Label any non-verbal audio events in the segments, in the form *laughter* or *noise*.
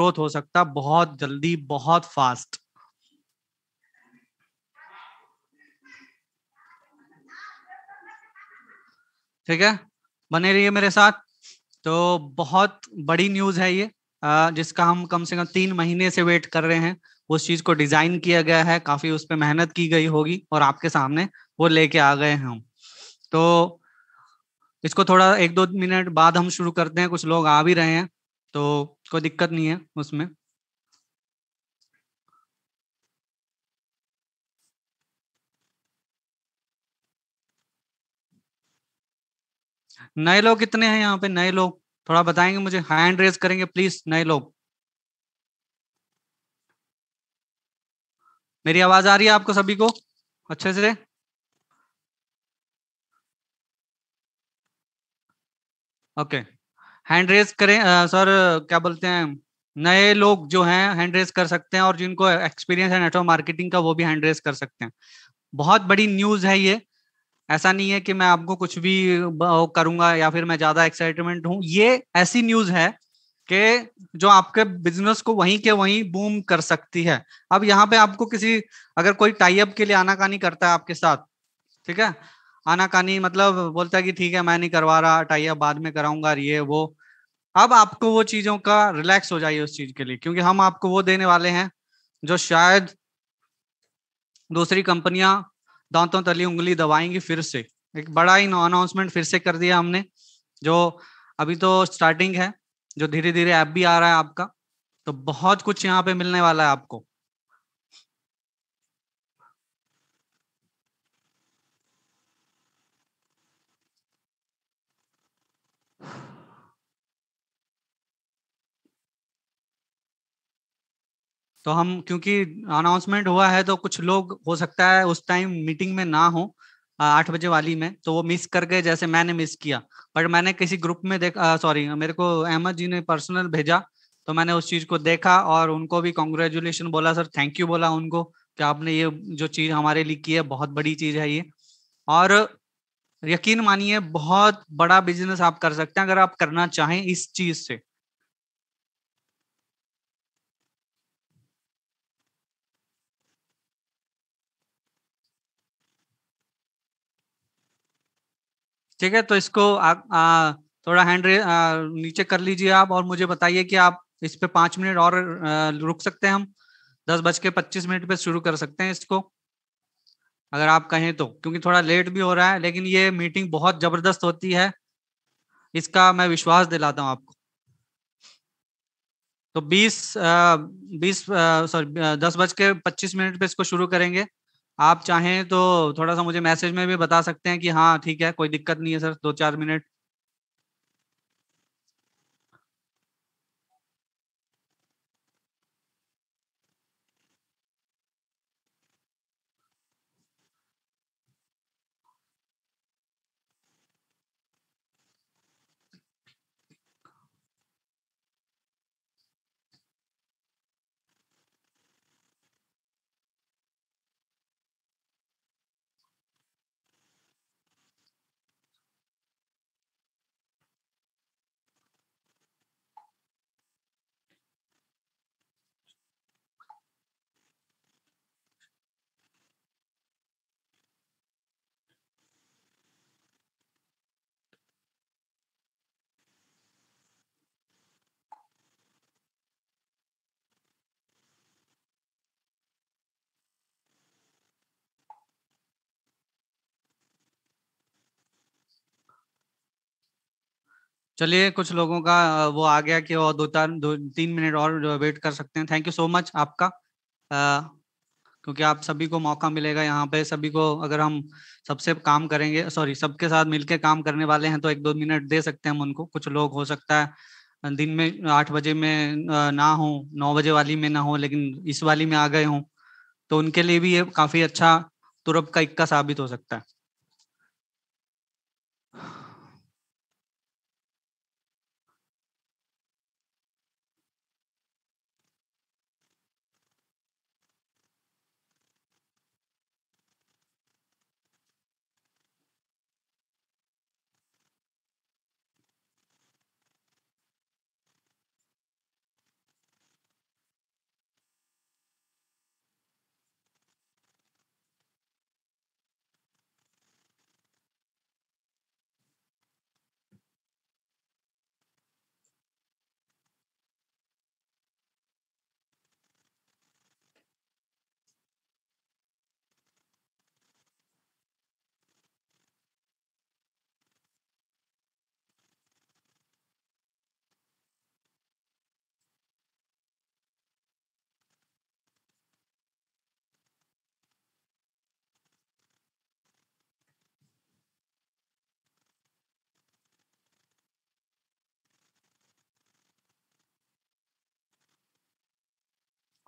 Growth हो सकता बहुत जल्दी बहुत फास्ट ठीक है बने रहिए मेरे साथ तो बहुत बड़ी न्यूज है ये जिसका हम कम से कम तीन महीने से वेट कर रहे हैं उस चीज को डिजाइन किया गया है काफी उस पर मेहनत की गई होगी और आपके सामने वो लेके आ गए हैं हम तो इसको थोड़ा एक दो मिनट बाद हम शुरू करते हैं कुछ लोग आ भी रहे हैं तो कोई दिक्कत नहीं है उसमें नए लोग कितने हैं यहाँ पे नए लोग थोड़ा बताएंगे मुझे हैंड रेज करेंगे प्लीज नए लोग मेरी आवाज आ रही है आपको सभी को अच्छे से ओके okay. हैंड रेस करें सर क्या बोलते हैं नए लोग जो हैं हैंड रेस कर सकते हैं और जिनको एक्सपीरियंस है नेटवर्क मार्केटिंग का वो भी हैंड रेस कर सकते हैं बहुत बड़ी न्यूज है ये ऐसा नहीं है कि मैं आपको कुछ भी करूंगा या फिर मैं ज्यादा एक्साइटमेंट हूँ ये ऐसी न्यूज है कि जो आपके बिजनेस को वहीं के वहीं बूम कर सकती है अब यहाँ पे आपको किसी अगर कोई टाइप के लिए आनाकानी करता है आपके साथ ठीक है आनाकानी मतलब बोलता है कि ठीक है मैं नहीं करवा रहा टाइप बाद में कराऊंगा ये वो अब आपको वो चीजों का रिलैक्स हो जाइए उस चीज के लिए क्योंकि हम आपको वो देने वाले हैं जो शायद दूसरी कंपनियां दांतों तली उंगली दबाएंगी फिर से एक बड़ा ही अनाउंसमेंट फिर से कर दिया हमने जो अभी तो स्टार्टिंग है जो धीरे धीरे ऐप भी आ रहा है आपका तो बहुत कुछ यहाँ पे मिलने वाला है आपको तो हम क्योंकि अनाउंसमेंट हुआ है तो कुछ लोग हो सकता है उस टाइम मीटिंग में ना हो आठ बजे वाली में तो वो मिस कर गए जैसे मैंने मिस किया बट मैंने किसी ग्रुप में देखा सॉरी मेरे को अहमद जी ने पर्सनल भेजा तो मैंने उस चीज को देखा और उनको भी कॉन्ग्रेचुलेशन बोला सर थैंक यू बोला उनको कि आपने ये जो चीज हमारे लिए की है बहुत बड़ी चीज है ये और यकीन मानिए बहुत बड़ा बिजनेस आप कर सकते हैं अगर आप करना चाहें इस चीज से ठीक है तो इसको आ, आ, थोड़ा हैंड नीचे कर लीजिए आप और मुझे बताइए कि आप इस पे पांच मिनट और आ, रुक सकते हैं हम दस बज के पच्चीस मिनट पे शुरू कर सकते हैं इसको अगर आप कहें तो क्योंकि थोड़ा लेट भी हो रहा है लेकिन ये मीटिंग बहुत जबरदस्त होती है इसका मैं विश्वास दिलाता हूँ आपको तो 20 बीस सॉरी दस बज के पच्चीस मिनट पे इसको शुरू करेंगे आप चाहें तो थोड़ा सा मुझे मैसेज में भी बता सकते हैं कि हाँ ठीक है कोई दिक्कत नहीं है सर दो चार मिनट चलिए कुछ लोगों का वो आ गया कि वो दो चार दो तीन मिनट और वेट कर सकते हैं थैंक यू सो मच आपका आ, क्योंकि आप सभी को मौका मिलेगा यहाँ पे सभी को अगर हम सबसे काम करेंगे सॉरी सबके साथ मिलके काम करने वाले हैं तो एक दो मिनट दे सकते हैं हम उनको कुछ लोग हो सकता है दिन में आठ बजे में ना हो नौ बजे वाली में ना हो लेकिन इस वाली में आ गए हों तो उनके लिए भी ये काफ़ी अच्छा तुरप का इक्का साबित हो सकता है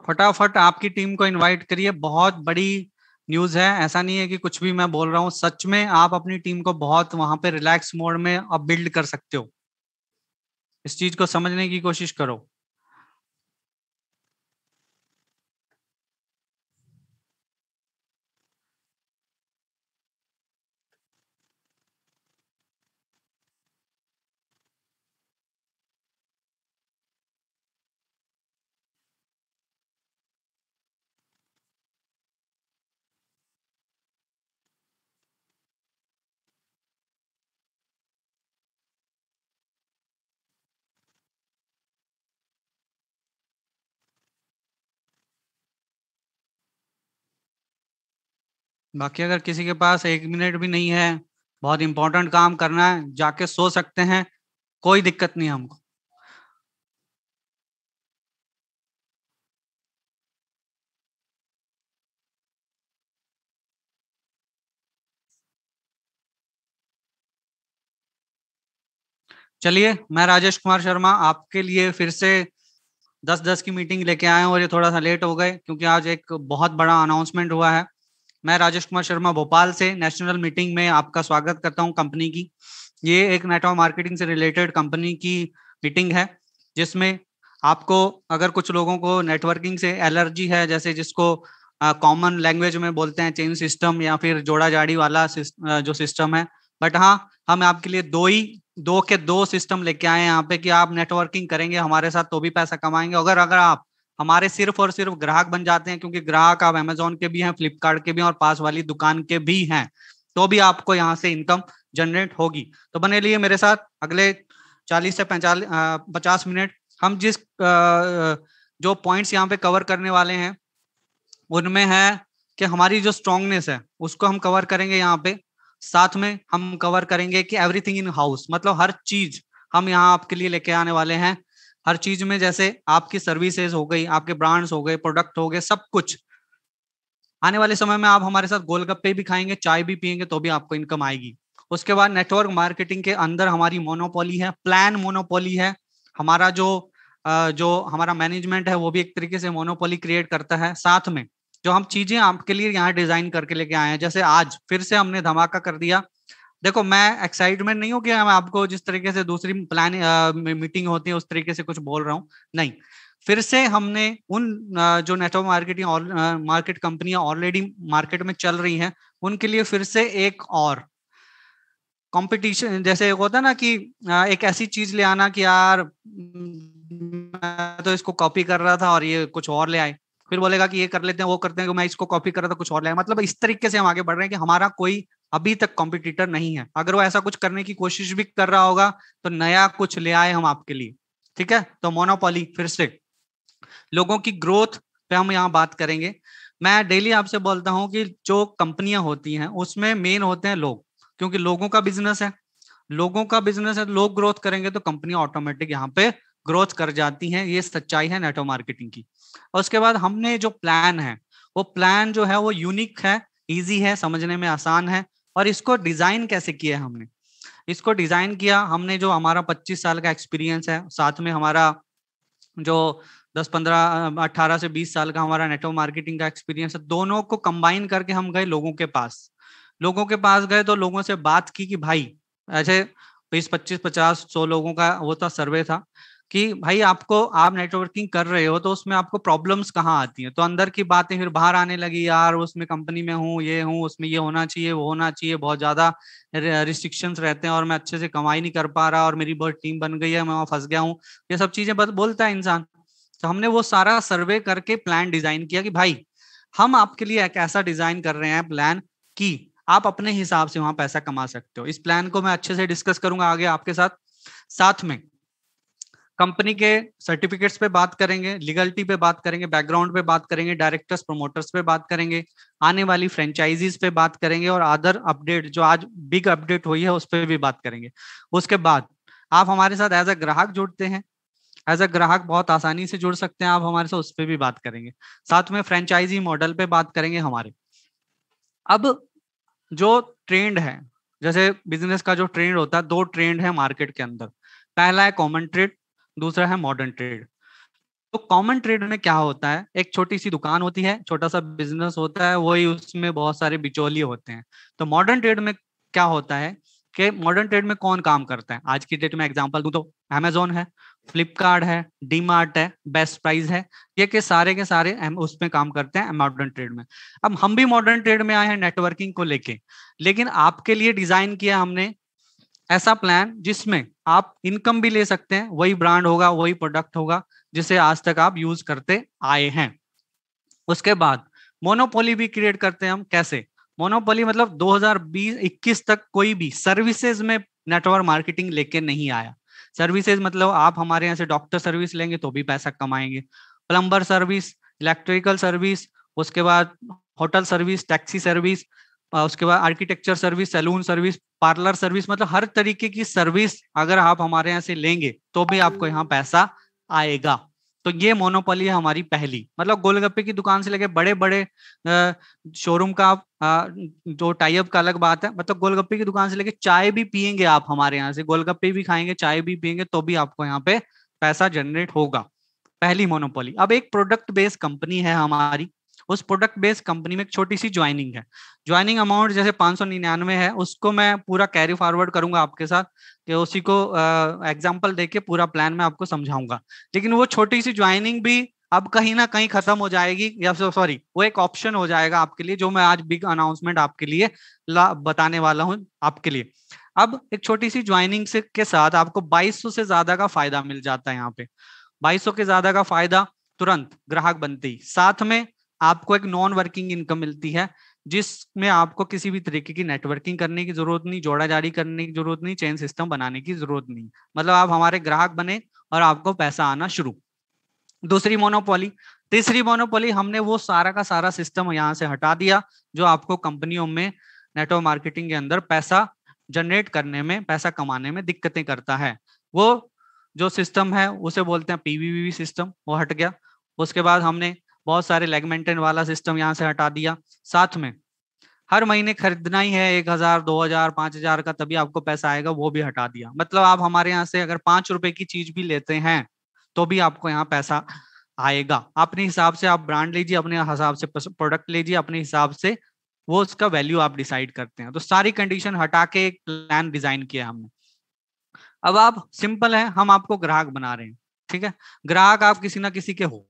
फटाफट आपकी टीम को इनवाइट करिए बहुत बड़ी न्यूज है ऐसा नहीं है कि कुछ भी मैं बोल रहा हूँ सच में आप अपनी टीम को बहुत वहां पे रिलैक्स मोड में अब बिल्ड कर सकते हो इस चीज को समझने की कोशिश करो बाकी अगर किसी के पास एक मिनट भी नहीं है बहुत इंपॉर्टेंट काम करना है जाके सो सकते हैं कोई दिक्कत नहीं हमको चलिए मैं राजेश कुमार शर्मा आपके लिए फिर से दस दस की मीटिंग लेके आए और ये थोड़ा सा लेट हो गए क्योंकि आज एक बहुत बड़ा अनाउंसमेंट हुआ है मैं राजेश कुमार शर्मा भोपाल से नेशनल मीटिंग में आपका स्वागत करता हूं कंपनी की ये एक नेटवर्क मार्केटिंग से रिलेटेड कंपनी की मीटिंग है जिसमें आपको अगर कुछ लोगों को नेटवर्किंग से एलर्जी है जैसे जिसको कॉमन लैंग्वेज में बोलते हैं चेन सिस्टम या फिर जोड़ा जाड़ी वाला सिस्ट, जो सिस्टम है बट हाँ हम आपके लिए दो ही दो के दो सिस्टम लेके आए हैं यहाँ पे कि आप नेटवर्किंग करेंगे हमारे साथ तो भी पैसा कमाएंगे अगर अगर आप हमारे सिर्फ और सिर्फ ग्राहक बन जाते हैं क्योंकि ग्राहक आप अमेजोन के भी हैं फ्लिपकार्ट के भी और पास वाली दुकान के भी हैं तो भी आपको यहाँ से इनकम जनरेट होगी तो बने लिए मेरे साथ अगले चालीस से पैंतालीस पचास मिनट हम जिस जो पॉइंट्स यहाँ पे कवर करने वाले हैं उनमें है कि हमारी जो स्ट्रांगनेस है उसको हम कवर करेंगे यहाँ पे साथ में हम कवर करेंगे कि एवरीथिंग इन हाउस मतलब हर चीज हम यहाँ आपके लिए लेके आने वाले हैं हर चीज में जैसे आपकी सर्विसेज हो गई आपके ब्रांड्स हो गए प्रोडक्ट हो गए सब कुछ आने वाले समय में आप हमारे साथ गोलगप्पे भी खाएंगे चाय भी पियेंगे तो भी आपको इनकम आएगी उसके बाद नेटवर्क मार्केटिंग के अंदर हमारी मोनोपोली है प्लान मोनोपोली है हमारा जो जो हमारा मैनेजमेंट है वो भी एक तरीके से मोनोपोली क्रिएट करता है साथ में जो हम चीजें आपके लिए यहाँ डिजाइन करके लेके आए हैं जैसे आज फिर से हमने धमाका कर दिया देखो मैं एक्साइटमेंट नहीं हूँ कि मैं आपको जिस तरीके से दूसरी प्लान मीटिंग होती है उस तरीके से कुछ बोल रहा हूँ नहीं फिर से हमने उन जो नेटवर्क मार्केटिंग मार्केट कंपनियां ऑलरेडी मार्केट में चल रही हैं उनके लिए फिर से एक और कंपटीशन जैसे होता ना कि एक ऐसी चीज ले आना कि यार मैं तो इसको कॉपी कर रहा था और ये कुछ और ले आए फिर बोलेगा कि ये कर लेते हैं वो करते हैं मैं इसको कॉपी कर रहा था कुछ और ले आए मतलब इस तरीके से हम आगे बढ़ रहे हैं कि हमारा कोई अभी तक कॉम्पिटिटर नहीं है अगर वो ऐसा कुछ करने की कोशिश भी कर रहा होगा तो नया कुछ ले आए हम आपके लिए ठीक है तो मोनोपोली फिर से लोगों की ग्रोथ पे हम यहाँ बात करेंगे मैं डेली आपसे बोलता हूँ कि जो कंपनियां होती हैं उसमें मेन होते हैं लोग क्योंकि लोगों का बिजनेस है लोगों का बिजनेस है लोग ग्रोथ करेंगे तो कंपनियां ऑटोमेटिक यहाँ पे ग्रोथ कर जाती हैं ये सच्चाई है नेटवर्क मार्केटिंग की और उसके बाद हमने जो प्लान है वो प्लान जो है वो यूनिक है इजी है समझने में आसान है और इसको डिजाइन कैसे किया हमने इसको डिजाइन किया हमने जो हमारा 25 साल का एक्सपीरियंस है साथ में हमारा जो 10 15 18 से 20 साल का हमारा नेटवर्क मार्केटिंग का एक्सपीरियंस है दोनों को कंबाइन करके हम गए लोगों के पास लोगों के पास गए तो लोगों से बात की कि भाई ऐसे बीस पच्चीस पचास सौ लोगों का वो था सर्वे था कि भाई आपको आप नेटवर्किंग कर रहे हो तो उसमें आपको प्रॉब्लम्स कहाँ आती हैं तो अंदर की बातें फिर बाहर आने लगी यार उसमें कंपनी में हूँ ये हूँ उसमें ये होना चाहिए वो होना चाहिए बहुत ज्यादा रिस्ट्रिक्शंस रहते हैं और मैं अच्छे से कमाई नहीं कर पा रहा और मेरी बहुत टीम बन गई है मैं वहाँ फंस गया हूँ ये सब चीजें बस बोलता है इंसान तो हमने वो सारा सर्वे करके प्लान डिजाइन किया कि भाई हम आपके लिए एक ऐसा डिजाइन कर रहे हैं प्लान कि आप अपने हिसाब से वहां पैसा कमा सकते हो इस प्लान को मैं अच्छे से डिस्कस करूंगा आगे आपके साथ साथ में कंपनी के सर्टिफिकेट्स पे बात करेंगे लीगलिटी पे बात करेंगे बैकग्राउंड पे बात करेंगे डायरेक्टर्स प्रमोटर्स पे बात करेंगे आने वाली फ्रेंचाइजीज पे बात करेंगे और अदर अपडेट जो आज बिग अपडेट हुई है उस पर भी बात करेंगे उसके बाद आप हमारे साथ एज अ ग्राहक जुड़ते हैं एज अ ग्राहक बहुत आसानी से जुड़ सकते हैं आप हमारे साथ उस पर भी बात करेंगे साथ में फ्रेंचाइजी मॉडल पे बात करेंगे हमारे अब जो ट्रेंड है जैसे बिजनेस का जो ट्रेंड होता है दो ट्रेंड है मार्केट के अंदर पहला है कॉमन ट्रेड दूसरा है मॉडर्न ट्रेड तो कॉमन ट्रेड में क्या होता है एक छोटी सी दुकान होती है छोटा सा बिजनेस होता है वही उसमें बहुत सारे बिचौलिए होते हैं तो मॉडर्न ट्रेड में क्या होता है कि मॉडर्न ट्रेड में कौन काम करता है आज की डेट में एग्जाम्पल दू तो अमेजोन है फ्लिपकार्ट है डी मार्ट है बेस्ट प्राइस है ये के सारे के सारे हम उसमें काम करते हैं मॉडर्न ट्रेड में अब हम भी मॉडर्न ट्रेड में आए हैं नेटवर्किंग को लेके लेकिन आपके लिए डिजाइन किया हमने ऐसा प्लान जिसमें आप इनकम भी ले सकते हैं वही ब्रांड होगा वही प्रोडक्ट होगा जिसे आज तक आप यूज करते आए हैं उसके बाद मोनोपोली भी क्रिएट करते हैं हम कैसे मोनोपोली मतलब 2020-21 तक कोई भी सर्विसेज में नेटवर्क मार्केटिंग लेके नहीं आया सर्विसेज मतलब आप हमारे यहाँ से डॉक्टर सर्विस लेंगे तो भी पैसा कमाएंगे प्लम्बर सर्विस इलेक्ट्रिकल सर्विस उसके बाद होटल सर्विस टैक्सी सर्विस उसके बाद architecture service salon service parlour service मतलब हर तरीके की सर्विस अगर आप हमारे यहाँ से लेंगे तो भी आपको यहाँ पैसा आएगा तो ये मोनोपोली है हमारी पहली मतलब गोलगप्पे की दुकान से लेके बड़े बड़े शोरूम का जो टाइप का अलग बात है मतलब गोलगप्पे की दुकान से लेके चाय भी पियेंगे आप हमारे यहाँ से गोलगप्पे भी खाएंगे चाय भी पियेंगे तो भी आपको यहाँ पे पैसा जनरेट होगा पहली मोनोपोली अब एक प्रोडक्ट बेस्ड कंपनी है हमारी उस प्रोडक्ट बेस्ड कंपनी में एक छोटी सी ज्वाइनिंग है ज्वाइनिंग अमाउंट जैसे पांच है उसको मैं पूरा कैरी फॉरवर्ड करूंगा आपके साथ कि उसी को एग्जाम्पल दे पूरा प्लान मैं आपको समझाऊंगा लेकिन वो छोटी सी ज्वाइनिंग भी अब कहीं ना कहीं खत्म हो जाएगी या सॉरी वो एक ऑप्शन हो जाएगा आपके लिए जो मैं आज बिग अनाउंसमेंट आपके लिए बताने वाला हूँ आपके लिए अब एक छोटी सी ज्वाइनिंग से के साथ आपको 2200 से ज्यादा का फायदा मिल जाता है यहाँ पे 2200 के ज्यादा का फायदा तुरंत ग्राहक बनती साथ में आपको एक नॉन वर्किंग इनकम मिलती है जिसमें आपको किसी भी तरीके की नेटवर्किंग करने की जरूरत नहीं जोड़ा जारी करने की जरूरत नहीं चेन सिस्टम बनाने की जरूरत नहीं मतलब आप हमारे ग्राहक बने और आपको पैसा आना शुरू दूसरी मोनोपोली तीसरी मोनोपोली हमने वो सारा का सारा सिस्टम यहाँ से हटा दिया जो आपको कंपनियों में नेटवर्क मार्केटिंग के अंदर पैसा जनरेट करने में पैसा कमाने में दिक्कतें करता है वो जो सिस्टम है उसे बोलते हैं पीवीवी सिस्टम वो हट गया उसके बाद हमने बहुत सारे लेगमेंटेन वाला सिस्टम यहाँ से हटा दिया साथ में हर महीने खरीदना ही है एक हजार दो हजार पांच हजार का तभी आपको पैसा आएगा वो भी हटा दिया मतलब आप हमारे यहाँ से अगर पांच रुपए की चीज भी लेते हैं तो भी आपको यहाँ पैसा आएगा अपने हिसाब से आप ब्रांड लीजिए अपने हिसाब से प्रोडक्ट लीजिए अपने हिसाब से वो उसका वैल्यू आप डिसाइड करते हैं तो सारी कंडीशन हटा के एक प्लान डिजाइन किया हमने अब आप सिंपल है हम आपको ग्राहक बना रहे हैं ठीक है ग्राहक आप किसी ना किसी के हो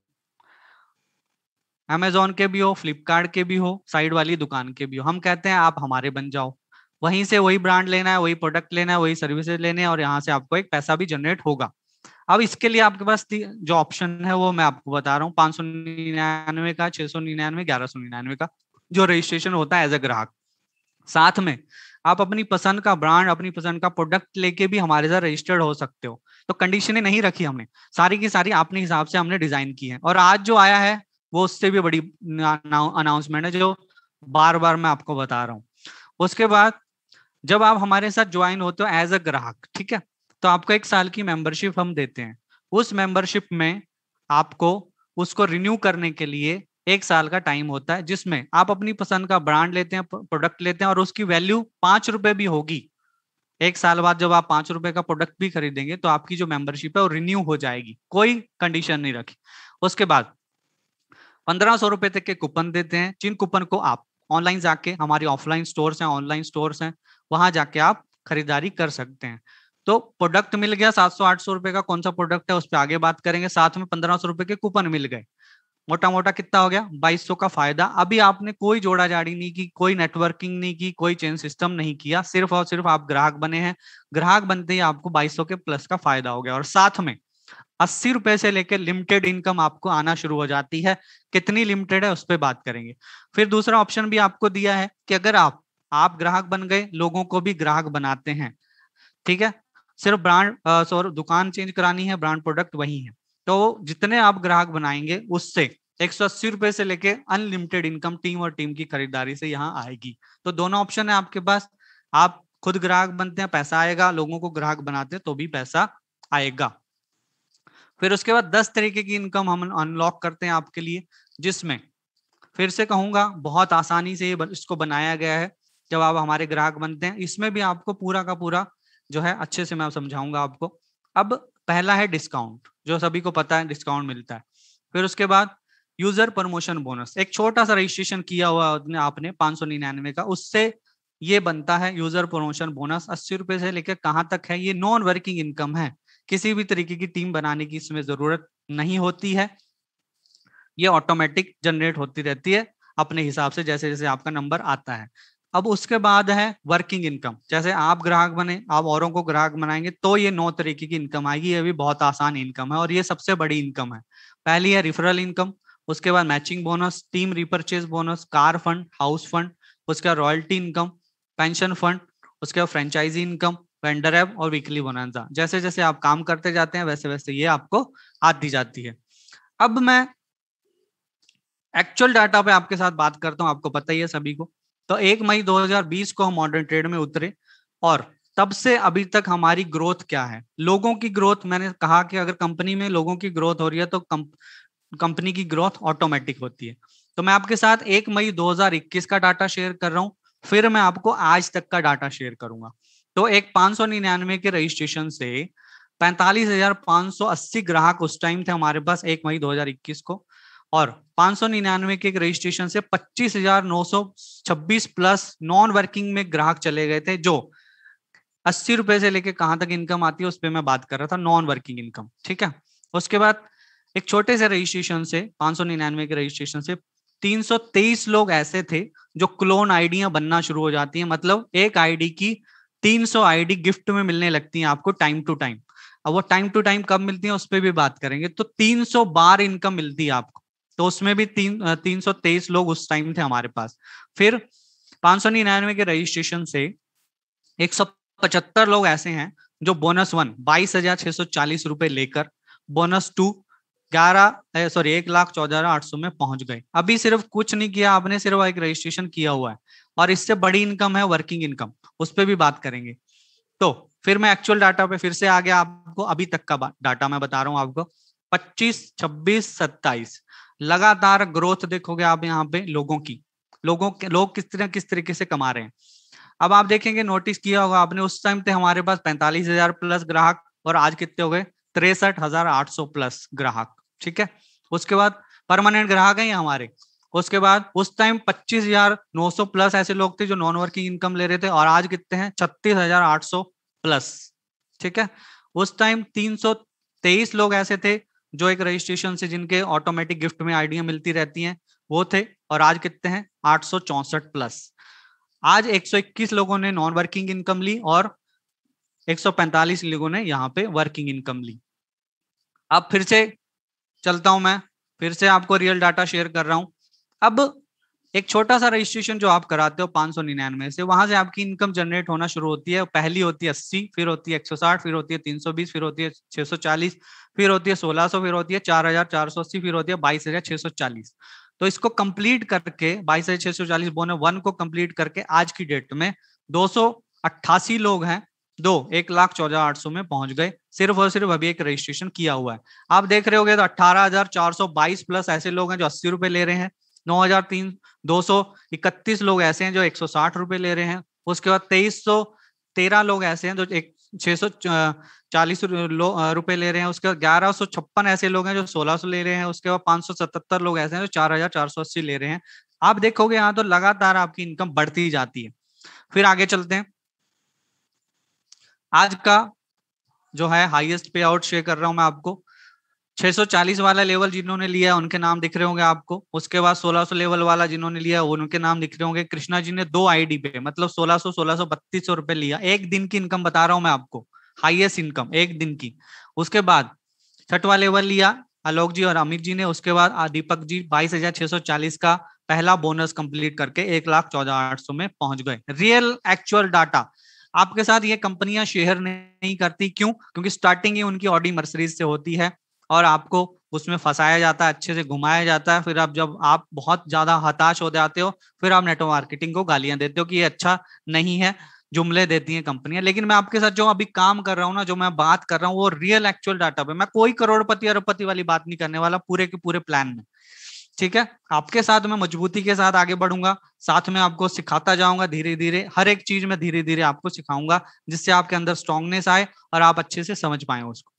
अमेजोन के भी हो फ्लिपकार्ट के भी हो साइड वाली दुकान के भी हो हम कहते हैं आप हमारे बन जाओ वहीं से वही ब्रांड लेना है वही प्रोडक्ट लेना है वही सर्विसेज लेने हैं और यहाँ से आपको एक पैसा भी जनरेट होगा अब इसके लिए आपके पास जो ऑप्शन है वो मैं आपको बता रहा हूँ पांच सौ निन्यानवे का छह सौ निन्यानवे ग्यारह सौ निन्यानवे का जो रजिस्ट्रेशन होता है एज अ ग्राहक साथ में आप अपनी पसंद का ब्रांड अपनी पसंद का प्रोडक्ट लेके भी हमारे साथ रजिस्टर्ड हो सकते हो तो कंडीशनें नहीं रखी हमने सारी की सारी अपने हिसाब से हमने डिजाइन की है और आज जो आया है वो उससे भी बड़ी अनाउंसमेंट है जो बार बार मैं आपको बता रहा हूँ उसके बाद जब आप हमारे साथ ज्वाइन होते हो एज अ ग्राहक ठीक है तो आपको एक साल की मेंबरशिप हम देते हैं उस मेंबरशिप में आपको उसको रिन्यू करने के लिए एक साल का टाइम होता है जिसमें आप अपनी पसंद का ब्रांड लेते हैं प्रोडक्ट लेते हैं और उसकी वैल्यू पांच रुपए भी होगी एक साल बाद जब आप पांच रुपए का प्रोडक्ट भी खरीदेंगे तो आपकी जो मेंबरशिप है वो रिन्यू हो जाएगी कोई कंडीशन नहीं रखी उसके बाद पंद्रह सौ रुपए तक के कूपन देते हैं जिन कूपन को आप ऑनलाइन जाके हमारे ऑफलाइन स्टोर्स हैं ऑनलाइन स्टोर्स हैं वहां जाके आप खरीदारी कर सकते हैं तो प्रोडक्ट मिल गया सात सौ आठ सौ रुपए का कौन सा प्रोडक्ट है उस पर आगे बात करेंगे साथ में पंद्रह सौ रुपए के कूपन मिल गए मोटा मोटा कितना हो गया बाईस सौ का फायदा अभी आपने कोई जोड़ा जाड़ी नहीं की कोई नेटवर्किंग नहीं की कोई चेन सिस्टम नहीं किया सिर्फ और सिर्फ आप ग्राहक बने हैं ग्राहक बनते ही आपको बाईस सौ के प्लस का फायदा हो गया और साथ में अस्सी रुपए से लेकर लिमिटेड इनकम आपको आना शुरू हो जाती है कितनी लिमिटेड है उस पर बात करेंगे फिर दूसरा ऑप्शन भी आपको दिया है कि अगर आप आप ग्राहक बन गए लोगों को भी ग्राहक बनाते हैं ठीक है सिर्फ ब्रांड सॉरी दुकान चेंज करानी है ब्रांड प्रोडक्ट वही है तो जितने आप ग्राहक बनाएंगे उससे एक सौ अस्सी रुपए से लेके अनलिमिटेड इनकम टीम और टीम की खरीदारी से यहाँ आएगी तो दोनों ऑप्शन है आपके पास आप खुद ग्राहक बनते हैं पैसा आएगा लोगों को ग्राहक बनाते हैं तो भी पैसा आएगा फिर उसके बाद दस तरीके की इनकम हम अनलॉक करते हैं आपके लिए जिसमें फिर से कहूंगा बहुत आसानी से इसको बनाया गया है जब आप हमारे ग्राहक बनते हैं इसमें भी आपको पूरा का पूरा जो है अच्छे से मैं समझाऊंगा आपको अब पहला है डिस्काउंट जो सभी को पता है डिस्काउंट मिलता है फिर उसके बाद यूजर प्रमोशन बोनस एक छोटा सा रजिस्ट्रेशन किया हुआ आपने पांच सौ निन्यानवे का उससे ये बनता है यूजर प्रमोशन बोनस अस्सी रुपए से लेकर कहाँ तक है ये नॉन वर्किंग इनकम है किसी भी तरीके की टीम बनाने की इसमें जरूरत नहीं होती है ये ऑटोमेटिक जनरेट होती रहती है अपने हिसाब से जैसे जैसे आपका नंबर आता है अब उसके बाद है वर्किंग इनकम जैसे आप ग्राहक बने आप औरों को ग्राहक बनाएंगे तो ये नौ तरीके की इनकम आएगी ये भी बहुत आसान इनकम है और ये सबसे बड़ी इनकम है पहली है रिफरल इनकम उसके बाद matching bonus team repurchase bonus car fund house fund उसके बाद रॉयल्टी इनकम पेंशन फंड उसके बाद फ्रेंचाइजी इनकम वेंडर एप और वीकली बोनांजा जैसे जैसे आप काम करते जाते हैं वैसे वैसे ये आपको आती जाती है अब मैं एक्चुअल डाटा पे आपके साथ बात करता हूँ आपको पता ही है सभी को तो एक मई 2020 को हम मॉडर्न ट्रेड में उतरे और तब से अभी तक हमारी ग्रोथ क्या है लोगों की ग्रोथ मैंने कहा कि अगर कंपनी में लोगों की ग्रोथ हो रही है तो कंपनी की ग्रोथ ऑटोमेटिक होती है तो मैं आपके साथ एक मई 2021 का डाटा शेयर कर रहा हूँ फिर मैं आपको आज तक का डाटा शेयर करूंगा तो एक पांच के रजिस्ट्रेशन से पैंतालीस ग्राहक उस टाइम थे हमारे पास एक मई 2021 को और पांच के रजिस्ट्रेशन से 25,926 प्लस नॉन वर्किंग में ग्राहक चले गए थे जो अस्सी रुपए से लेके कहां तक इनकम आती है उस पर मैं बात कर रहा था नॉन वर्किंग इनकम ठीक है उसके बाद एक छोटे से रजिस्ट्रेशन से पांच के रजिस्ट्रेशन से 323 लोग ऐसे थे जो क्लोन आईडिया बनना शुरू हो जाती है मतलब एक आईडी की तीन सौ आईडी गिफ्ट में मिलने लगती है आपको टाइम टू टाइम अब वो टाइम टू टाइम कब मिलती है उस पर भी बात करेंगे तो तीन सौ बार इनकम मिलती है आपको तो उसमें भी तीन तीन सौ तेईस लोग उस टाइम थे हमारे पास फिर पांच सौ निन्यानवे के रजिस्ट्रेशन से एक सौ पचहत्तर लोग ऐसे हैं जो बोनस वन बाईस हजार छह सौ चालीस रुपए लेकर बोनस टू ग्यारह सॉरी एक लाख चौदह हजार आठ सौ में पहुंच गए अभी सिर्फ कुछ नहीं किया आपने सिर्फ एक रजिस्ट्रेशन किया हुआ है और इससे बड़ी इनकम है वर्किंग इनकम उस पर भी बात करेंगे तो फिर मैं एक्चुअल डाटा पे फिर से आ गया आपको अभी तक का डाटा मैं बता रहा हूँ आपको 25, 26, 27 लगातार ग्रोथ देखोगे आप यहाँ पे लोगों की लोगों के लोग किस तरह किस तरीके से कमा रहे हैं अब आप देखेंगे नोटिस किया होगा आपने उस टाइम पे हमारे पास पैंतालीस हजार प्लस ग्राहक और आज कितने हो गए तिरसठ हजार आठ सौ प्लस ग्राहक ठीक है उसके बाद परमानेंट ग्राहक है हमारे उसके बाद उस टाइम पच्चीस हजार नौ सौ प्लस ऐसे लोग थे जो नॉन वर्किंग इनकम ले रहे थे और आज कितने हैं छत्तीस हजार आठ सौ प्लस ठीक है उस टाइम तीन सौ तेईस लोग ऐसे थे जो एक रजिस्ट्रेशन से जिनके ऑटोमेटिक गिफ्ट में आइडिया मिलती रहती हैं वो थे और आज कितने हैं आठ सौ चौसठ प्लस आज 121 लोगों ने नॉन वर्किंग इनकम ली और 145 लोगों ने यहाँ पे वर्किंग इनकम ली अब फिर से चलता हूं मैं फिर से आपको रियल डाटा शेयर कर रहा हूं अब एक छोटा सा रजिस्ट्रेशन जो आप कराते हो पांच सौ निन्यानवे से वहां से आपकी इनकम जनरेट होना शुरू होती है पहली होती है अस्सी फिर होती है एक सौ साठ फिर होती है तीन सौ बीस फिर होती है छह सौ चालीस फिर होती है सोलह सौ फिर होती है चार हजार चार सौ अस्सी फिर होती है बाईस हजार छह सौ चालीस तो इसको कंप्लीट करके बाईस हजार छह सौ चालीस बोने वन को कंप्लीट करके आज की डेट में दो सौ अट्ठासी लोग हैं दो एक लाख चौदह आठ सौ में पहुंच गए सिर्फ और सिर्फ अभी एक रजिस्ट्रेशन किया हुआ है आप देख रहे हो तो अट्ठारह हजार चार सौ बाईस प्लस ऐसे लोग हैं जो अस्सी रुपए ले रहे हैं नौ तीन दो सौ इकतीस लोग ऐसे हैं जो एक सौ साठ रुपए ले रहे हैं उसके बाद तेईस सौ तेरह लोग ऐसे हैं जो एक छह सौ चालीस रुपए ले रहे हैं उसके बाद ग्यारह सौ छप्पन ऐसे लोग हैं जो सोलह सौ ले रहे हैं उसके बाद पांच सौ सतहत्तर लोग ऐसे हैं जो चार हजार चार सौ अस्सी ले रहे हैं आप देखोगे यहाँ तो लगातार आपकी इनकम बढ़ती ही जाती है फिर आगे चलते हैं आज का जो है हाईएस्ट पे आउट शेयर कर रहा हूं मैं आपको 640 वाला लेवल जिन्होंने लिया उनके नाम दिख रहे होंगे आपको उसके बाद 1600 लेवल वाला जिन्होंने लिया उनके नाम दिख रहे होंगे कृष्णा जी ने दो आईडी पे मतलब 1600 1600 बत्तीस रुपए लिया एक दिन की इनकम बता रहा हूं मैं आपको हाईएस्ट इनकम एक दिन की उसके बाद छठवा लेवल लिया आलोक जी और अमित जी ने उसके बाद दीपक जी बाईस हजार छह सौ चालीस का पहला बोनस कंप्लीट करके एक लाख चौदह आठ सौ में पहुंच गए रियल एक्चुअल डाटा आपके साथ ये कंपनियां शेयर नहीं करती क्यों क्योंकि स्टार्टिंग ही उनकी ऑडी मर्सरीज से होती है और आपको उसमें फंसाया जाता है अच्छे से घुमाया जाता है फिर आप जब आप बहुत ज्यादा हताश हो जाते हो फिर आप नेटवर्क मार्केटिंग को गालियां देते हो कि ये अच्छा नहीं है जुमले देती हैं कंपनियां लेकिन मैं आपके साथ जो अभी काम कर रहा हूँ ना जो मैं बात कर रहा हूँ वो रियल एक्चुअल डाटा पे मैं कोई करोड़पति अरबपति वाली बात नहीं करने वाला पूरे के पूरे प्लान में ठीक है आपके साथ मैं मजबूती के साथ आगे बढ़ूंगा साथ में आपको सिखाता जाऊंगा धीरे धीरे हर एक चीज में धीरे धीरे आपको सिखाऊंगा जिससे आपके अंदर स्ट्रांगनेस आए और आप अच्छे से समझ पाए उसको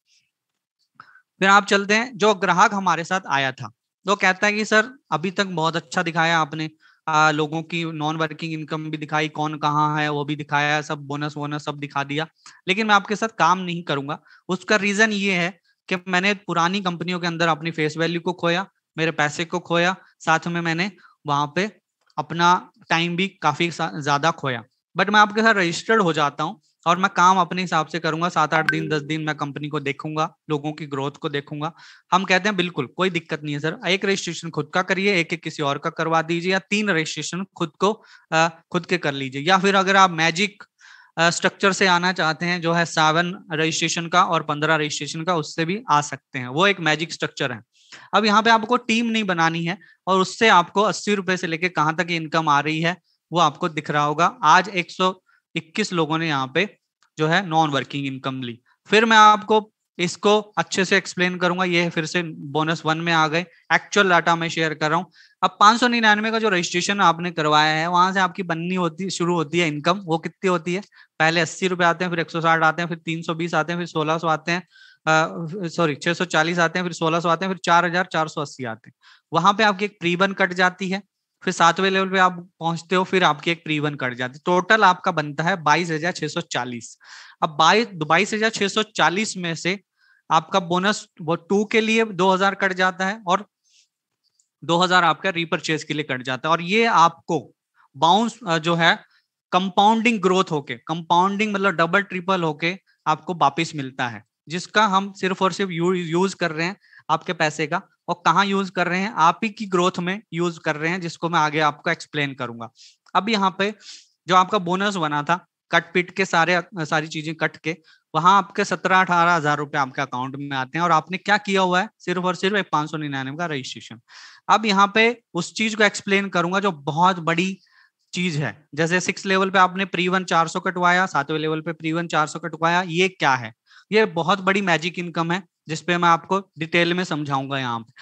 फिर आप चलते हैं जो ग्राहक हमारे साथ आया था वो कहता है कि सर अभी तक बहुत अच्छा दिखाया आपने आ, लोगों की नॉन वर्किंग इनकम भी दिखाई कौन कहाँ है वो भी दिखाया सब बोनस वोनस सब दिखा दिया लेकिन मैं आपके साथ काम नहीं करूंगा उसका रीजन ये है कि मैंने पुरानी कंपनियों के अंदर अपनी फेस वैल्यू को खोया मेरे पैसे को खोया साथ में मैंने वहां पे अपना टाइम भी काफी ज्यादा खोया बट मैं आपके साथ रजिस्टर्ड हो जाता हूँ और मैं काम अपने हिसाब से करूंगा सात आठ दिन दस दिन मैं कंपनी को देखूंगा लोगों की ग्रोथ को देखूंगा हम कहते हैं बिल्कुल कोई दिक्कत नहीं है सर एक रजिस्ट्रेशन खुद का करिए एक एक किसी और का करवा दीजिए या तीन रजिस्ट्रेशन खुद को खुद के कर लीजिए या फिर अगर आप मैजिक स्ट्रक्चर से आना चाहते हैं जो है सेवन रजिस्ट्रेशन का और पंद्रह रजिस्ट्रेशन का उससे भी आ सकते हैं वो एक मैजिक स्ट्रक्चर है अब यहाँ पे आपको टीम नहीं बनानी है और उससे आपको अस्सी रुपए से लेके कहाँ तक इनकम आ रही है वो आपको दिख रहा होगा आज एक सौ इक्कीस लोगों ने यहाँ पे जो है नॉन वर्किंग इनकम ली फिर मैं आपको इसको अच्छे से एक्सप्लेन करूंगा ये फिर से बोनस वन में आ गए एक्चुअल डाटा मैं शेयर कर रहा हूँ अब पांच सौ निन्यानवे का जो रजिस्ट्रेशन आपने करवाया है वहां से आपकी बननी होती शुरू होती है इनकम वो कितनी होती है पहले अस्सी रुपए आते हैं फिर एक सौ साठ आते हैं फिर तीन सौ बीस आते हैं फिर सोलह सौ आते हैं सॉरी छह सौ चालीस आते हैं फिर सोलह सौ आते हैं फिर चार हजार चार सौ अस्सी आते हैं वहां पे आपकी एक प्रीबन कट जाती है फिर सातवें लेवल पे आप पहुंचते हो फिर आपकी एक प्रीवन कट जाती टोटल आपका बनता है बाईस हजार छह सौ चालीस अब बाईस बाईस हजार छह सौ चालीस में से आपका बोनस वो टू के लिए दो हजार कट जाता है और दो हजार आपका रिपर्चेज के लिए कट जाता है और ये आपको बाउंस जो है कंपाउंडिंग ग्रोथ होके कंपाउंडिंग मतलब डबल ट्रिपल होके आपको वापिस मिलता है जिसका हम सिर्फ और सिर्फ यूज कर रहे हैं आपके पैसे का और कहाँ यूज कर रहे हैं आप ही की ग्रोथ में यूज कर रहे हैं जिसको मैं आगे आपको एक्सप्लेन करूंगा अब यहाँ पे जो आपका बोनस बना था कट पिट के सारे सारी चीजें कट के वहां आपके सत्रह अठारह हजार रुपए आपके अकाउंट में आते हैं और आपने क्या किया हुआ है सिर्फ और सिर्फ एक पांच सौ निन्यानवे का रजिस्ट्रेशन अब यहाँ पे उस चीज को एक्सप्लेन करूंगा जो बहुत बड़ी चीज है जैसे सिक्स लेवल पे आपने प्री वन चार सौ कटवाया सातवें लेवल पे प्री वन चार सौ कटवाया ये क्या है ये बहुत बड़ी मैजिक इनकम है जिसपे मैं आपको डिटेल में समझाऊंगा यहाँ पे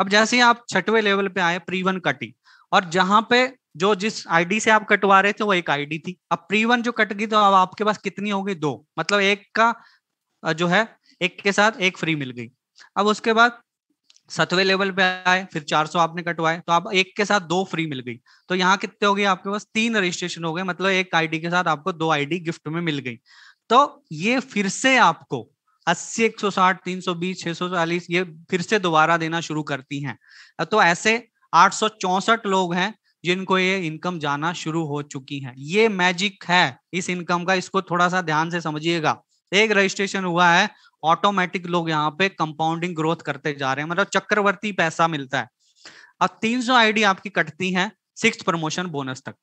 अब जैसे ही आप छठवे लेवल पे आए प्री वन कटिंग और जहां पे जो जिस आईडी से आप कटवा रहे थे वो एक आईडी थी अब प्री वन जो कट गई तो अब आपके पास कितनी होगी दो मतलब एक का जो है एक के साथ एक फ्री मिल गई अब उसके बाद सतवें लेवल पे आए फिर 400 आपने कटवाए तो आप एक के साथ दो फ्री मिल गई तो यहाँ कितने हो गए आपके पास तीन रजिस्ट्रेशन हो गए मतलब एक आईडी के साथ आपको दो आईडी गिफ्ट में मिल गई तो ये फिर से आपको अस्सी एक सौ साठ तीन सौ बीस छह सौ चालीस ये फिर से दोबारा देना शुरू करती हैं तो ऐसे आठ सौ चौसठ लोग हैं जिनको ये इनकम जाना शुरू हो चुकी है ये मैजिक है इस इनकम का इसको थोड़ा सा ध्यान से समझिएगा एक रजिस्ट्रेशन हुआ है ऑटोमेटिक लोग यहाँ पे कंपाउंडिंग ग्रोथ करते जा रहे हैं मतलब चक्रवर्ती पैसा मिलता है अब 300 आईडी आपकी कटती है सिक्स प्रमोशन बोनस तक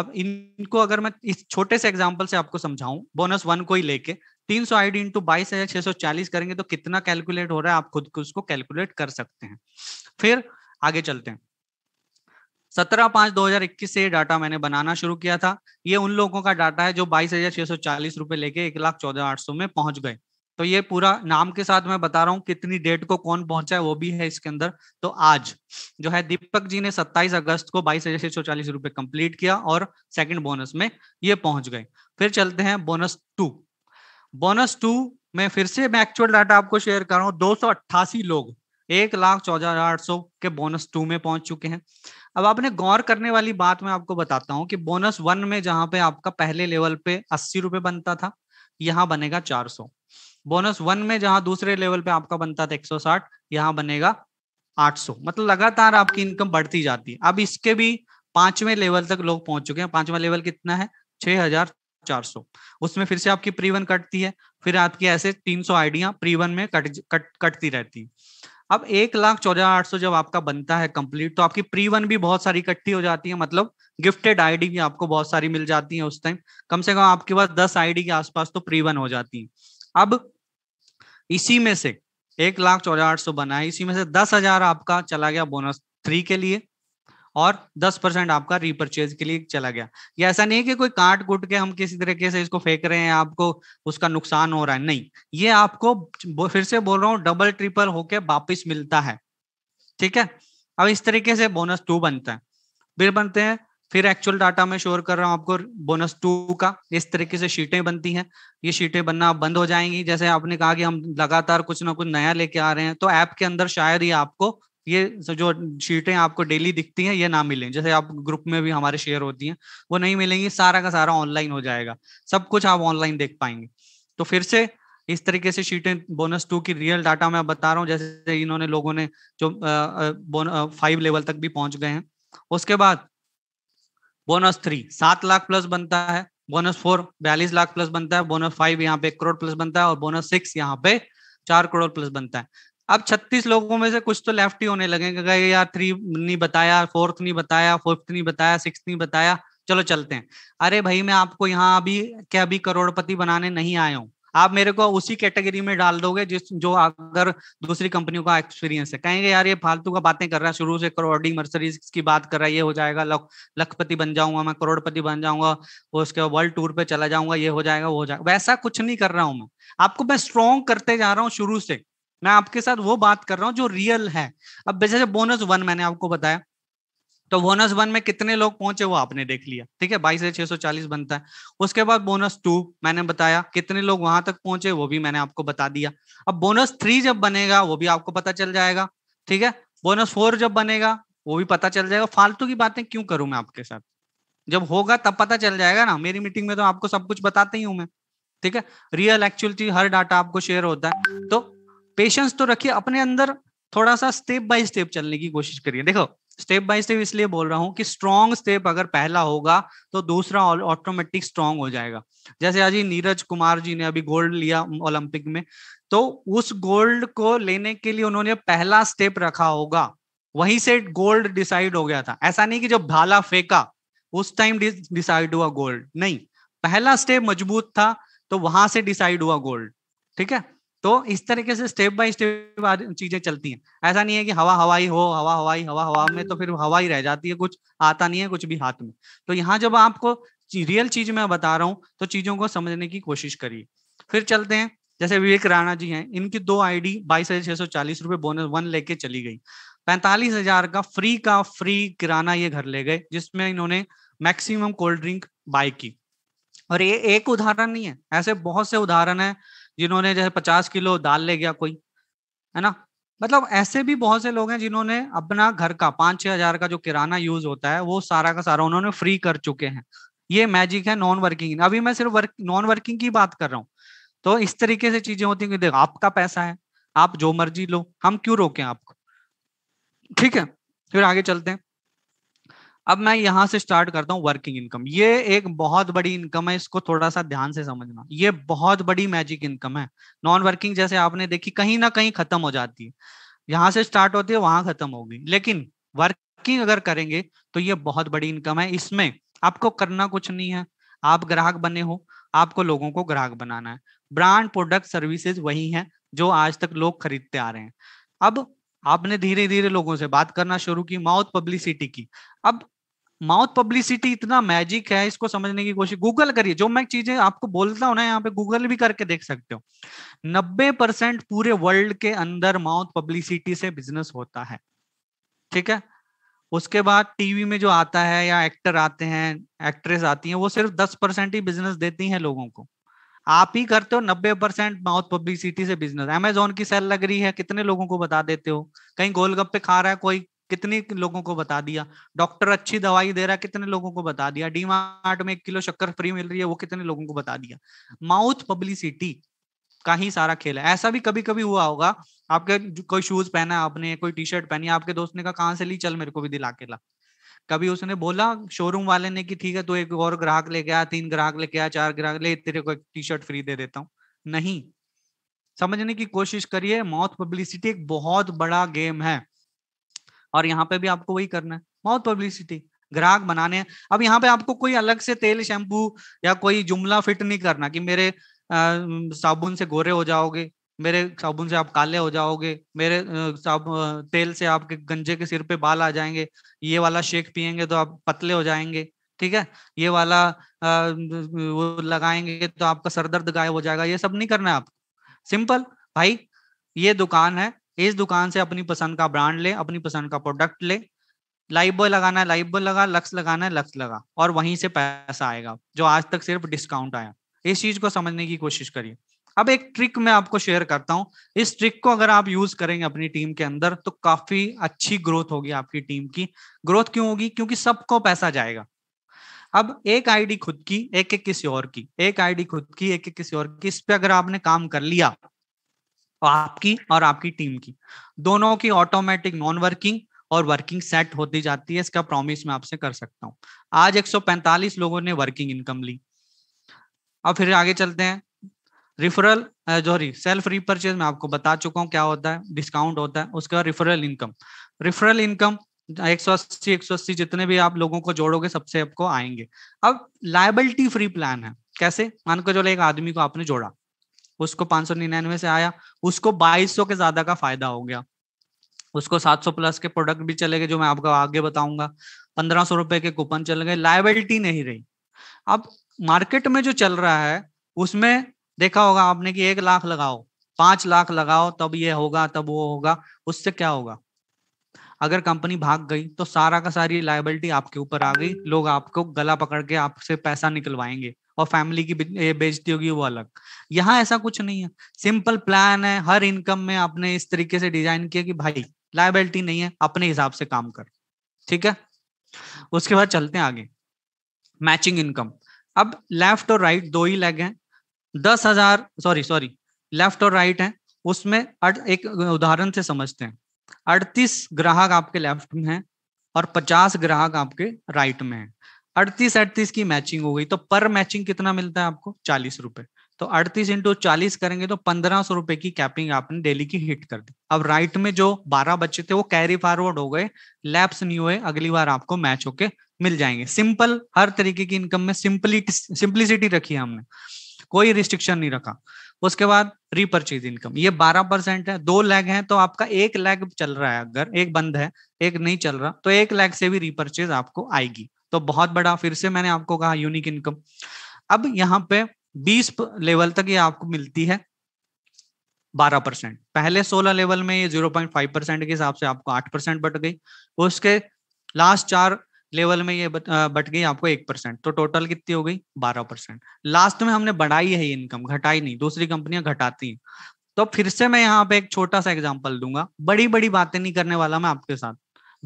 अब इनको अगर मैं इस छोटे से एग्जाम्पल से आपको समझाऊं बोनस वन को ही लेके तीन सौ आईडी इंटू बाईस हजार छह सौ चालीस करेंगे तो कितना कैलकुलेट हो रहा है आप खुद उसको कैलकुलेट कर सकते हैं फिर आगे चलते हैं सत्रह पांच दो हजार इक्कीस से डाटा मैंने बनाना शुरू किया था ये उन लोगों का डाटा है जो बाईस हजार छह सौ चालीस रुपए लेके एक लाख चौदह आठ सौ में पहुंच गए तो ये पूरा नाम के साथ मैं बता रहा हूँ कितनी डेट को कौन पहुंचा है वो भी है इसके अंदर तो आज जो है दीपक जी ने 27 अगस्त को बाईस हजार छह सौ चालीस रुपए कंप्लीट किया और सेकंड बोनस में ये पहुंच गए फिर चलते हैं बोनस टू बोनस टू में फिर से मैं एक्चुअल डाटा आपको शेयर कर रहा हूँ दो लोग एक लाख चौदह हजार आठ सौ के बोनस टू में पहुंच चुके हैं अब आपने गौर करने वाली बात मैं आपको बताता हूं कि बोनस वन में जहां पे आपका पहले लेवल पे अस्सी रुपए बनता था यहाँ बनेगा चार सौ बोनस वन में जहां दूसरे लेवल पे आपका बनता था एक सौ साठ यहाँ बनेगा आठ सौ मतलब लगातार आपकी इनकम बढ़ती जाती है अब इसके भी पांचवें लेवल तक लोग पहुंच चुके हैं पांचवा लेवल कितना है छह हजार चार सौ उसमें फिर से आपकी प्रीवन कटती है फिर आपकी ऐसे तीन सौ आइडिया प्रीवन में कट कट कटती रहती अब एक लाख चौदह आठ सौ जब आपका बनता है कंप्लीट तो आपकी प्रीवन भी बहुत सारी इकट्ठी हो जाती है मतलब गिफ्टेड आईडी भी आपको बहुत सारी मिल जाती है उस टाइम कम से कम आपके पास दस आईडी के आसपास तो प्रीवन हो जाती है अब इसी में से एक लाख चौदह आठ सौ बना है इसी में से दस हजार आपका चला गया बोनस थ्री के लिए और 10 परसेंट आपका रिपर्चेज के लिए चला गया ये ऐसा नहीं है कि कोई काट कुट के हम किसी तरीके से इसको फेंक रहे हैं आपको उसका नुकसान हो रहा है नहीं ये आपको फिर से बोल रहा हूँ डबल ट्रिपल होके वापिस मिलता है ठीक है अब इस तरीके से बोनस टू बनता है फिर बनते हैं फिर एक्चुअल डाटा में शोर कर रहा हूँ आपको बोनस टू का इस तरीके से शीटें बनती हैं ये शीटें बनना बंद हो जाएंगी जैसे आपने कहा कि हम लगातार कुछ ना कुछ नया लेके आ रहे हैं तो ऐप के अंदर शायद ही आपको ये जो शीटें आपको डेली दिखती हैं ये ना मिलें जैसे आप ग्रुप में भी हमारे शेयर होती हैं वो नहीं मिलेंगी सारा का सारा ऑनलाइन हो जाएगा सब कुछ आप ऑनलाइन देख पाएंगे तो फिर से इस तरीके से शीटें बोनस टू की रियल डाटा मैं बता रहा हूँ जैसे इन्होंने लोगों ने जो फाइव लेवल तक भी पहुंच गए हैं उसके बाद बोनस थ्री सात लाख प्लस बनता है बोनस फोर बयालीस लाख प्लस बनता है बोनस फाइव यहाँ पे एक करोड़ प्लस बनता है और बोनस सिक्स यहाँ पे चार करोड़ प्लस बनता है अब 36 लोगों में से कुछ तो लेफ्ट ही होने लगेंगे यार थ्री नहीं बताया फोर्थ नहीं बताया फिफ्थ नहीं बताया सिक्स नहीं बताया चलो चलते हैं अरे भाई मैं आपको यहाँ अभी क्या अभी करोड़पति बनाने नहीं आया हूँ आप मेरे को उसी कैटेगरी में डाल दोगे जिस जो अगर दूसरी कंपनियों का एक्सपीरियंस है कहेंगे यार ये फालतू का बातें कर रहा है शुरू से करोड़ी मर्सरीज की बात कर रहा है ये हो जाएगा लखपति बन जाऊंगा मैं करोड़पति बन जाऊंगा उसके वर्ल्ड टूर पे चला जाऊंगा ये हो जाएगा वो हो जाएगा वैसा कुछ नहीं कर रहा हूं मैं आपको मैं स्ट्रॉन्ग करते जा रहा हूँ शुरू से मैं आपके साथ वो बात कर रहा हूँ जो रियल है अब जैसे बोनस वन मैंने आपको बताया तो बोनस वन में कितने लोग पहुंचे वो आपने देख लिया ठीक है बाईस से चालीस बनता है उसके बाद बोनस टू मैंने बताया कितने लोग वहां तक पहुंचे वो भी मैंने आपको बता दिया अब बोनस थ्री जब बनेगा वो भी आपको पता चल जाएगा ठीक है बोनस फोर जब बनेगा वो भी पता चल जाएगा फालतू की बातें क्यों करूं मैं आपके साथ जब होगा तब पता चल जाएगा ना मेरी मीटिंग में तो आपको सब कुछ बताते ही हूं मैं ठीक है रियल एक्चुअल हर डाटा आपको शेयर होता है तो पेशेंस तो रखिए अपने अंदर थोड़ा सा स्टेप बाय स्टेप चलने की कोशिश करिए देखो स्टेप बाय स्टेप इसलिए बोल रहा हूँ कि स्ट्रॉन्ग स्टेप अगर पहला होगा तो दूसरा ऑटोमेटिक स्ट्रांग हो जाएगा जैसे आज ही नीरज कुमार जी ने अभी गोल्ड लिया ओलंपिक में तो उस गोल्ड को लेने के लिए उन्होंने पहला स्टेप रखा होगा वहीं से गोल्ड डिसाइड हो गया था ऐसा नहीं कि जब भाला फेंका उस टाइम डिसाइड हुआ गोल्ड नहीं पहला स्टेप मजबूत था तो वहां से डिसाइड हुआ गोल्ड ठीक है तो इस तरीके से स्टेप बाय स्टेप चीजें चलती हैं ऐसा नहीं है कि हवा हवाई हो हवा हवाई हवा हवा में तो फिर हवा ही रह जाती है कुछ आता नहीं है कुछ भी हाथ में तो यहाँ जब आपको रियल चीज में बता रहा हूँ तो चीजों को समझने की कोशिश करिए फिर चलते हैं जैसे विवेक राणा जी हैं इनकी दो आईडी बाईस हजार छह सौ चालीस रुपए बोनस वन लेके चली गई पैंतालीस हजार का फ्री का फ्री किराना ये घर ले गए जिसमें इन्होंने मैक्सिमम कोल्ड ड्रिंक बाय की और ये एक उदाहरण नहीं है ऐसे बहुत से उदाहरण है जिन्होंने जैसे पचास किलो दाल ले गया कोई है ना मतलब ऐसे भी बहुत से लोग हैं जिन्होंने अपना घर का पांच छह हजार का जो किराना यूज होता है वो सारा का सारा उन्होंने फ्री कर चुके हैं ये मैजिक है नॉन वर्किंग अभी मैं सिर्फ वर्क नॉन वर्किंग की बात कर रहा हूँ तो इस तरीके से चीजें होती हैं देखो आपका पैसा है आप जो मर्जी लो हम क्यों रोकें आपको ठीक है फिर आगे चलते हैं अब मैं यहाँ से स्टार्ट करता हूँ वर्किंग इनकम ये एक बहुत बड़ी इनकम है इसको थोड़ा सा ध्यान से समझना ये बहुत बड़ी मैजिक इनकम है नॉन वर्किंग जैसे आपने देखी कहीं ना कहीं खत्म हो जाती है यहाँ से स्टार्ट होती है वहां खत्म होगी लेकिन वर्किंग अगर करेंगे तो ये बहुत बड़ी इनकम है इसमें आपको करना कुछ नहीं है आप ग्राहक बने हो आपको लोगों को ग्राहक बनाना है ब्रांड प्रोडक्ट सर्विसेज वही है जो आज तक लोग खरीदते आ रहे हैं अब आपने धीरे धीरे लोगों से बात करना शुरू की माउथ पब्लिसिटी की अब माउथ पब्लिसिटी इतना मैजिक है इसको समझने की कोशिश गूगल करिए जो मैं चीजें आपको बोलता हूँ ना यहाँ पे गूगल भी करके देख सकते हो नब्बे परसेंट पूरे वर्ल्ड के अंदर माउथ पब्लिसिटी से बिजनेस होता है ठीक है उसके बाद टीवी में जो आता है या एक्टर आते हैं एक्ट्रेस आती हैं वो सिर्फ दस परसेंट ही बिजनेस देती हैं लोगों को आप ही करते हो नब्बे परसेंट माउथ पब्लिसिटी से बिजनेस अमेजोन की सेल लग रही है कितने लोगों को बता देते हो कहीं गोलगप्पे खा रहा है कोई कितने लोगों को बता दिया डॉक्टर अच्छी दवाई दे रहा है कितने लोगों को बता दिया डी मार्ट में एक किलो शक्कर फ्री मिल रही है वो कितने लोगों को बता दिया माउथ पब्लिसिटी का ही सारा खेल है ऐसा भी कभी कभी हुआ होगा आपके कोई शूज पहना आपने कोई टी शर्ट पहनी आपके दोस्त ने कहा से ली चल मेरे को भी दिला के ला कभी उसने बोला शोरूम वाले ने कि ठीक है तो एक और ग्राहक ले गया तीन ग्राहक लेके आया चार ग्राहक ले तेरे को एक टी शर्ट फ्री दे देता हूँ नहीं समझने की कोशिश करिए माउथ पब्लिसिटी एक बहुत बड़ा गेम है और यहाँ पे भी आपको वही करना है माउथ पब्लिसिटी ग्राहक बनाने अब यहाँ पे आपको कोई अलग से तेल शैम्पू या कोई जुमला फिट नहीं करना कि मेरे साबुन से गोरे हो जाओगे मेरे साबुन से आप काले हो जाओगे मेरे तेल से आपके गंजे के सिर पे बाल आ जाएंगे ये वाला शेक पियेंगे तो आप पतले हो जाएंगे ठीक है ये वाला आ, वो लगाएंगे तो आपका सर दर्द गायब हो जाएगा ये सब नहीं करना है आपको सिंपल भाई ये दुकान है इस दुकान से अपनी पसंद का ब्रांड ले अपनी पसंद का प्रोडक्ट ले लाइव बॉय लगाना है लाइफ बॉय लगा लक्स लगाना है लक्स लगा और वहीं से पैसा आएगा जो आज तक सिर्फ डिस्काउंट आया इस चीज को समझने की कोशिश करिए अब एक ट्रिक मैं आपको शेयर करता हूँ इस ट्रिक को अगर आप यूज करेंगे अपनी टीम के अंदर तो काफी अच्छी ग्रोथ होगी आपकी टीम की ग्रोथ क्यों होगी क्योंकि सबको पैसा जाएगा अब एक आईडी खुद की एक एक किसी और की एक आईडी खुद की एक एक किसी और की इस पे अगर आपने काम कर लिया तो आपकी और आपकी टीम की दोनों की ऑटोमेटिक नॉन वर्किंग और वर्किंग सेट होती जाती है इसका प्रॉमिस मैं आपसे कर सकता हूँ आज 145 लोगों ने वर्किंग इनकम ली अब फिर आगे चलते हैं रिफरल सॉरी सेल्फ रिपर्चेज मैं आपको बता चुका हूँ क्या होता है डिस्काउंट होता है उसके बाद रिफरल इनकम रिफरल इनकम एक एक सौ अस्सी सौ अस्सी जितने भी आप लोगों को जोड़ोगे सबसे आपको आएंगे अब लाइबिलिटी फ्री प्लान है कैसे मान को चलो एक आदमी को आपने जोड़ा उसको पांच सौ निन्यानवे से आया उसको बाईस सौ के ज्यादा का फायदा हो गया उसको सात सौ प्लस के प्रोडक्ट भी चले गए जो मैं आपको आगे बताऊंगा पंद्रह सौ रुपए के कूपन चले गए लाइबिलिटी नहीं रही अब मार्केट में जो चल रहा है उसमें देखा होगा आपने कि एक लाख लगाओ पांच लाख लगाओ तब ये होगा तब वो होगा उससे क्या होगा अगर कंपनी भाग गई तो सारा का सारी लाइबिलिटी आपके ऊपर आ गई लोग आपको गला पकड़ के आपसे पैसा निकलवाएंगे और फैमिली की बेचती होगी वो अलग यहाँ ऐसा कुछ नहीं है सिंपल प्लान है हर इनकम में आपने इस तरीके से डिजाइन किया कि भाई लाइबिलिटी नहीं है अपने हिसाब से काम कर ठीक है उसके बाद चलते हैं आगे मैचिंग इनकम अब लेफ्ट और राइट दो ही लेग हैं दस हजार सॉरी सॉरी लेफ्ट और राइट है उसमें एक उदाहरण से समझते हैं अड़तीस ग्राहक आपके लेफ्ट में हैं और पचास ग्राहक आपके राइट में हैं अड़तीस अड़तीस की मैचिंग हो गई तो पर मैचिंग कितना मिलता है आपको चालीस रुपए तो अड़तीस इंटू चालीस करेंगे तो पंद्रह सौ रुपए की कैपिंग आपने डेली की हिट कर दी अब राइट में जो बारह बच्चे थे वो कैरी फॉरवर्ड हो गए लैप्स नहीं हुए अगली बार आपको मैच होके मिल जाएंगे सिंपल हर तरीके की इनकम में सिंपली सिंप्लिसिटी रखी है हमने कोई रिस्ट्रिक्शन नहीं रखा उसके बाद रिपर्चेज इनकम ये बारह परसेंट है दो लैग है तो आपका एक लैग चल रहा है अगर एक बंद है एक नहीं चल रहा तो एक लैग से भी रिपर्चेज आपको आएगी तो बहुत बड़ा फिर से मैंने आपको कहा यूनिक इनकम अब यहाँ पे 20 लेवल तक ये आपको मिलती है 12 परसेंट पहले 16 लेवल में ये 0.5 परसेंट के हिसाब से आपको 8 परसेंट बट गई उसके लास्ट चार लेवल में ये बट गई आपको एक परसेंट तो टोटल कितनी हो गई बारह परसेंट लास्ट में हमने बढ़ाई है इनकम घटाई नहीं दूसरी कंपनियां घटाती हैं तो फिर से मैं यहाँ पे एक छोटा सा एग्जाम्पल दूंगा बड़ी बड़ी बातें नहीं करने वाला मैं आपके साथ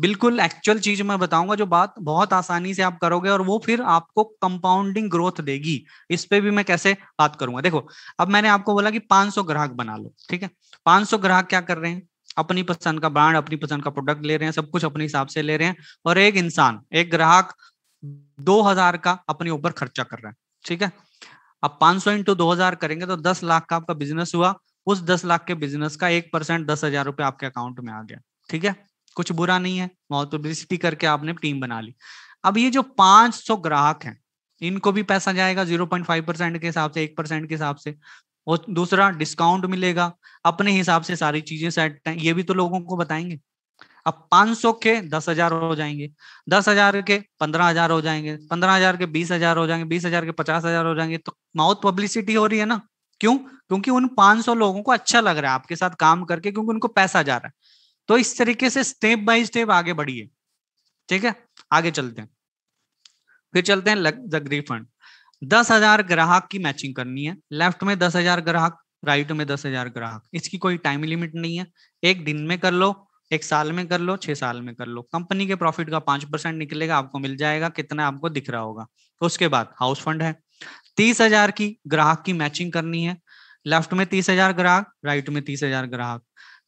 बिल्कुल एक्चुअल चीज मैं बताऊंगा जो बात बहुत आसानी से आप करोगे और वो फिर आपको कंपाउंडिंग ग्रोथ देगी इस पे भी मैं कैसे बात करूंगा देखो अब मैंने आपको बोला कि 500 ग्राहक बना लो ठीक है 500 ग्राहक क्या कर रहे हैं अपनी पसंद का ब्रांड अपनी पसंद का प्रोडक्ट ले रहे हैं सब कुछ अपने हिसाब से ले रहे हैं और एक इंसान एक ग्राहक दो हजार का अपने ऊपर खर्चा कर रहा है ठीक है अब पांच सौ इंटू दो हजार करेंगे तो दस लाख का आपका बिजनेस हुआ उस दस लाख के बिजनेस का एक परसेंट दस हजार आपके अकाउंट में आ गया ठीक है कुछ बुरा नहीं है बहुत पब्लिसिटी करके आपने टीम बना ली अब ये जो 500 ग्राहक हैं इनको भी पैसा जाएगा 0.5 परसेंट के हिसाब से एक परसेंट के हिसाब से और दूसरा डिस्काउंट मिलेगा अपने हिसाब से सारी चीजें सेट हैं ये भी तो लोगों को बताएंगे अब 500 के दस हजार हो जाएंगे दस हजार के पंद्रह हजार हो जाएंगे पंद्रह हजार के बीस हजार हो जाएंगे बीस हजार के पचास हजार हो जाएंगे तो माउथ पब्लिसिटी हो रही है ना क्यों क्योंकि उन 500 लोगों को अच्छा लग रहा है आपके साथ काम करके क्योंकि उनको पैसा जा रहा है तो इस तरीके से स्टेप बाय स्टेप आगे बढ़िए ठीक है आगे चलते हैं फिर चलते हैं जगरी फंड दस हजार ग्राहक की मैचिंग करनी है लेफ्ट में दस हजार ग्राहक राइट में दस हजार ग्राहक इसकी कोई टाइम लिमिट नहीं है एक दिन में कर लो एक साल में कर लो छह साल में कर लो कंपनी के प्रॉफिट का पांच परसेंट निकलेगा आपको मिल जाएगा कितना आपको दिख रहा होगा उसके बाद हाउस फंड है तीस हजार की ग्राहक की मैचिंग करनी है लेफ्ट में तीस हजार ग्राहक राइट में तीस हजार ग्राहक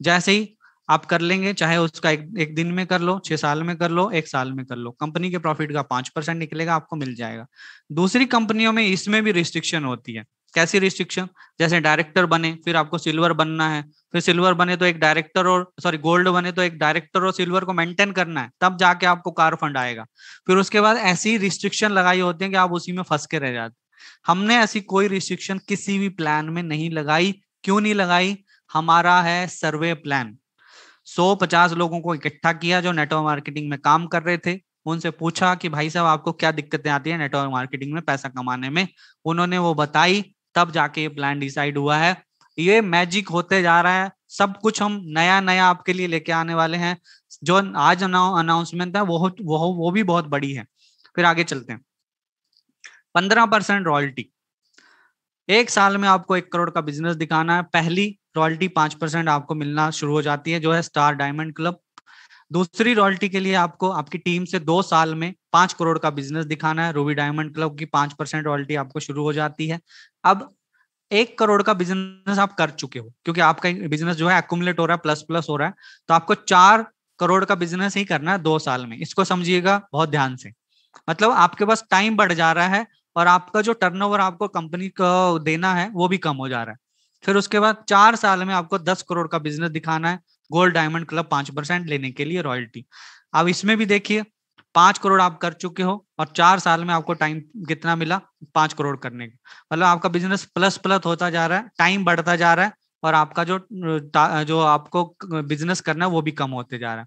जैसे ही आप कर लेंगे चाहे उसका एक, एक दिन में कर लो छह साल में कर लो एक साल में कर लो कंपनी के प्रॉफिट का पांच परसेंट निकलेगा आपको मिल जाएगा दूसरी कंपनियों में इसमें भी रिस्ट्रिक्शन होती है कैसी रिस्ट्रिक्शन जैसे डायरेक्टर बने फिर आपको सिल्वर बनना है फिर सिल्वर बने तो एक डायरेक्टर और सॉरी गोल्ड बने तो एक डायरेक्टर और सिल्वर को मेंटेन करना है तब जाके आपको कार फंड आएगा फिर उसके बाद ऐसी रिस्ट्रिक्शन लगाई होती है कि आप उसी में फंस के रह जाते हमने ऐसी कोई रिस्ट्रिक्शन किसी भी प्लान में नहीं लगाई क्यों नहीं लगाई हमारा है सर्वे प्लान 150 लोगों को इकट्ठा किया जो नेटवर्क मार्केटिंग में काम कर रहे थे उनसे पूछा कि भाई साहब आपको क्या दिक्कतें आती है नेटवर्क मार्केटिंग में पैसा कमाने में उन्होंने वो बताई तब जाके ये प्लान डिसाइड हुआ है ये मैजिक होते जा रहा है सब कुछ हम नया नया आपके लिए लेके आने वाले हैं जो आज अनाउंसमेंट है वो वो वो भी बहुत बड़ी है फिर आगे चलते हैं पंद्रह परसेंट रॉयल्टी एक साल में आपको एक करोड़ का बिजनेस दिखाना है पहली रॉयल्टी पांच परसेंट आपको मिलना शुरू हो जाती है जो है स्टार डायमंड क्लब दूसरी रॉयल्टी के लिए आपको आपकी टीम से दो साल में पांच करोड़ का बिजनेस दिखाना है रूबी डायमंड क्लब की पांच परसेंट रॉयल्टी आपको शुरू हो जाती है अब एक करोड़ का बिजनेस आप कर चुके हो क्योंकि आपका बिजनेस जो है एक्मुलेट हो रहा है प्लस प्लस हो रहा है तो आपको चार करोड़ का बिजनेस ही करना है दो साल में इसको समझिएगा बहुत ध्यान से मतलब आपके पास टाइम बढ़ जा रहा है और आपका जो टर्नओवर आपको कंपनी को देना है वो भी कम हो जा रहा है फिर उसके बाद चार साल में आपको दस करोड़ का बिजनेस दिखाना है गोल्ड डायमंड क्लब पांच परसेंट लेने के लिए रॉयल्टी अब इसमें भी देखिए पांच करोड़ आप कर चुके हो और चार साल में आपको टाइम कितना मिला पांच करोड़ करने का मतलब आपका बिजनेस प्लस प्लस होता जा रहा है टाइम बढ़ता जा रहा है और आपका जो जो आपको बिजनेस करना है वो भी कम होते जा रहा है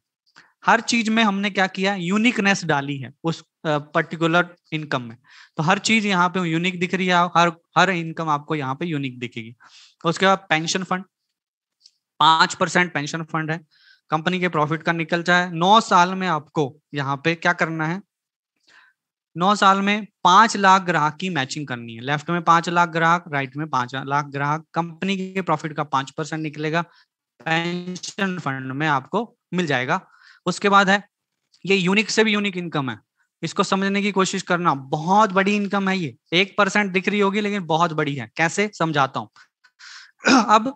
हर चीज में हमने क्या किया यूनिकनेस डाली है उस पर्टिकुलर इनकम में तो हर चीज यहाँ पे यूनिक दिख रही है हर हर इनकम आपको यहाँ पे यूनिक दिखेगी उसके बाद पेंशन फंड पांच परसेंट पेंशन फंड है कंपनी के प्रॉफिट का निकल जाए नौ साल में आपको यहाँ पे क्या करना है नौ साल में पांच लाख ग्राहक की मैचिंग करनी है लेफ्ट में पांच लाख ग्राहक राइट में पांच लाख ग्राहक कंपनी के प्रॉफिट का पांच परसेंट निकलेगा पेंशन फंड में आपको मिल जाएगा उसके बाद है ये यूनिक से भी यूनिक इनकम है इसको समझने की कोशिश करना बहुत बड़ी इनकम है ये एक परसेंट दिख रही होगी लेकिन बहुत बड़ी है कैसे समझाता हूँ *clears throat* अब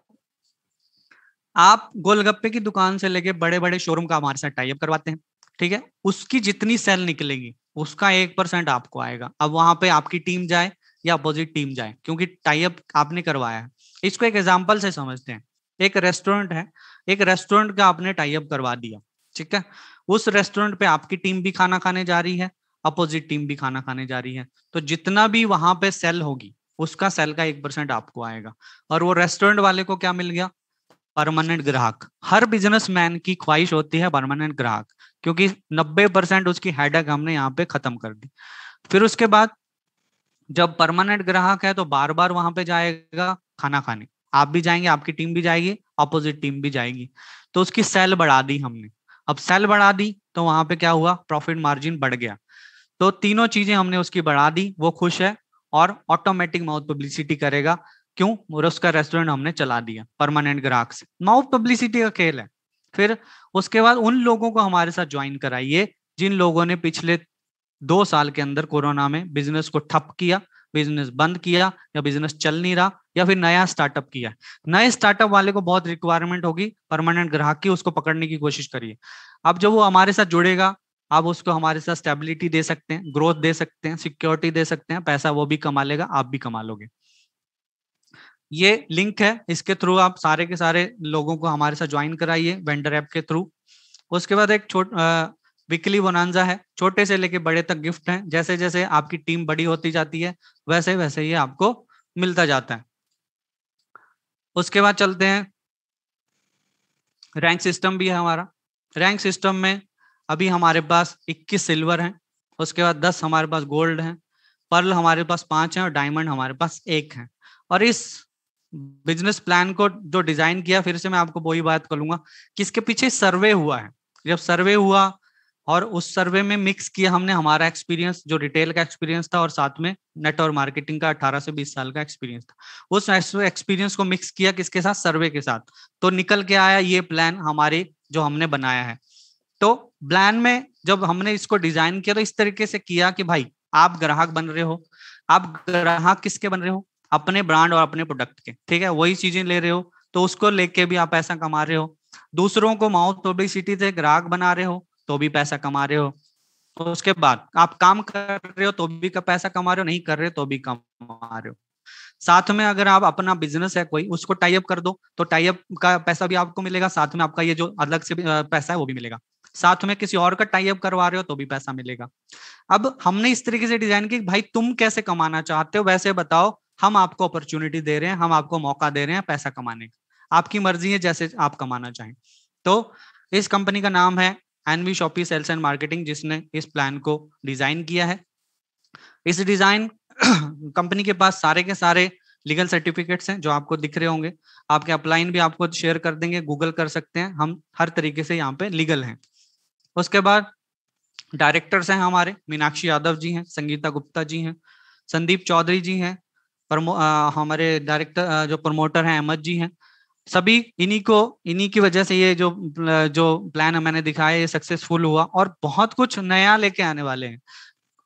आप गोलगप्पे की दुकान से लेके बड़े बड़े शोरूम का हमारे साथ टाइप करवाते हैं ठीक है उसकी जितनी सेल निकलेगी उसका एक परसेंट आपको आएगा अब वहां पे आपकी टीम जाए या अपोजिट टीम जाए क्योंकि टाइप आपने करवाया है इसको एक एग्जाम्पल से समझते हैं एक रेस्टोरेंट है एक रेस्टोरेंट का आपने टाइप करवा दिया ठीक है उस रेस्टोरेंट पे आपकी टीम भी खाना खाने जा रही है अपोजिट टीम भी खाना खाने जा रही है तो जितना भी वहां पे सेल होगी उसका सेल का एक परसेंट आपको आएगा और वो रेस्टोरेंट वाले को क्या मिल गया परमानेंट ग्राहक हर बिजनेसमैन की ख्वाहिश होती है परमानेंट ग्राहक क्योंकि 90 परसेंट उसकी हेडक हमने यहाँ पे खत्म कर दी फिर उसके बाद जब परमानेंट ग्राहक है तो बार बार वहां पे जाएगा खाना खाने आप भी जाएंगे आपकी टीम भी जाएगी अपोजिट टीम भी जाएगी तो उसकी सेल बढ़ा दी हमने अब सेल बढ़ा दी तो वहां पे क्या हुआ प्रॉफिट मार्जिन बढ़ गया तो तीनों चीजें हमने उसकी बढ़ा दी वो खुश है और ऑटोमेटिक माउथ पब्लिसिटी करेगा क्यों और उसका रेस्टोरेंट हमने चला दिया परमानेंट ग्राहक से माउथ पब्लिसिटी का खेल है फिर उसके बाद उन लोगों को हमारे साथ ज्वाइन कराइए जिन लोगों ने पिछले दो साल के अंदर कोरोना में बिजनेस को ठप किया बिजनेस बंद किया या बिजनेस चल नहीं रहा या फिर नया स्टार्टअप किया नए स्टार्टअप वाले को बहुत रिक्वायरमेंट होगी परमानेंट ग्राहक की उसको पकड़ने की कोशिश करिए अब जब वो हमारे साथ जुड़ेगा आप उसको हमारे साथ स्टेबिलिटी दे सकते हैं ग्रोथ दे सकते हैं सिक्योरिटी दे सकते हैं पैसा वो भी कमा लेगा आप भी कमा लोगे ये लिंक है इसके थ्रू आप सारे के सारे लोगों को हमारे साथ ज्वाइन कराइए वेंडर ऐप के थ्रू उसके बाद एक छोट विकली बोनांजा है छोटे से लेके बड़े तक गिफ्ट हैं जैसे जैसे आपकी टीम बड़ी होती जाती है वैसे वैसे ये आपको मिलता जाता है उसके बाद चलते हैं रैंक सिस्टम भी है हमारा रैंक सिस्टम में अभी हमारे पास 21 सिल्वर हैं उसके बाद 10 हमारे पास गोल्ड हैं पर्ल हमारे पास पांच हैं और डायमंड हमारे पास एक है और इस बिजनेस प्लान को जो डिजाइन किया फिर से मैं आपको वही बात करूंगा कि इसके पीछे सर्वे हुआ है जब सर्वे हुआ और उस सर्वे में मिक्स किया हमने हमारा एक्सपीरियंस जो रिटेल का एक्सपीरियंस था और साथ में नेट और मार्केटिंग का 18 से 20 साल का एक्सपीरियंस था उस एक्सपीरियंस को मिक्स किया किसके साथ सर्वे के साथ तो निकल के आया ये प्लान हमारी जो हमने बनाया है तो प्लान में जब हमने इसको डिजाइन किया तो इस तरीके से किया कि भाई आप ग्राहक बन रहे हो आप ग्राहक किसके बन रहे हो अपने ब्रांड और अपने प्रोडक्ट के ठीक है वही चीजें ले रहे हो तो उसको लेके भी आप पैसा कमा रहे हो दूसरों को माउथ पब्लिसिटी तो से ग्राहक बना रहे हो तो भी पैसा कमा रहे हो उसके बाद आप काम कर रहे हो तो भी का पैसा कमा रहे हो नहीं कर रहे हो तो भी कमा रहे हो साथ में अगर आप अपना बिजनेस है कोई उसको टाइप कर दो तो टाइप का पैसा भी आपको मिलेगा साथ में आपका ये जो अलग से पैसा है वो भी मिलेगा साथ में किसी और का टाइप करवा रहे हो तो भी पैसा मिलेगा अब हमने इस तरीके से डिजाइन की भाई तुम कैसे कमाना चाहते हो वैसे बताओ हम आपको अपॉर्चुनिटी दे रहे हैं हम आपको मौका दे रहे हैं पैसा कमाने का आपकी मर्जी है जैसे आप कमाना चाहें तो इस कंपनी का नाम है NV shoppy sales and marketing जिसने इस प्लान को डिजाइन किया है इस डिजाइन कंपनी *clears throat* के पास सारे के सारे लीगल सर्टिफिकेट्स हैं जो आपको दिख रहे होंगे आपके अपलाइन भी आपको शेयर कर देंगे गूगल कर सकते हैं हम हर तरीके से यहाँ पे लीगल हैं उसके बाद डायरेक्टर्स हैं हमारे मीनाक्षी यादव जी हैं संगीता गुप्ता जी हैं संदीप चौधरी जी हैं प्रमो हमारे डायरेक्टर जो प्रमोटर हैं अहमद जी हैं सभी इन्हीं को इन्हीं की वजह से ये जो जो प्लान मैंने दिखाया ये सक्सेसफुल हुआ और बहुत कुछ नया लेके आने वाले हैं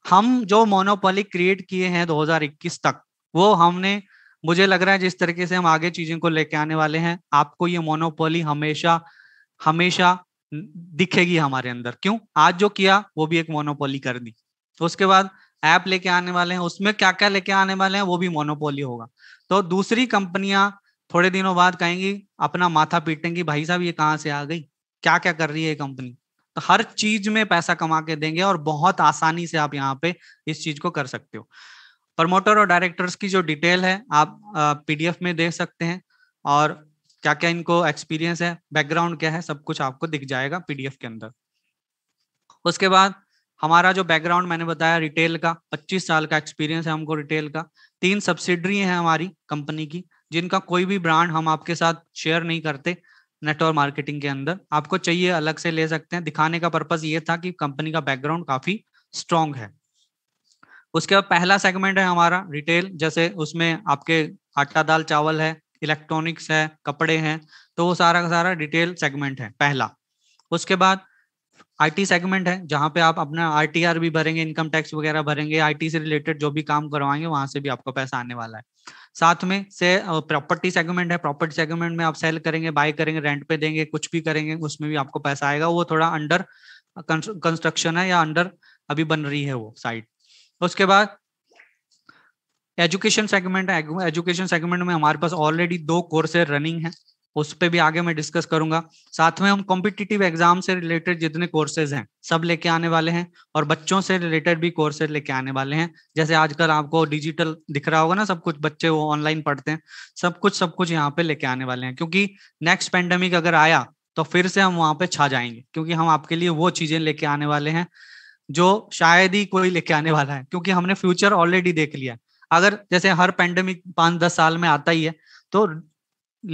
हम जो मोनोपोली क्रिएट किए हैं 2021 तक वो हमने मुझे लग रहा है जिस तरीके से हम आगे चीजों को लेके आने वाले हैं आपको ये मोनोपोली हमेशा हमेशा दिखेगी हमारे अंदर क्यों आज जो किया वो भी एक मोनोपोली कर दी तो उसके बाद ऐप लेके आने वाले हैं उसमें क्या क्या लेके आने वाले हैं वो भी मोनोपोली होगा तो दूसरी कंपनियां थोड़े दिनों बाद कहेंगी अपना माथा पीटेंगी भाई साहब ये कहाँ से आ गई क्या क्या कर रही है कंपनी तो हर चीज में पैसा कमा के देंगे और बहुत आसानी से आप यहाँ पे इस चीज को कर सकते हो प्रमोटर और डायरेक्टर्स की जो डिटेल है आप पीडीएफ में देख सकते हैं और क्या क्या इनको एक्सपीरियंस है बैकग्राउंड क्या है सब कुछ आपको दिख जाएगा पीडीएफ के अंदर उसके बाद हमारा जो बैकग्राउंड मैंने बताया रिटेल का 25 साल का एक्सपीरियंस है हमको रिटेल का तीन सब्सिडरी है हमारी कंपनी की जिनका कोई भी ब्रांड हम आपके साथ शेयर नहीं करते नेटवर्क मार्केटिंग के अंदर आपको चाहिए अलग से ले सकते हैं दिखाने का पर्पज ये था कि कंपनी का बैकग्राउंड काफी स्ट्रांग है उसके बाद पहला सेगमेंट है हमारा रिटेल जैसे उसमें आपके आटा दाल चावल है इलेक्ट्रॉनिक्स है कपड़े हैं तो वो सारा का सारा डिटेल सेगमेंट है पहला उसके बाद आईटी सेगमेंट है जहां पे आप अपना आरटीआर भी भरेंगे इनकम टैक्स वगैरह भरेंगे आईटी से रिलेटेड जो भी काम करवाएंगे वहां से भी आपको पैसा आने वाला है साथ में से प्रॉपर्टी सेगमेंट है प्रॉपर्टी सेगमेंट में आप सेल करेंगे बाय करेंगे रेंट पे देंगे कुछ भी करेंगे उसमें भी आपको पैसा आएगा वो थोड़ा अंडर कंस्ट्रक्शन है या अंडर अभी बन रही है वो साइट उसके बाद एजुकेशन सेगमेंट है एजुकेशन सेगमेंट में हमारे पास ऑलरेडी दो कोर्सेज रनिंग है उस पर भी आगे मैं डिस्कस करूंगा साथ में हम कॉम्पिटिटिव एग्जाम से रिलेटेड जितने कोर्सेज हैं सब लेके आने वाले हैं और बच्चों से रिलेटेड भी कोर्सेज लेके आने वाले हैं जैसे आजकल आपको डिजिटल दिख रहा होगा ना सब कुछ बच्चे वो ऑनलाइन पढ़ते हैं सब कुछ सब कुछ यहाँ पे लेके आने वाले हैं क्योंकि नेक्स्ट पेंडेमिक अगर आया तो फिर से हम वहाँ पे छा जाएंगे क्योंकि हम आपके लिए वो चीजें लेके आने वाले हैं जो शायद ही कोई लेके आने वाला है क्योंकि हमने फ्यूचर ऑलरेडी देख लिया अगर जैसे हर पैंडेमिक पांच दस साल में आता ही है तो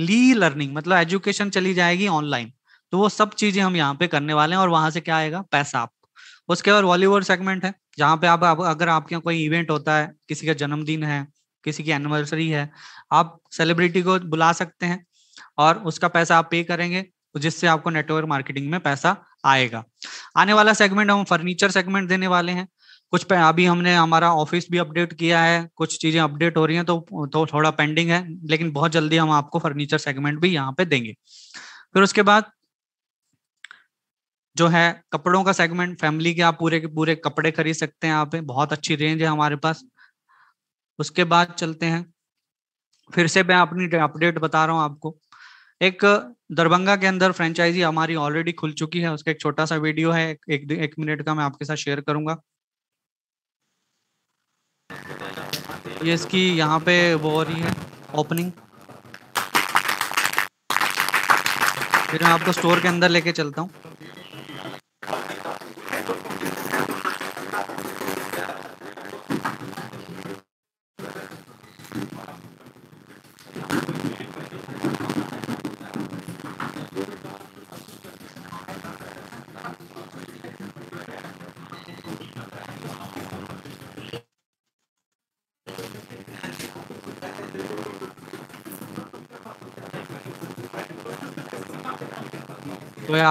ली लर्निंग मतलब एजुकेशन चली जाएगी ऑनलाइन तो वो सब चीजें हम यहाँ पे करने वाले हैं और वहां से क्या आएगा पैसा आपको उसके बाद वॉलीवुड सेगमेंट है जहाँ पे आप, आप अगर आपके कोई इवेंट होता है किसी का जन्मदिन है किसी की एनिवर्सरी है आप सेलिब्रिटी को बुला सकते हैं और उसका पैसा आप पे करेंगे जिससे आपको नेटवर्क मार्केटिंग में पैसा आएगा आने वाला सेगमेंट हम फर्नीचर सेगमेंट देने वाले हैं कुछ अभी हमने हमारा ऑफिस भी अपडेट किया है कुछ चीजें अपडेट हो रही हैं तो तो थोड़ा पेंडिंग है लेकिन बहुत जल्दी हम आपको फर्नीचर सेगमेंट भी यहाँ पे देंगे फिर उसके बाद जो है कपड़ों का सेगमेंट फैमिली के आप पूरे के पूरे कपड़े खरीद सकते हैं यहाँ पे बहुत अच्छी रेंज है हमारे पास उसके बाद चलते हैं फिर से मैं अपनी अपडेट बता रहा हूँ आपको एक दरभंगा के अंदर फ्रेंचाइजी हमारी ऑलरेडी खुल चुकी है उसका एक छोटा सा वीडियो है एक एक मिनट का मैं आपके साथ शेयर करूंगा ये इसकी यहाँ पे वो हो रही है ओपनिंग फिर मैं आपको स्टोर के अंदर लेके चलता हूँ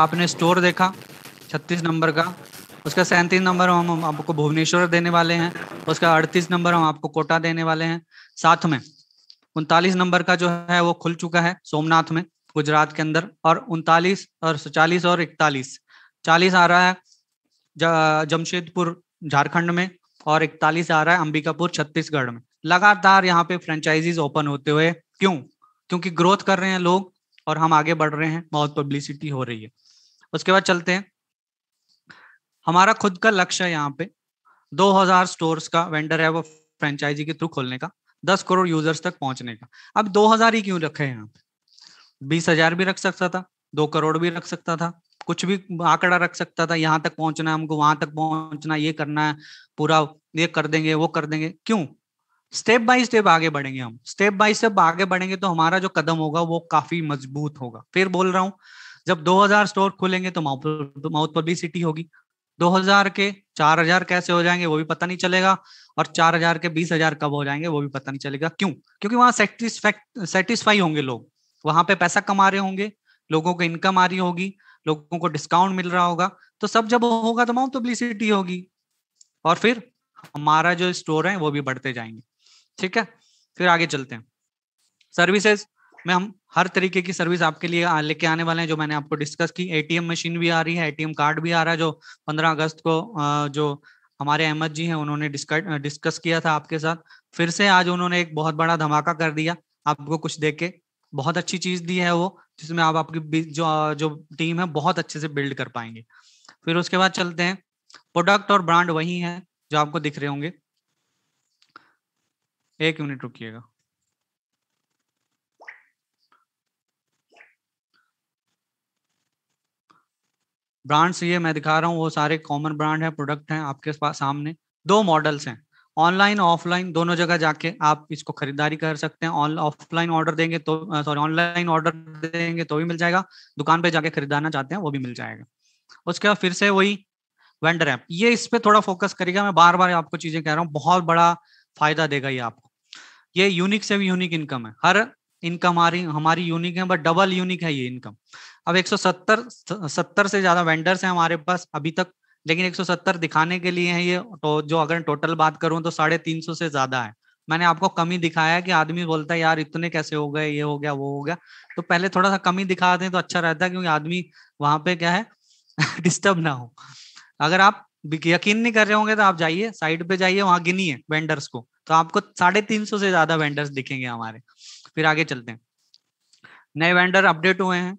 आपने स्टोर देखा छत्तीस नंबर का उसका सैंतीस नंबर हम आपको भुवनेश्वर देने वाले हैं उसका अड़तीस नंबर हम आपको कोटा देने वाले हैं साथ में उनतालीस नंबर का जो है वो खुल चुका है सोमनाथ में गुजरात के अंदर और उनतालीस और चालीस और इकतालीस चालीस आ रहा है जमशेदपुर झारखंड में और इकतालीस आ रहा है अंबिकापुर छत्तीसगढ़ में लगातार यहाँ पे फ्रेंचाइजीज ओपन होते हुए क्यों क्योंकि ग्रोथ कर रहे हैं लोग और हम आगे बढ़ रहे हैं बहुत पब्लिसिटी हो रही है उसके बाद चलते हैं हमारा खुद का लक्ष्य है यहाँ पे 2000 स्टोर्स का वेंडर है वो फ्रेंचाइजी के थ्रू खोलने का 10 करोड़ यूजर्स तक पहुंचने का अब 2000 ही क्यों रखे हैं यहाँ पे बीस हजार भी रख सकता था दो करोड़ भी रख सकता था कुछ भी आंकड़ा रख सकता था यहाँ तक पहुंचना है हमको वहां तक पहुंचना ये करना है पूरा ये कर देंगे वो कर देंगे क्यों स्टेप बाय स्टेप आगे बढ़ेंगे हम स्टेप बाय स्टेप आगे बढ़ेंगे तो हमारा जो कदम होगा वो काफी मजबूत होगा फिर बोल रहा हूँ जब 2000 स्टोर खुलेंगे तो माउथ तो भी सिटी होगी 2000 के 4000 कैसे हो जाएंगे वो भी पता नहीं चलेगा और 4000 के 20000 कब हो जाएंगे वो भी पता नहीं चलेगा क्यों क्योंकि वहां सेटिस्फाई होंगे लोग वहां पे पैसा कमा रहे होंगे लोगों को इनकम आ रही होगी लोगों को डिस्काउंट मिल रहा होगा तो सब जब होगा तो माउथ पब्लिसिटी होगी और फिर हमारा जो स्टोर है वो भी बढ़ते जाएंगे ठीक है फिर आगे चलते हैं सर्विसेज में हम हर तरीके की सर्विस आपके लिए लेके आने वाले हैं जो मैंने आपको डिस्कस की एटीएम मशीन भी आ रही है एटीएम कार्ड भी आ रहा है जो 15 अगस्त को जो हमारे अहमद जी हैं उन्होंने डिस्कस किया था आपके साथ फिर से आज उन्होंने एक बहुत बड़ा धमाका कर दिया आपको कुछ दे के बहुत अच्छी चीज दी है वो जिसमें आप आपकी जो जो टीम है बहुत अच्छे से बिल्ड कर पाएंगे फिर उसके बाद चलते हैं प्रोडक्ट और ब्रांड वही है जो आपको दिख रहे होंगे एक मिनट रुकिएगा ब्रांड्स ये मैं दिखा रहा हूँ वो सारे कॉमन ब्रांड है प्रोडक्ट है आपके पास सामने दो मॉडल्स हैं ऑनलाइन ऑफलाइन दोनों जगह जाके आप इसको खरीदारी कर सकते हैं ऑफलाइन ऑर्डर देंगे तो सॉरी ऑनलाइन ऑर्डर देंगे तो भी मिल जाएगा दुकान पे जाके खरीदाना चाहते हैं वो भी मिल जाएगा उसके बाद फिर से वही वेंडर ऐप ये इस पर थोड़ा फोकस करेगा मैं बार बार आपको चीजें कह रहा हूँ बहुत बड़ा फायदा देगा ये आपको ये यूनिक से भी यूनिक इनकम है हर इनकम हमारी हमारी यूनिक है बट डबल यूनिक है ये इनकम अब 170 70 से ज्यादा वेंडर्स हैं हमारे पास अभी तक लेकिन 170 दिखाने के लिए है ये तो जो अगर टोटल बात करूं तो साढ़े तीन सौ से ज्यादा है मैंने आपको कमी दिखाया कि आदमी बोलता है यार इतने कैसे हो गए ये हो गया वो हो गया तो पहले थोड़ा सा कमी दिखा दें तो अच्छा रहता है क्योंकि आदमी वहां पे क्या है डिस्टर्ब *laughs* ना हो अगर आप यकीन नहीं कर रहे होंगे तो आप जाइए साइड पे जाइए वहां गिनिए वेंडर्स को तो आपको साढ़े तीन सौ से ज्यादा वेंडर्स दिखेंगे हमारे फिर आगे चलते हैं नए वेंडर अपडेट हुए हैं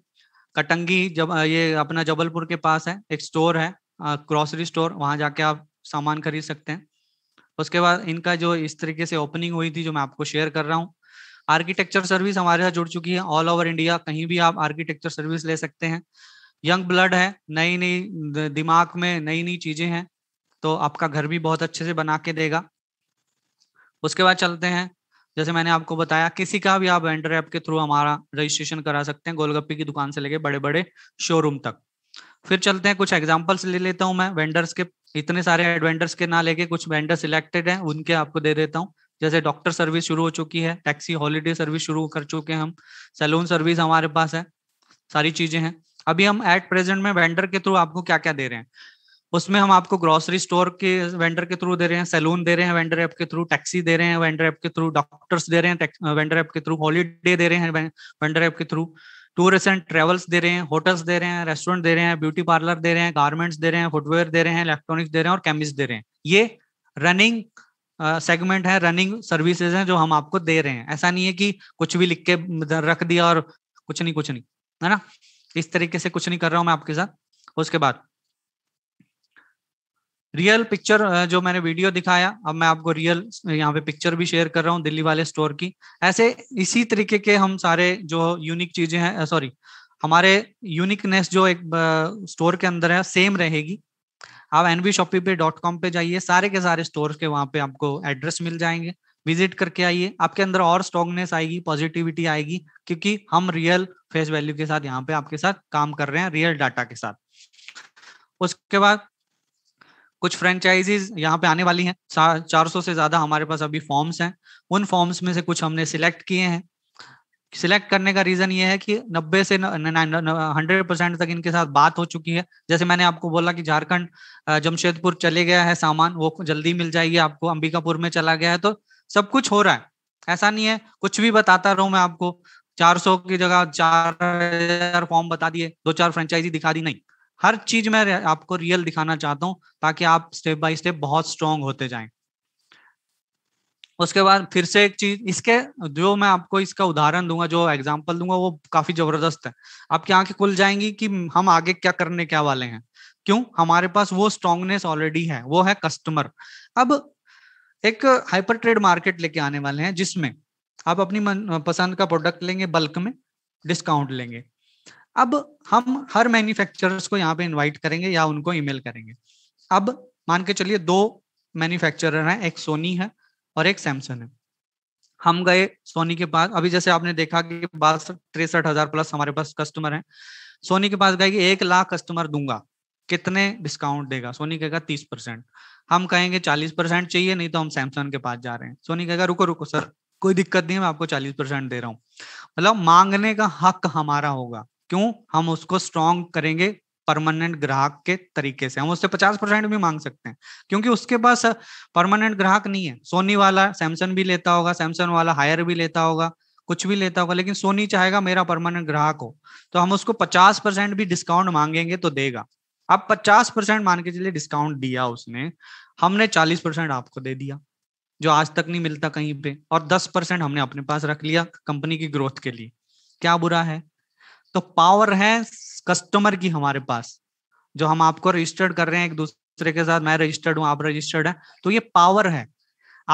कटंगी जब ये अपना जबलपुर के पास है एक स्टोर है ग्रॉसरी स्टोर वहां जाके आप सामान खरीद सकते हैं उसके बाद इनका जो इस तरीके से ओपनिंग हुई थी जो मैं आपको शेयर कर रहा हूँ आर्किटेक्चर सर्विस हमारे साथ जुड़ चुकी है ऑल ओवर इंडिया कहीं भी आप आर्किटेक्चर सर्विस ले सकते हैं यंग ब्लड है नई नई दिमाग में नई नई चीजें हैं तो आपका घर भी बहुत अच्छे से बना के देगा उसके बाद चलते हैं जैसे मैंने आपको बताया किसी का भी आप वेंडर ऐप के थ्रू हमारा रजिस्ट्रेशन करा सकते हैं गोलगप्पे की दुकान से लेके बड़े बड़े शोरूम तक फिर चलते हैं कुछ एग्जाम्पल्स ले लेता हूँ मैं वेंडर्स के इतने सारे एडवेंडर्स के ना लेके कुछ वेंडर सिलेक्टेड हैं उनके आपको दे देता हूँ जैसे डॉक्टर सर्विस शुरू हो चुकी है टैक्सी हॉलीडे सर्विस शुरू कर चुके हैं हम सैलून सर्विस हमारे पास है सारी चीजें हैं अभी हम एट प्रेजेंट में वेंडर के थ्रू आपको क्या क्या दे रहे हैं उसमें हम आपको ग्रोसरी स्टोर के वेंडर के थ्रू दे रहे हैं सैलून दे रहे हैं वेंडर ऐप के थ्रू टैक्सी दे रहे हैं वेंडर ऐप के थ्रू डॉक्टर्स दे रहे हैं वेंडर ऐप के थ्रू हॉलीडे दे रहे हैं वेंडर ऐप के थ्रू टूरिस्ट एंड ट्रेवल्स दे रहे हैं होटल्स दे रहे हैं रेस्टोरेंट दे रहे हैं ब्यूटी पार्लर दे रहे हैं गारमेंट्स दे रहे हैं फुटवेयर दे रहे हैं इलेक्ट्रॉनिक्स दे रहे हैं और केमिस्ट दे रहे हैं ये रनिंग सेगमेंट है रनिंग सर्विसेज हैं जो हम आपको दे रहे हैं ऐसा नहीं है कि कुछ भी लिख के रख दिया और कुछ नहीं कुछ नहीं है ना इस तरीके से कुछ नहीं कर रहा हूं मैं आपके साथ उसके बाद रियल पिक्चर जो मैंने वीडियो दिखाया अब मैं आपको रियल यहाँ पे पिक्चर भी शेयर कर रहा हूँ दिल्ली वाले स्टोर की ऐसे इसी तरीके के हम सारे जो यूनिक चीजें हैं सॉरी हमारे यूनिकनेस जो एक स्टोर के अंदर है सेम रहेगी आप एन वी शॉपी पे डॉट कॉम पे जाइए सारे के सारे स्टोर के वहाँ पे आपको एड्रेस मिल जाएंगे विजिट करके आइए आपके अंदर और स्ट्रॉन्गनेस आएगी पॉजिटिविटी आएगी क्योंकि हम रियल फेस वैल्यू के साथ यहाँ पे आपके साथ काम कर रहे हैं रियल डाटा के साथ उसके बाद कुछ फ्रेंचाइजीज यहाँ पे आने वाली हैं 400 से ज्यादा हमारे पास अभी फॉर्म्स हैं उन फॉर्म्स में से कुछ हमने सिलेक्ट किए हैं सिलेक्ट करने का रीजन ये है कि 90 से हंड्रेड परसेंट तक इनके साथ बात हो चुकी है जैसे मैंने आपको बोला कि झारखंड जमशेदपुर चले गया है सामान वो जल्दी मिल जाएगी आपको अंबिकापुर में चला गया है तो सब कुछ हो रहा है ऐसा नहीं है कुछ भी बताता रहूं मैं आपको 400 की जगह चार फॉर्म बता दिए दो चार फ्रेंचाइजी दिखा दी नहीं हर चीज मैं आपको रियल दिखाना चाहता हूँ ताकि आप स्टेप बाय स्टेप बहुत स्ट्रांग होते जाएं उसके बाद फिर से एक चीज इसके जो मैं आपको इसका उदाहरण दूंगा जो एग्जाम्पल दूंगा वो काफी जबरदस्त है आपकी आंखें खुल जाएंगी कि हम आगे क्या करने क्या वाले हैं क्यों हमारे पास वो स्ट्रांगनेस ऑलरेडी है वो है कस्टमर अब एक हाइपर ट्रेड मार्केट लेके आने वाले हैं जिसमें आप अपनी मन पसंद का प्रोडक्ट लेंगे बल्क में डिस्काउंट लेंगे अब हम हर मैन्युफैक्चरर्स को यहाँ पे इनवाइट करेंगे या उनको ईमेल करेंगे अब मान के चलिए दो मैन्युफैक्चरर हैं एक सोनी है और एक सैमसंग है हम गए सोनी के पास अभी जैसे आपने देखा कि बासठ तिरसठ हजार प्लस हमारे पास कस्टमर हैं सोनी के पास गए कि एक लाख कस्टमर दूंगा कितने डिस्काउंट देगा सोनी कहेगा तीस परसेंट हम कहेंगे चालीस परसेंट चाहिए नहीं तो हम सैमसंग के पास जा रहे हैं सोनी कहेगा रुको रुको सर कोई दिक्कत नहीं है मैं आपको चालीस परसेंट दे रहा हूँ मतलब मांगने का हक हमारा होगा क्यों हम उसको स्ट्रॉन्ग करेंगे परमानेंट ग्राहक के तरीके से हम उससे पचास परसेंट भी मांग सकते हैं क्योंकि उसके पास परमानेंट ग्राहक नहीं है सोनी वाला सैमसंग भी लेता होगा सैमसंग वाला हायर भी लेता होगा कुछ भी लेता होगा लेकिन सोनी चाहेगा मेरा परमानेंट ग्राहक हो तो हम उसको पचास परसेंट भी डिस्काउंट मांगेंगे तो देगा अब पचास परसेंट मान के चलिए डिस्काउंट दिया उसने हमने चालीस परसेंट आपको दे दिया जो आज तक नहीं मिलता कहीं पे और दस परसेंट हमने अपने पास रख लिया कंपनी की ग्रोथ के लिए क्या बुरा है तो पावर है कस्टमर की हमारे पास जो हम आपको रजिस्टर्ड कर रहे हैं एक दूसरे के साथ मैं रजिस्टर्ड हूं आप रजिस्टर्ड है तो ये पावर है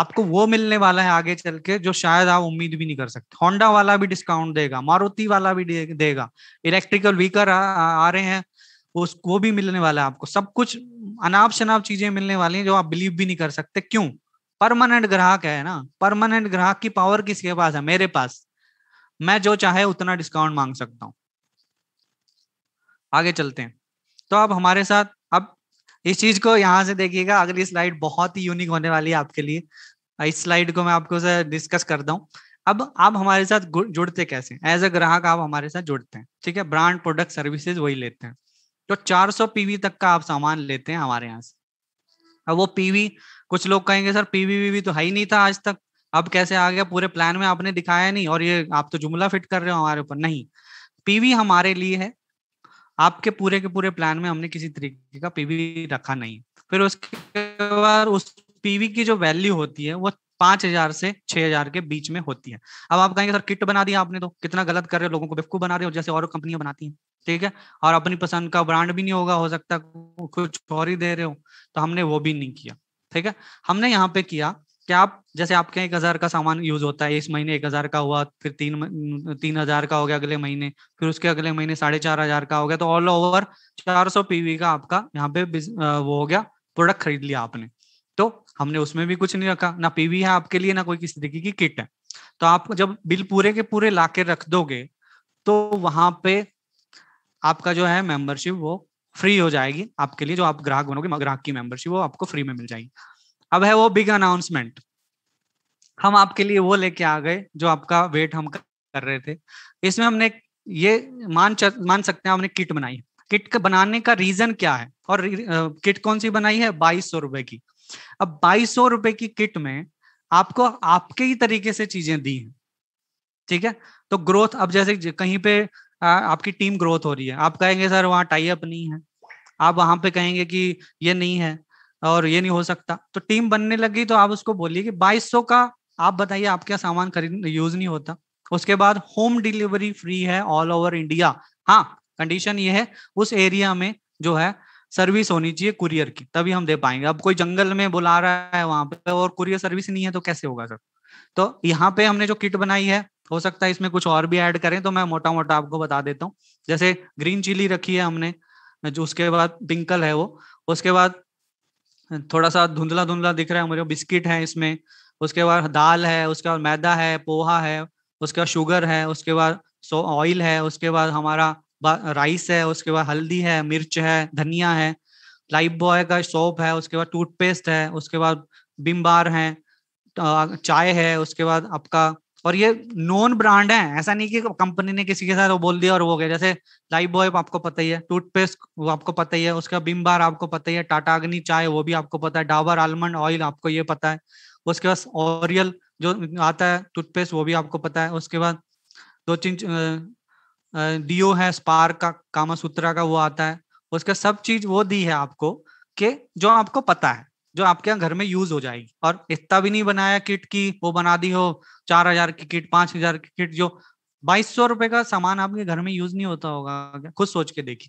आपको वो मिलने वाला है आगे चल के जो शायद आप उम्मीद भी नहीं कर सकते होंडा वाला भी डिस्काउंट देगा मारुति वाला भी देगा इलेक्ट्रिकल व्हीकल आ, आ, रहे हैं वो वो भी मिलने वाला है आपको सब कुछ अनाप शनाप चीजें मिलने वाली हैं जो आप बिलीव भी नहीं कर सकते क्यों परमानेंट ग्राहक है ना परमानेंट ग्राहक की पावर किसके पास है मेरे पास मैं जो चाहे उतना डिस्काउंट मांग सकता हूँ आगे चलते हैं तो अब हमारे साथ अब इस चीज को यहाँ से देखिएगा अगली स्लाइड बहुत ही यूनिक होने वाली है आपके लिए इस स्लाइड को मैं आपको डिस्कस करता हूँ अब आप हमारे साथ जुड़ते कैसे एज अ ग्राहक आप हमारे साथ जुड़ते हैं ठीक है ब्रांड प्रोडक्ट सर्विसेज वही लेते हैं तो 400 पीवी तक का आप सामान लेते हैं हमारे यहाँ से अब वो पीवी कुछ लोग कहेंगे सर पीवी वीवी तो है ही नहीं था आज तक अब कैसे आ गया पूरे प्लान में आपने दिखाया नहीं और ये आप तो जुमला फिट कर रहे हो हमारे ऊपर नहीं पीवी हमारे लिए है आपके पूरे के पूरे प्लान में हमने किसी तरीके का पीवी रखा नहीं फिर उसके बाद उस पीवी की जो वैल्यू होती है वो पांच हजार से छह हजार के बीच में होती है अब आप कहेंगे सर किट बना दिया आपने तो कितना गलत कर रहे हो लोगों को बेवकूफ बना रहे हो जैसे और कंपनियां बनाती हैं ठीक है और अपनी पसंद का ब्रांड भी नहीं होगा हो सकता कुछ और ही दे रहे हो तो हमने वो भी नहीं किया ठीक है हमने यहाँ पे किया क्या आप जैसे आपके एक हजार का सामान यूज होता है इस महीने एक हजार का हुआ फिर तीन तीन हजार का हो गया अगले महीने फिर उसके अगले महीने साढ़े चार हजार का हो गया तो ऑल ओवर चार सौ पीवी का आपका यहाँ पे वो हो गया प्रोडक्ट खरीद लिया आपने तो हमने उसमें भी कुछ नहीं रखा ना पीवी है आपके लिए ना कोई किसी तरीके की किट है तो आप जब बिल पूरे के पूरे ला रख दोगे तो वहां पे आपका जो है मेंबरशिप वो फ्री हो जाएगी आपके लिए जो आप ग्राहक बनोगे ग्राहक की मेंबरशिप वो आपको फ्री में मिल जाएगी अब है वो बिग अनाउंसमेंट हम आपके लिए वो लेके आ गए जो आपका वेट हम कर रहे थे इसमें हमने ये मान मान सकते हैं हमने किट बनाई किट का बनाने का रीजन क्या है और किट कौन सी बनाई है बाईस सौ रुपए की अब बाईस सौ रुपए की किट में आपको आपके ही तरीके से चीजें दी हैं ठीक है तो ग्रोथ अब जैसे कहीं पे आपकी टीम ग्रोथ हो रही है आप कहेंगे सर वहाँ टाई अप नहीं है आप वहां पे कहेंगे कि ये नहीं है और ये नहीं हो सकता तो टीम बनने लगी तो आप उसको बोलिए कि 2200 का आप बताइए आप क्या सामान खरीद यूज नहीं होता उसके बाद होम डिलीवरी फ्री है ऑल ओवर इंडिया हाँ कंडीशन ये है उस एरिया में जो है सर्विस होनी चाहिए कुरियर की तभी हम दे पाएंगे अब कोई जंगल में बुला रहा है वहां पर और कुरियर सर्विस नहीं है तो कैसे होगा सर तो यहाँ पे हमने जो किट बनाई है हो सकता है इसमें कुछ और भी ऐड करें तो मैं मोटा मोटा आपको बता देता हूँ जैसे ग्रीन चिली रखी है हमने जो उसके बाद पिंकल है वो उसके बाद थोड़ा सा धुंधला धुंधला दिख रहा है मुझे बिस्किट है इसमें उसके बाद दाल है उसके बाद मैदा है पोहा है उसके बाद शुगर है उसके बाद सो ऑयल है उसके बाद हमारा राइस है उसके बाद हल्दी है मिर्च है धनिया है लाइफ बॉय का सोप है उसके बाद टूथपेस्ट है उसके बाद बिम बार है चाय है उसके बाद आपका और ये नॉन ब्रांड है ऐसा नहीं कि कंपनी ने किसी के साथ वो बोल दिया और वो गया जैसे लाइफ बॉय आपको पता ही है टूथपेस्ट वो आपको पता ही है उसका बिम बार आपको पता ही है टाटा अग्नि चाय वो भी आपको पता है डाबर आलमंड ऑयल आपको ये पता है उसके बाद ओरियल जो आता है टूथपेस्ट वो भी आपको पता है उसके बाद दो चिंच डीओ है स्पार का कामा सूत्रा का वो आता है उसका सब चीज वो दी है आपको के जो आपको पता है जो आपके यहाँ घर में यूज हो जाएगी और इतना भी नहीं बनाया किट की वो बना दी हो चार हजार की किट पांच हजार की किट जो बाईस सौ रुपए का सामान आपके घर में यूज नहीं होता होगा खुद सोच के देखिए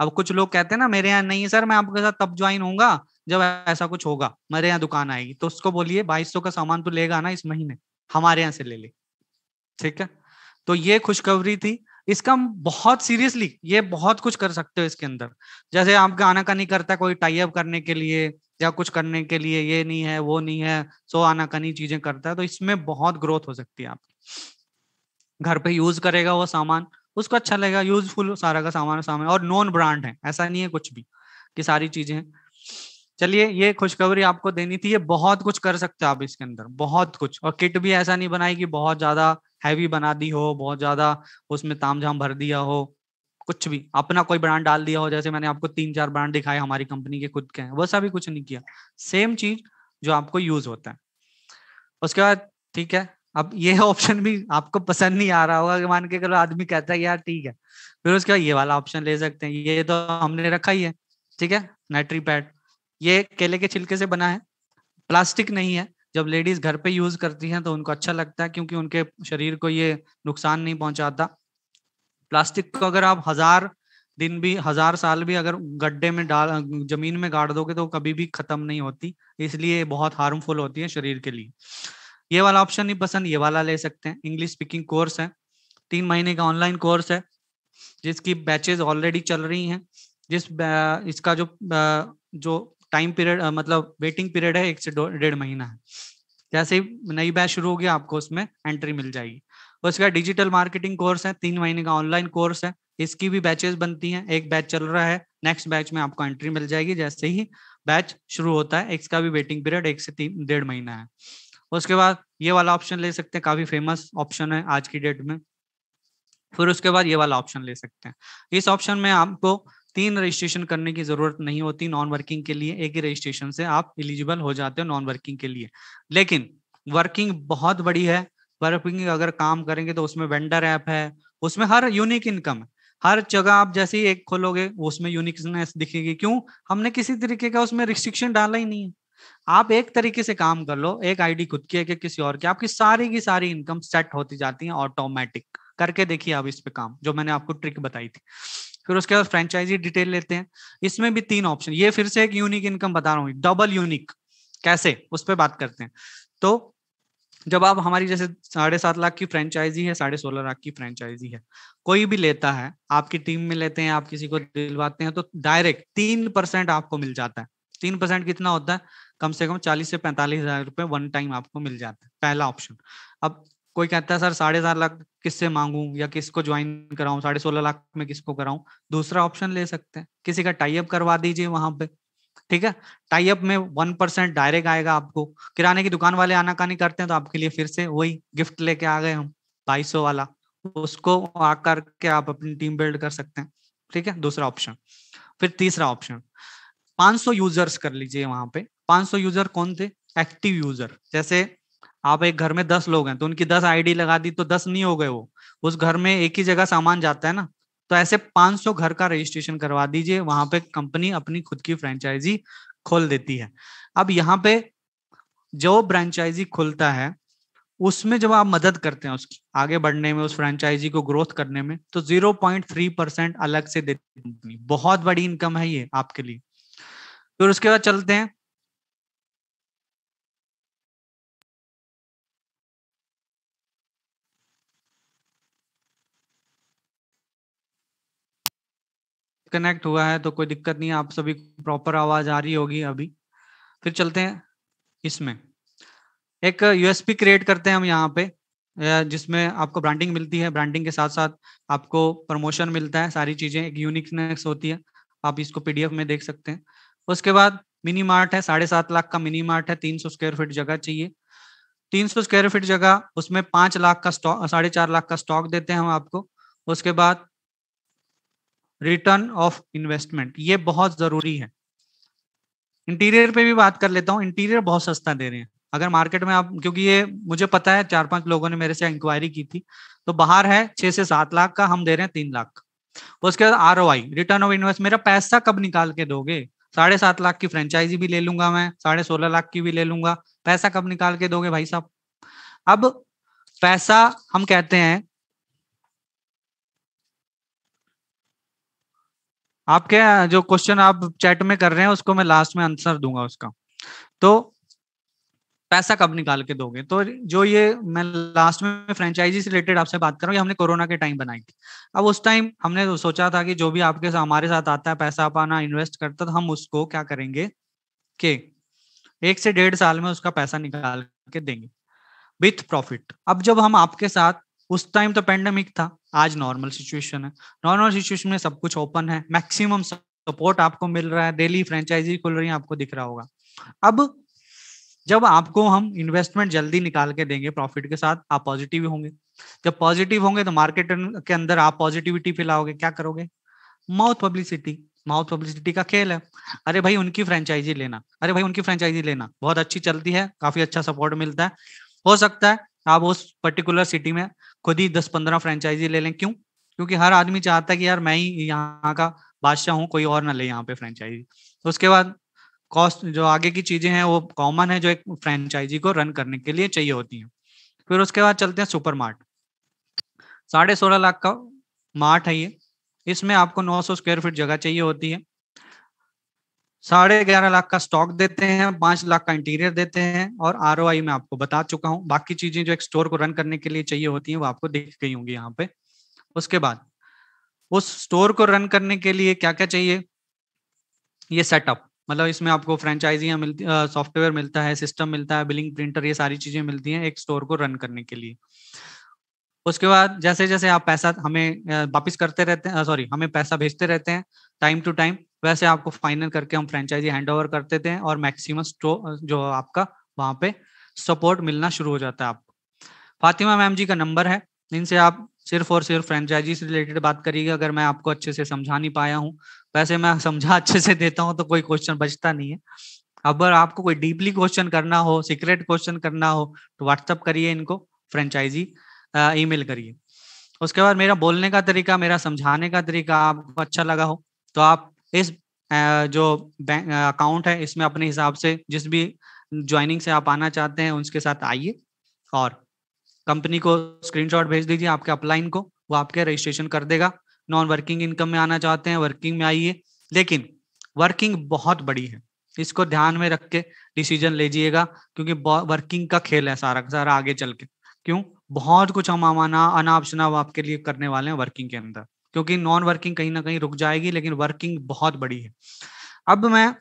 अब कुछ लोग कहते हैं ना मेरे यहाँ नहीं सर मैं आपके साथ तब ज्वाइन होऊंगा जब ऐसा कुछ होगा मेरे यहाँ दुकान आएगी तो उसको बोलिए बाईस सौ का सामान तो लेगा ना इस महीने हमारे यहाँ से ले ले ठीक है तो ये खुशखबरी थी इसका हम बहुत सीरियसली ये बहुत कुछ कर सकते हो इसके अंदर जैसे आपका आना का नहीं करता कोई टाई अप करने के लिए या कुछ करने के लिए ये नहीं है वो नहीं है सो आना कनी चीजें करता है तो इसमें बहुत ग्रोथ हो सकती है आप घर पे यूज करेगा वो सामान उसको अच्छा लगेगा यूजफुल सारा का सामान सामान और नॉन ब्रांड है ऐसा नहीं है कुछ भी कि सारी चीजें चलिए ये खुशखबरी आपको देनी थी ये बहुत कुछ कर सकते हो आप इसके अंदर बहुत कुछ और किट भी ऐसा नहीं बनाई कि बहुत ज्यादा हैवी बना दी हो बहुत ज्यादा उसमें तामझाम भर दिया हो कुछ भी अपना कोई ब्रांड डाल दिया हो जैसे मैंने आपको तीन चार ब्रांड दिखाए हमारी कंपनी के खुद के हैं वैसा भी कुछ नहीं किया सेम चीज जो आपको यूज होता है उसके बाद ठीक है अब ये ऑप्शन *laughs* भी आपको पसंद नहीं आ रहा होगा कि मान के चलो आदमी कहता है यार ठीक है फिर उसके बाद ये वाला ऑप्शन ले सकते हैं ये तो हमने रखा ही है ठीक है नेट्री पैड ये केले के छिलके से बना है प्लास्टिक नहीं है जब लेडीज घर पे यूज करती हैं तो उनको अच्छा लगता है क्योंकि उनके शरीर को ये नुकसान नहीं पहुंचाता प्लास्टिक को अगर आप हजार दिन भी हजार साल भी अगर गड्ढे में डाल जमीन में गाड़ दोगे तो कभी भी खत्म नहीं होती इसलिए बहुत हार्मफुल होती है शरीर के लिए ये वाला ऑप्शन नहीं पसंद ये वाला ले सकते हैं इंग्लिश स्पीकिंग कोर्स है तीन महीने का ऑनलाइन कोर्स है जिसकी बैचेज ऑलरेडी चल रही हैं जिस इसका जो जो टाइम पीरियड मतलब वेटिंग पीरियड है एक से डेढ़ महीना है जैसे ही नई बैच शुरू होगी आपको उसमें एंट्री मिल जाएगी उसका डिजिटल मार्केटिंग कोर्स है तीन महीने का ऑनलाइन कोर्स है इसकी भी बैचेस बनती हैं एक बैच चल रहा है नेक्स्ट बैच में आपको एंट्री मिल जाएगी जैसे ही बैच शुरू होता है इसका भी वेटिंग पीरियड एक से तीन डेढ़ महीना है उसके बाद ये वाला ऑप्शन ले सकते हैं काफी फेमस ऑप्शन है आज की डेट में फिर उसके बाद ये वाला ऑप्शन ले सकते हैं इस ऑप्शन में आपको तीन रजिस्ट्रेशन करने की जरूरत नहीं होती नॉन वर्किंग के लिए एक ही रजिस्ट्रेशन से आप एलिजिबल हो जाते हो नॉन वर्किंग के लिए लेकिन वर्किंग बहुत बड़ी है वर्किंग अगर काम करेंगे तो उसमें वेंडर ऐप है उसमें हर यूनिक इनकम है हर जगह आप जैसे ही एक खोलोगे उसमें यूनिकनेस दिखेगी क्यों हमने किसी तरीके का उसमें रिस्ट्रिक्शन डाला ही नहीं है आप एक तरीके से काम कर लो एक आईडी खुद की एक किसी और की आपकी सारी की सारी इनकम सेट होती जाती है ऑटोमेटिक करके देखिए आप इस पे काम जो मैंने आपको ट्रिक बताई थी फिर उसके बाद फ्रेंचाइजी डिटेल लेते हैं इसमें भी तीन ऑप्शन ये फिर से एक यूनिक इनकम बता रहा हूँ डबल यूनिक कैसे उस पर बात करते हैं तो जब आप हमारी जैसे साढ़े सात लाख की फ्रेंचाइजी है साढ़े सोलह लाख की फ्रेंचाइजी है कोई भी लेता है आपकी टीम में लेते हैं आप किसी को दिलवाते हैं तो डायरेक्ट तीन परसेंट आपको मिल जाता है तीन परसेंट कितना होता है कम से कम चालीस से पैंतालीस हजार रुपए वन टाइम आपको मिल जाता है पहला ऑप्शन अब कोई कहता है सर साढ़े सात लाख किससे मांगू या किसको ज्वाइन कराऊं साढ़े सोलह लाख में किसको कराऊं दूसरा ऑप्शन ले सकते हैं किसी का टाइप करवा दीजिए वहां पे ठीक है टाई अप में वन परसेंट डायरेक्ट आएगा आपको किराने की दुकान वाले आनाकानी करते हैं तो आपके लिए फिर से वही गिफ्ट लेके आ गए हम बाईस वाला उसको आकर के आप अपनी टीम बिल्ड कर सकते हैं ठीक है दूसरा ऑप्शन फिर तीसरा ऑप्शन 500 यूजर्स कर लीजिए वहां पे 500 यूजर कौन थे एक्टिव यूजर जैसे आप एक घर में दस लोग हैं तो उनकी दस आईडी लगा दी तो दस नहीं हो गए वो उस घर में एक ही जगह सामान जाता है ना तो ऐसे 500 घर का रजिस्ट्रेशन करवा दीजिए वहां पे कंपनी अपनी खुद की फ्रेंचाइजी खोल देती है अब यहाँ पे जो फ्रेंचाइजी खुलता है उसमें जब आप मदद करते हैं उसकी आगे बढ़ने में उस फ्रेंचाइजी को ग्रोथ करने में तो 0.3 परसेंट अलग से देती कंपनी बहुत बड़ी इनकम है ये आपके लिए फिर उसके बाद चलते हैं कनेक्ट हुआ है तो कोई दिक्कत नहीं है आप सभी प्रॉपर आवाज आ रही होगी अभी फिर चलते हैं इसमें एक यूएसपी क्रिएट करते हैं हम यहाँ पे जिसमें आपको ब्रांडिंग मिलती है ब्रांडिंग के साथ साथ आपको प्रमोशन मिलता है सारी चीजें एक यूनिकनेस होती है आप इसको पीडीएफ में देख सकते हैं उसके बाद मिनी मार्ट है साढ़े सात लाख का मिनी मार्ट है तीन सौ स्क्वायर फीट जगह चाहिए तीन सौ स्क्वायर फीट जगह उसमें पांच लाख का स्टॉक साढ़े चार लाख का स्टॉक देते हैं हम आपको उसके बाद रिटर्न ऑफ इन्वेस्टमेंट ये बहुत जरूरी है इंटीरियर पे भी बात कर लेता हूँ इंटीरियर बहुत सस्ता दे रहे हैं अगर मार्केट में आप क्योंकि ये मुझे पता है चार पांच लोगों ने मेरे से इंक्वायरी की थी तो बाहर है छह से सात लाख का हम दे रहे हैं तीन लाख उसके बाद आर रिटर्न ऑफ इन्वेस्ट मेरा पैसा कब निकाल के दोगे साढ़े सात लाख की फ्रेंचाइजी भी ले लूंगा मैं साढ़े सोलह लाख की भी ले लूंगा पैसा कब निकाल के दोगे भाई साहब अब पैसा हम कहते हैं आप क्या जो क्वेश्चन आप चैट में कर रहे हैं उसको मैं लास्ट में आंसर दूंगा उसका तो पैसा कब निकाल के दोगे तो जो ये मैं लास्ट में फ्रेंचाइजी से रिलेटेड आपसे बात कर रहा हूँ हमने कोरोना के टाइम बनाई थी अब उस टाइम हमने तो सोचा था कि जो भी आपके हमारे साथ आता है पैसा पाना इन्वेस्ट करता तो हम उसको क्या करेंगे के एक से डेढ़ साल में उसका पैसा निकाल के देंगे विथ प्रॉफिट अब जब हम आपके साथ उस टाइम तो पेंडेमिक था आज नॉर्मल सिचुएशन है नॉर्मल सिचुएशन में सब कुछ ओपन है मैक्सिमम सपोर्ट आपको मिल रहा है डेली फ्रेंचाइजी खुल रही है आपको दिख रहा होगा अब जब आपको हम इन्वेस्टमेंट जल्दी निकाल के देंगे प्रॉफिट के साथ आप पॉजिटिव होंगे जब पॉजिटिव होंगे तो मार्केट के अंदर आप पॉजिटिविटी फैलाओगे क्या करोगे माउथ पब्लिसिटी माउथ पब्लिसिटी का खेल है अरे भाई उनकी फ्रेंचाइजी लेना अरे भाई उनकी फ्रेंचाइजी लेना बहुत अच्छी चलती है काफी अच्छा सपोर्ट मिलता है हो सकता है आप उस पर्टिकुलर सिटी में खुद ही दस पंद्रह फ्रेंचाइजी ले लें क्यों क्योंकि हर आदमी चाहता है कि यार मैं ही यहाँ का बादशाह हूँ कोई और ना ले यहाँ पे फ्रेंचाइजी तो उसके बाद कॉस्ट जो आगे की चीजें हैं वो कॉमन है जो एक फ्रेंचाइजी को रन करने के लिए चाहिए होती हैं फिर उसके बाद चलते हैं सुपर मार्ट साढ़े सोलह लाख का मार्ट है ये इसमें आपको 900 स्क्वायर फीट जगह चाहिए होती है साढ़े ग्यारह लाख का स्टॉक देते हैं पांच लाख का इंटीरियर देते हैं और आर मैं आपको बता चुका हूँ बाकी चीजें जो एक स्टोर को रन करने के लिए चाहिए होती हैं वो आपको दिख गई होंगी यहाँ पे उसके बाद उस स्टोर को रन करने के लिए क्या क्या चाहिए ये सेटअप मतलब इसमें आपको फ्रेंचाइजियां मिलती सॉफ्टवेयर मिलता है सिस्टम मिलता है बिलिंग प्रिंटर ये सारी चीजें मिलती हैं एक स्टोर को रन करने के लिए उसके बाद जैसे जैसे आप पैसा हमें वापिस करते रहते हैं सॉरी हमें पैसा भेजते रहते हैं टाइम टू टाइम वैसे आपको फाइनल करके हम फ्रेंचाइजी हैंड ओवर कर देते हैं और मैक्सिमम जो आपका वहां पे सपोर्ट मिलना शुरू हो जाता है आपको फातिमा मैम जी का नंबर है इनसे आप सिर्फ और सिर्फ फ्रेंचाइजी से रिलेटेड बात करिएगा अगर मैं आपको अच्छे से समझा नहीं पाया हूँ वैसे मैं समझा अच्छे से देता हूँ तो कोई क्वेश्चन बचता नहीं है अगर आपको कोई डीपली क्वेश्चन करना हो सीक्रेट क्वेश्चन करना हो तो व्हाट्सअप करिए इनको फ्रेंचाइजी ईमेल करिए उसके बाद मेरा बोलने का तरीका मेरा समझाने का तरीका आपको अच्छा लगा हो तो आप इस जो बैंक अकाउंट है इसमें अपने हिसाब से जिस भी ज्वाइनिंग से आप आना चाहते हैं उसके साथ आइए और कंपनी को स्क्रीनशॉट भेज दीजिए आपके अपलाइन को वो आपके रजिस्ट्रेशन कर देगा नॉन वर्किंग इनकम में आना चाहते हैं वर्किंग में आइए लेकिन वर्किंग बहुत बड़ी है इसको ध्यान में रख के डिसीजन लीजिएगा क्योंकि वर्किंग का खेल है सारा सारा आगे चल के क्यों बहुत कुछ हम अमाना शनाप आपके लिए करने वाले हैं वर्किंग के अंदर क्योंकि नॉन वर्किंग कहीं ना कहीं रुक जाएगी लेकिन वर्किंग बहुत बड़ी है अब मैं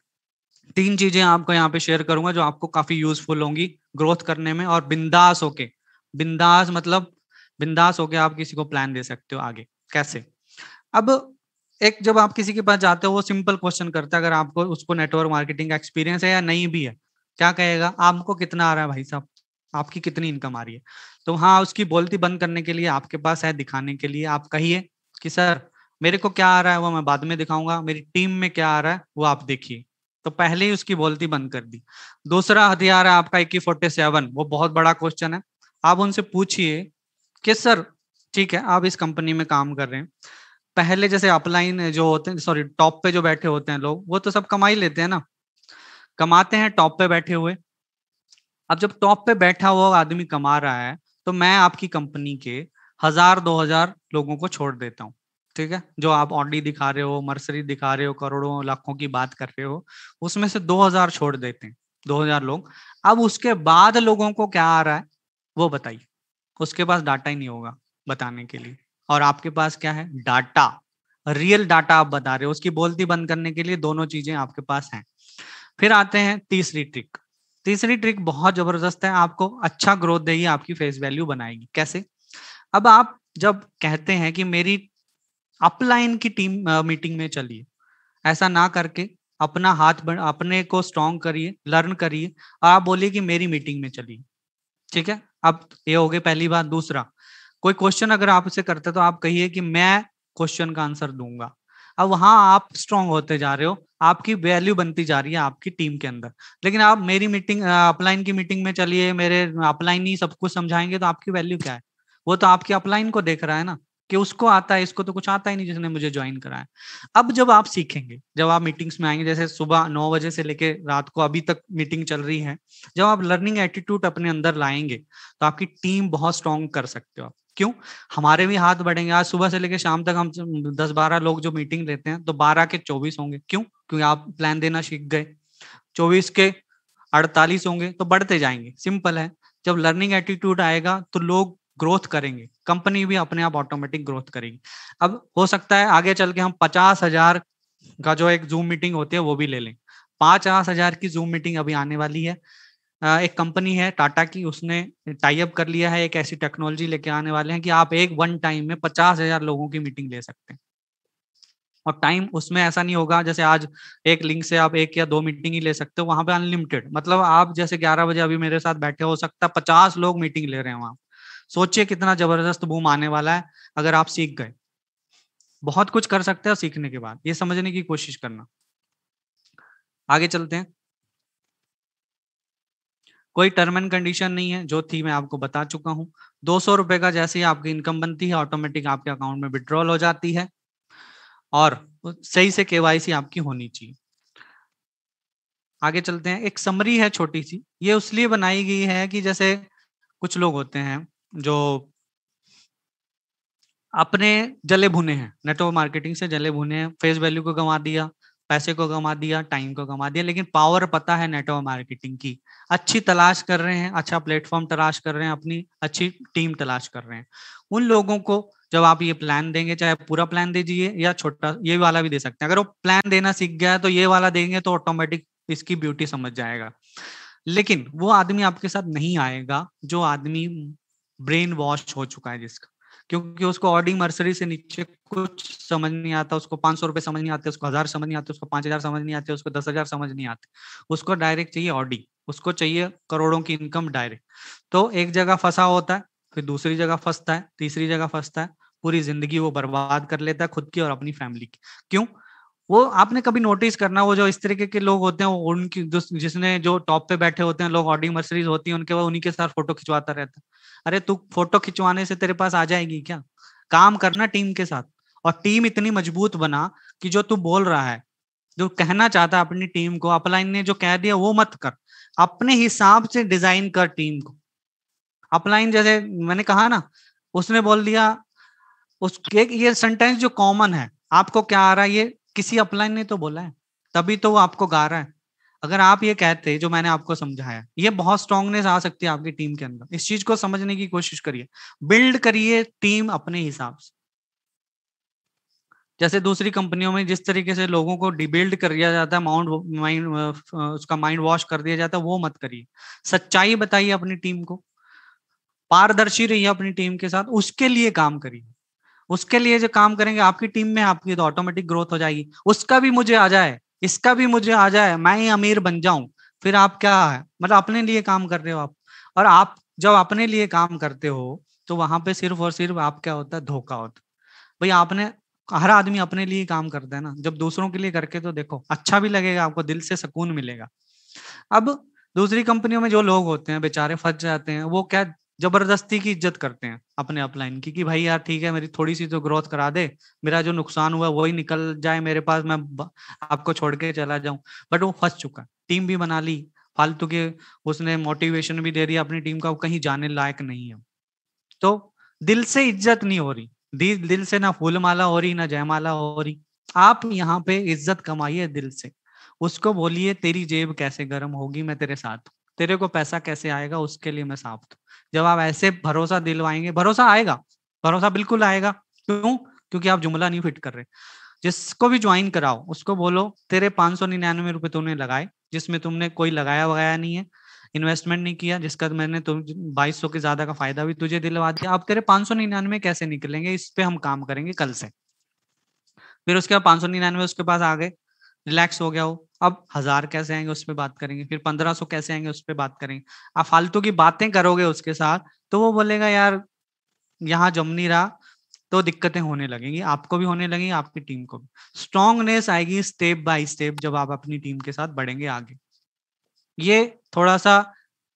तीन चीजें आपको यहाँ पे शेयर करूंगा जो आपको काफी यूजफुल होंगी ग्रोथ करने में और बिंदास होके बिंदास मतलब बिंदास होके आप किसी को प्लान दे सकते हो आगे कैसे अब एक जब आप किसी के पास जाते हो वो सिंपल क्वेश्चन करता है अगर आपको उसको नेटवर्क मार्केटिंग का एक्सपीरियंस है या नहीं भी है क्या कहेगा आपको कितना आ रहा है भाई साहब आपकी कितनी इनकम आ रही है तो हाँ उसकी बोलती बंद करने के लिए आपके पास है दिखाने के लिए आप कहिए कि सर मेरे को क्या आ रहा है वो मैं बाद में दिखाऊंगा मेरी टीम में क्या आ रहा है वो आप देखिए तो पहले ही उसकी बोलती बंद कर दी दूसरा हथियार है आपका इक्की फोर्टी सेवन वो बहुत बड़ा क्वेश्चन है आप उनसे पूछिए कि सर ठीक है आप इस कंपनी में काम कर रहे हैं पहले जैसे अपलाइन जो होते हैं सॉरी टॉप पे जो बैठे होते हैं लोग वो तो सब कमाई लेते हैं ना कमाते हैं टॉप पे बैठे हुए अब जब टॉप पे बैठा हुआ आदमी कमा रहा है तो मैं आपकी कंपनी के हजार दो हजार लोगों को छोड़ देता हूँ ठीक है जो आप ऑडी दिखा रहे हो मर्सरी दिखा रहे हो करोड़ों लाखों की बात कर रहे हो उसमें से दो हजार छोड़ देते हैं दो हजार लोग अब उसके बाद लोगों को क्या आ रहा है वो बताइए उसके पास डाटा ही नहीं होगा बताने के लिए और आपके पास क्या है डाटा रियल डाटा आप बता रहे हो उसकी बोलती बंद करने के लिए दोनों चीजें आपके पास हैं फिर आते हैं तीसरी ट्रिक तीसरी ट्रिक बहुत जबरदस्त है आपको अच्छा ग्रोथ देगी आपकी फेस वैल्यू बनाएगी कैसे अब आप जब कहते हैं कि मेरी अपलाइन की टीम आ, मीटिंग में चलिए ऐसा ना करके अपना हाथ बन, अपने को स्ट्रॉन्ग करिए लर्न करिए और आप बोलिए कि मेरी मीटिंग में चलिए ठीक है अब ये हो गए पहली बात दूसरा कोई क्वेश्चन अगर आप उसे करते तो आप कहिए कि मैं क्वेश्चन का आंसर दूंगा अब वहां आप स्ट्रांग होते जा रहे हो आपकी वैल्यू बनती जा रही है आपकी टीम के अंदर लेकिन आप मेरी मीटिंग अपलाइन की मीटिंग में चलिए मेरे अपलाइन ही सब कुछ समझाएंगे तो आपकी वैल्यू क्या है वो तो आपके अपलाइन को देख रहा है ना कि उसको आता है इसको तो कुछ आता ही नहीं जिसने मुझे ज्वाइन करा है अब जब आप सीखेंगे जब आप मीटिंग्स में आएंगे जैसे सुबह नौ बजे से लेके रात को अभी तक मीटिंग चल रही है जब आप लर्निंग एटीट्यूड अपने अंदर लाएंगे तो आपकी टीम बहुत स्ट्रांग कर सकते हो आप क्यों हमारे भी हाथ बढ़ेंगे आज सुबह से लेकर शाम तक हम दस बारह लोग जो मीटिंग लेते हैं तो बारह के चौबीस होंगे क्यों क्योंकि आप प्लान देना सीख गए चौबीस के अड़तालीस होंगे तो बढ़ते जाएंगे सिंपल है जब लर्निंग एटीट्यूड आएगा तो लोग ग्रोथ करेंगे कंपनी भी अपने आप ऑटोमेटिक ग्रोथ करेगी अब हो सकता है आगे चल के हम पचास हजार का जो एक जूम मीटिंग होती है वो भी ले लें पचास हजार की जूम मीटिंग अभी आने वाली है एक कंपनी है टाटा की उसने टाई अप कर लिया है एक ऐसी टेक्नोलॉजी लेके आने वाले हैं कि आप एक वन टाइम में पचास हजार लोगों की मीटिंग ले सकते हैं और टाइम उसमें ऐसा नहीं होगा जैसे आज एक लिंक से आप एक या दो मीटिंग ही ले सकते हो वहां पे अनलिमिटेड मतलब आप जैसे ग्यारह बजे अभी मेरे साथ बैठे हो सकता है पचास लोग मीटिंग ले रहे हैं वहां सोचिए कितना जबरदस्त बूम आने वाला है अगर आप सीख गए बहुत कुछ कर सकते हो सीखने के बाद ये समझने की कोशिश करना आगे चलते हैं कोई टर्म एंड कंडीशन नहीं है जो थी मैं आपको बता चुका हूं दो सौ रुपए का जैसे ही आपकी इनकम बनती है ऑटोमेटिक आपके अकाउंट में विड्रॉल हो जाती है और सही से केवाईसी आपकी होनी चाहिए आगे चलते हैं एक समरी है छोटी सी ये उसलिए बनाई गई है कि जैसे कुछ लोग होते हैं जो अपने जले भुने हैं नेटवर्क मार्केटिंग से जले भुने हैं फेस वैल्यू को गंवा दिया पैसे को गंवा दिया टाइम को गंवा दिया लेकिन पावर पता है नेटवर्क मार्केटिंग की अच्छी तलाश कर रहे हैं अच्छा प्लेटफॉर्म तलाश कर रहे हैं अपनी अच्छी टीम तलाश कर रहे हैं उन लोगों को जब आप ये प्लान देंगे चाहे पूरा प्लान दीजिए या छोटा ये वाला भी दे सकते हैं अगर वो प्लान देना सीख गया है तो ये वाला देंगे तो ऑटोमेटिक इसकी ब्यूटी समझ जाएगा लेकिन वो आदमी आपके साथ नहीं आएगा जो आदमी ब्रेन वॉश हो चुका है जिसका क्योंकि उसको ऑर्डिंग मर्सरी से नीचे कुछ समझ नहीं आता उसको पांच सौ रुपए समझ नहीं आते उसको हजार समझ नहीं आते उसको पांच हजार समझ नहीं आते उसको दस हजार समझ नहीं आते उसको डायरेक्ट चाहिए ऑर्डिंग उसको चाहिए करोड़ों की इनकम डायरेक्ट तो एक जगह फंसा होता है फिर दूसरी जगह फंसता है तीसरी जगह फंसता है पूरी जिंदगी वो बर्बाद कर लेता है खुद की और अपनी फैमिली की क्यों वो आपने कभी नोटिस करना वो जो इस तरीके के लोग होते हैं वो उनकी जिसने जो टॉप पे बैठे होते हैं लोग ऑडी मर्सरीज होती है उनके वो उन्हीं के साथ फोटो खिंचवाता रहता है अरे तू फोटो खिंचवाने से तेरे पास आ जाएगी क्या काम करना टीम के साथ और टीम इतनी मजबूत बना कि जो तू बोल रहा है जो कहना चाहता है अपनी टीम को अपलाइन ने जो कह दिया वो मत कर अपने हिसाब से डिजाइन कर टीम को अपलाइन जैसे मैंने कहा ना उसने बोल दिया उसके ये सेंटेंस जो कॉमन है आपको क्या आ रहा है ये किसी अपलाइन ने तो बोला है तभी तो वो आपको गा रहा है अगर आप ये कहते जो मैंने आपको समझाया ये बहुत स्ट्रांगनेस आ सकती है आपकी टीम के अंदर इस चीज को समझने की कोशिश करिए बिल्ड करिए टीम अपने हिसाब से जैसे दूसरी कंपनियों में जिस तरीके से लोगों को डिबिल्ड कर दिया जाता है माउंट माइंड उसका माइंड वॉश कर दिया जाता है वो मत करिए सच्चाई बताइए अपनी टीम को पारदर्शी रहिए अपनी टीम के साथ उसके लिए काम करिए उसके लिए जो काम करेंगे आपकी टीम में आपकी तो ऑटोमेटिक ग्रोथ हो जाएगी उसका भी मुझे आ जाए इसका भी मुझे आ जाए मैं ही अमीर बन जाऊं फिर आप क्या है मतलब अपने लिए काम कर रहे हो आप और आप जब अपने लिए काम करते हो तो वहां पे सिर्फ और सिर्फ आप क्या होता है धोखा होता भाई आपने हर आदमी अपने लिए काम करता है ना जब दूसरों के लिए करके तो देखो अच्छा भी लगेगा आपको दिल से सुकून मिलेगा अब दूसरी कंपनियों में जो लोग होते हैं बेचारे फंस जाते हैं वो क्या जबरदस्ती की इज्जत करते हैं अपने अपलाइन की कि भाई यार ठीक है मेरी थोड़ी सी तो ग्रोथ करा दे मेरा जो नुकसान हुआ वही निकल जाए मेरे पास मैं आपको छोड़ के चला जाऊं बट वो फंस चुका टीम भी बना ली फालतू के उसने मोटिवेशन भी दे दिया अपनी टीम का वो कहीं जाने लायक नहीं है तो दिल से इज्जत नहीं हो रही दिल दिल से ना फूलमाला हो रही ना जयमाला हो रही आप यहाँ पे इज्जत कमाइए दिल से उसको बोलिए तेरी जेब कैसे गर्म होगी मैं तेरे साथ तेरे को पैसा कैसे आएगा उसके लिए मैं साफ हूँ जब आप ऐसे भरोसा दिलवाएंगे भरोसा आएगा भरोसा बिल्कुल आएगा क्यों क्योंकि आप जुमला नहीं फिट कर रहे जिसको भी ज्वाइन कराओ उसको बोलो तेरे पांच सौ निन्यानवे रुपए तुमने लगाए जिसमें तुमने कोई लगाया वगाया नहीं है इन्वेस्टमेंट नहीं किया जिसका मैंने तुम बाईस सौ के ज्यादा का फायदा भी तुझे दिलवा दिया अब तेरे पांच सौ निन्यानवे कैसे निकलेंगे इस पे हम काम करेंगे कल से फिर उसके बाद पांच सौ निन्यानवे उसके पास आ गए रिलैक्स हो गया हो अब हजार कैसे आएंगे उस पर बात करेंगे फिर पंद्रह सौ कैसे आएंगे उस पर बात करेंगे आप फालतू की बातें करोगे उसके साथ तो वो बोलेगा यार यहाँ जम नहीं रहा तो दिक्कतें होने लगेंगी आपको भी होने लगेंगी आपकी टीम को भी स्ट्रांगनेस आएगी स्टेप बाय स्टेप जब आप अपनी टीम के साथ बढ़ेंगे आगे ये थोड़ा सा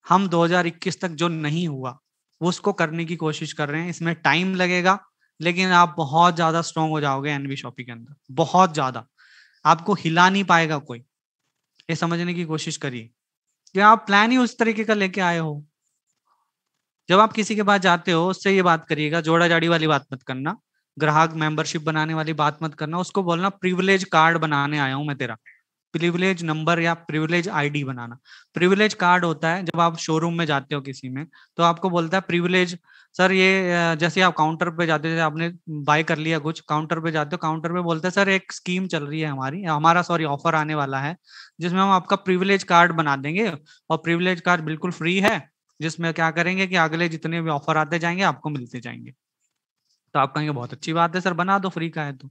हम 2021 तक जो नहीं हुआ उसको करने की कोशिश कर रहे हैं इसमें टाइम लगेगा लेकिन आप बहुत ज्यादा स्ट्रांग हो जाओगे एनवी शॉपी के अंदर बहुत ज्यादा आपको हिला नहीं पाएगा कोई ये समझने की कोशिश करिए कि आप प्लान ही उस तरीके का लेके आए हो जब आप किसी के पास जाते हो उससे ये बात करिएगा जोड़ा जाड़ी वाली बात मत करना ग्राहक मेंबरशिप बनाने वाली बात मत करना उसको बोलना प्रिविलेज कार्ड बनाने आया हूं मैं तेरा प्रिविलेज नंबर या प्रिविलेज आईडी बनाना प्रिविलेज कार्ड होता है जब आप शोरूम में जाते हो किसी में तो आपको बोलता है प्रिविलेज सर ये जैसे आप काउंटर पे जाते थे आपने बाय कर लिया कुछ काउंटर पे जाते हो काउंटर पे बोलते हैं सर एक स्कीम चल रही है हमारी हमारा सॉरी ऑफर आने वाला है जिसमें हम आपका प्रिविलेज कार्ड बना देंगे और प्रिविलेज कार्ड बिल्कुल फ्री है जिसमें क्या करेंगे कि अगले जितने भी ऑफर आते जाएंगे आपको मिलते जाएंगे तो आप कहेंगे बहुत अच्छी बात है सर बना दो फ्री का है तो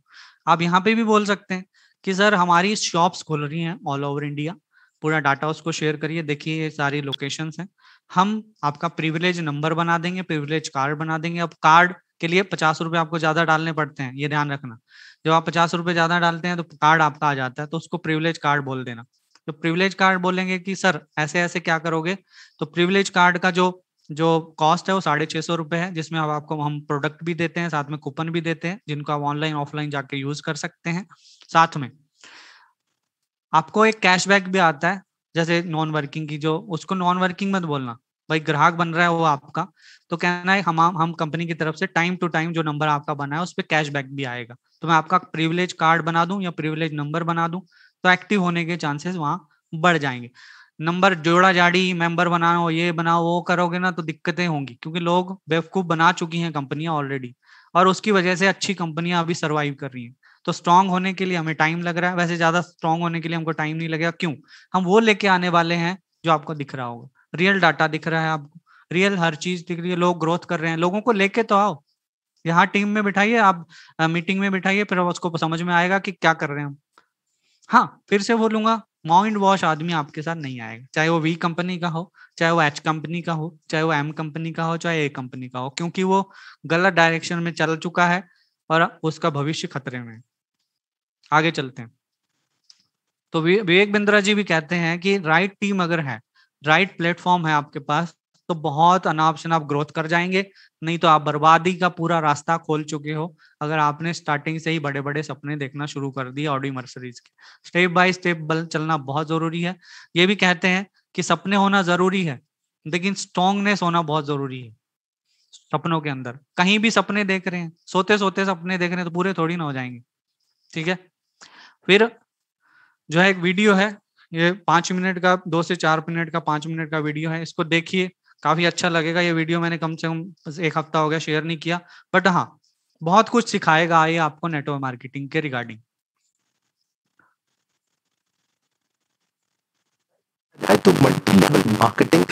आप यहाँ पे भी बोल सकते हैं कि सर हमारी शॉप्स खुल रही हैं ऑल ओवर इंडिया पूरा डाटा उसको शेयर करिए देखिए ये सारी लोकेशंस हैं हम आपका प्रिविलेज नंबर बना देंगे प्रिविलेज कार्ड बना देंगे अब कार्ड के लिए पचास रुपए आपको ज्यादा डालने पड़ते हैं ये ध्यान रखना जब आप पचास रुपए ज्यादा डालते हैं तो कार्ड आपका आ जाता है तो उसको प्रिविलेज कार्ड बोल देना तो प्रिविलेज कार्ड बोलेंगे कि सर ऐसे ऐसे क्या करोगे तो प्रिविलेज कार्ड का जो जो कॉस्ट है वो साढ़े छह सौ रुपए है जिसमें आप आपको हम प्रोडक्ट भी देते हैं साथ में कूपन भी देते हैं जिनको आप ऑनलाइन ऑफलाइन जाके यूज कर सकते हैं साथ में आपको एक कैशबैक भी आता है जैसे नॉन वर्किंग की जो उसको नॉन वर्किंग मत बोलना भाई ग्राहक बन रहा है वो आपका तो कहना है हम हम कंपनी की तरफ से टाइम टू टाइम जो नंबर आपका बना है उस पर कैशबैक भी आएगा तो मैं आपका प्रिविलेज कार्ड बना दूं या प्रिविलेज नंबर बना दूं तो एक्टिव होने के चांसेस वहां बढ़ जाएंगे नंबर जोड़ा जाड़ी मेंबर बनाओ ये बनाओ वो करोगे ना तो दिक्कतें होंगी क्योंकि लोग बेवकूफ बना चुकी हैं कंपनियां ऑलरेडी और उसकी वजह से अच्छी कंपनियां अभी सर्वाइव कर रही हैं तो स्ट्रांग होने के लिए हमें टाइम लग रहा है वैसे ज्यादा स्ट्रांग होने के लिए हमको टाइम नहीं लगेगा क्यों हम वो लेके आने वाले हैं जो आपको दिख रहा होगा रियल डाटा दिख रहा है आपको रियल हर चीज दिख रही है लोग ग्रोथ कर रहे हैं लोगों को लेके तो आओ यहाँ टीम में बिठाइए आप मीटिंग में बिठाइए फिर उसको समझ में आएगा कि क्या कर रहे हैं हम हाँ फिर से बोलूंगा माउंट वॉश आदमी आपके साथ नहीं आएगा चाहे वो वी कंपनी का हो चाहे वो एच कंपनी का हो चाहे वो एम कंपनी का हो चाहे ए कंपनी का हो क्योंकि वो गलत डायरेक्शन में चल चुका है और उसका भविष्य खतरे में है आगे चलते हैं तो विवेक बिंद्रा जी भी कहते हैं कि राइट टीम अगर है राइट प्लेटफॉर्म है आपके पास तो बहुत अनाप शनाप ग्रोथ कर जाएंगे नहीं तो आप बर्बादी का पूरा रास्ता खोल चुके हो अगर आपने स्टार्टिंग से ही बड़े बड़े सपने देखना शुरू कर दिए ऑडी मर्सरीज के स्टेप बाय स्टेप बल चलना बहुत जरूरी है ये भी कहते हैं कि सपने होना जरूरी है लेकिन स्ट्रोंगनेस होना बहुत जरूरी है सपनों के अंदर कहीं भी सपने देख रहे हैं सोते सोते सपने देख रहे हैं तो पूरे थोड़ी ना हो जाएंगे ठीक है फिर जो है एक वीडियो है ये पांच मिनट का दो से चार मिनट का पांच मिनट का वीडियो है इसको देखिए काफी अच्छा लगेगा ये वीडियो मैंने कम से कम एक हफ्ता हो गया शेयर नहीं किया बट हाँ बहुत कुछ सिखाएगा ये आपको नेटवर्क मार्केटिंग के रिगार्डिंग तो मल्टी लेवल मार्केटिंग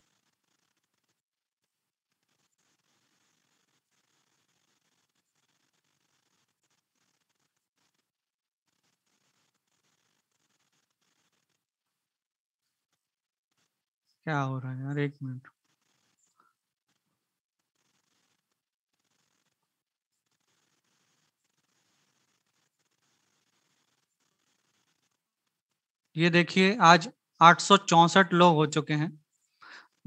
क्या हो रहा है यार एक मिनट ये देखिए आज आठ लोग हो चुके हैं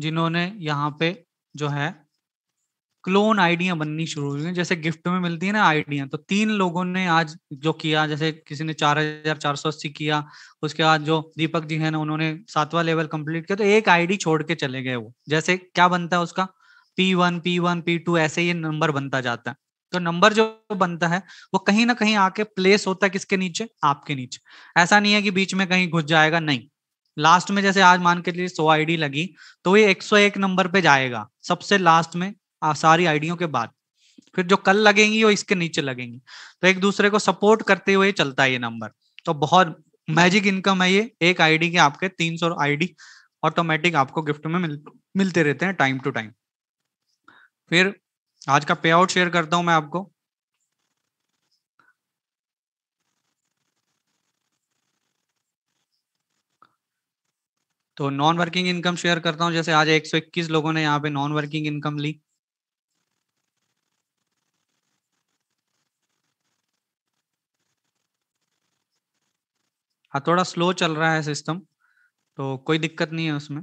जिन्होंने यहाँ पे जो है क्लोन आइडिया बननी शुरू हुई जैसे गिफ्ट में मिलती है ना आइडिया तो तीन लोगों ने आज जो किया जैसे किसी ने चार हजार चार सौ अस्सी किया उसके बाद जो दीपक जी है ना उन्होंने सातवां लेवल कंप्लीट किया तो एक आईडी छोड़ के चले गए वो जैसे क्या बनता है उसका P one P one P two ऐसे ये नंबर बनता जाता है तो नंबर जो बनता है वो कहीं ना कहीं आके प्लेस होता है किसके नीचे आपके नीचे ऐसा नहीं है कि बीच में कहीं घुस जाएगा नहीं लास्ट में जैसे आज मान के लिए सौ आईडी लगी तो ये 101 नंबर पे जाएगा सबसे लास्ट में सारी आईडियो के बाद फिर जो कल लगेंगी वो इसके नीचे लगेंगी तो एक दूसरे को सपोर्ट करते हुए चलता है ये नंबर तो बहुत मैजिक इनकम है ये एक आईडी के आपके तीन सौ आईडी ऑटोमेटिक आपको गिफ्ट में मिल, मिलते रहते हैं टाइम टू टाइम फिर आज का पे आउट शेयर करता हूं मैं आपको तो नॉन वर्किंग इनकम शेयर करता हूं जैसे आज 121 लोगों ने यहाँ पे नॉन वर्किंग इनकम ली हाँ थोड़ा स्लो चल रहा है सिस्टम तो कोई दिक्कत नहीं है उसमें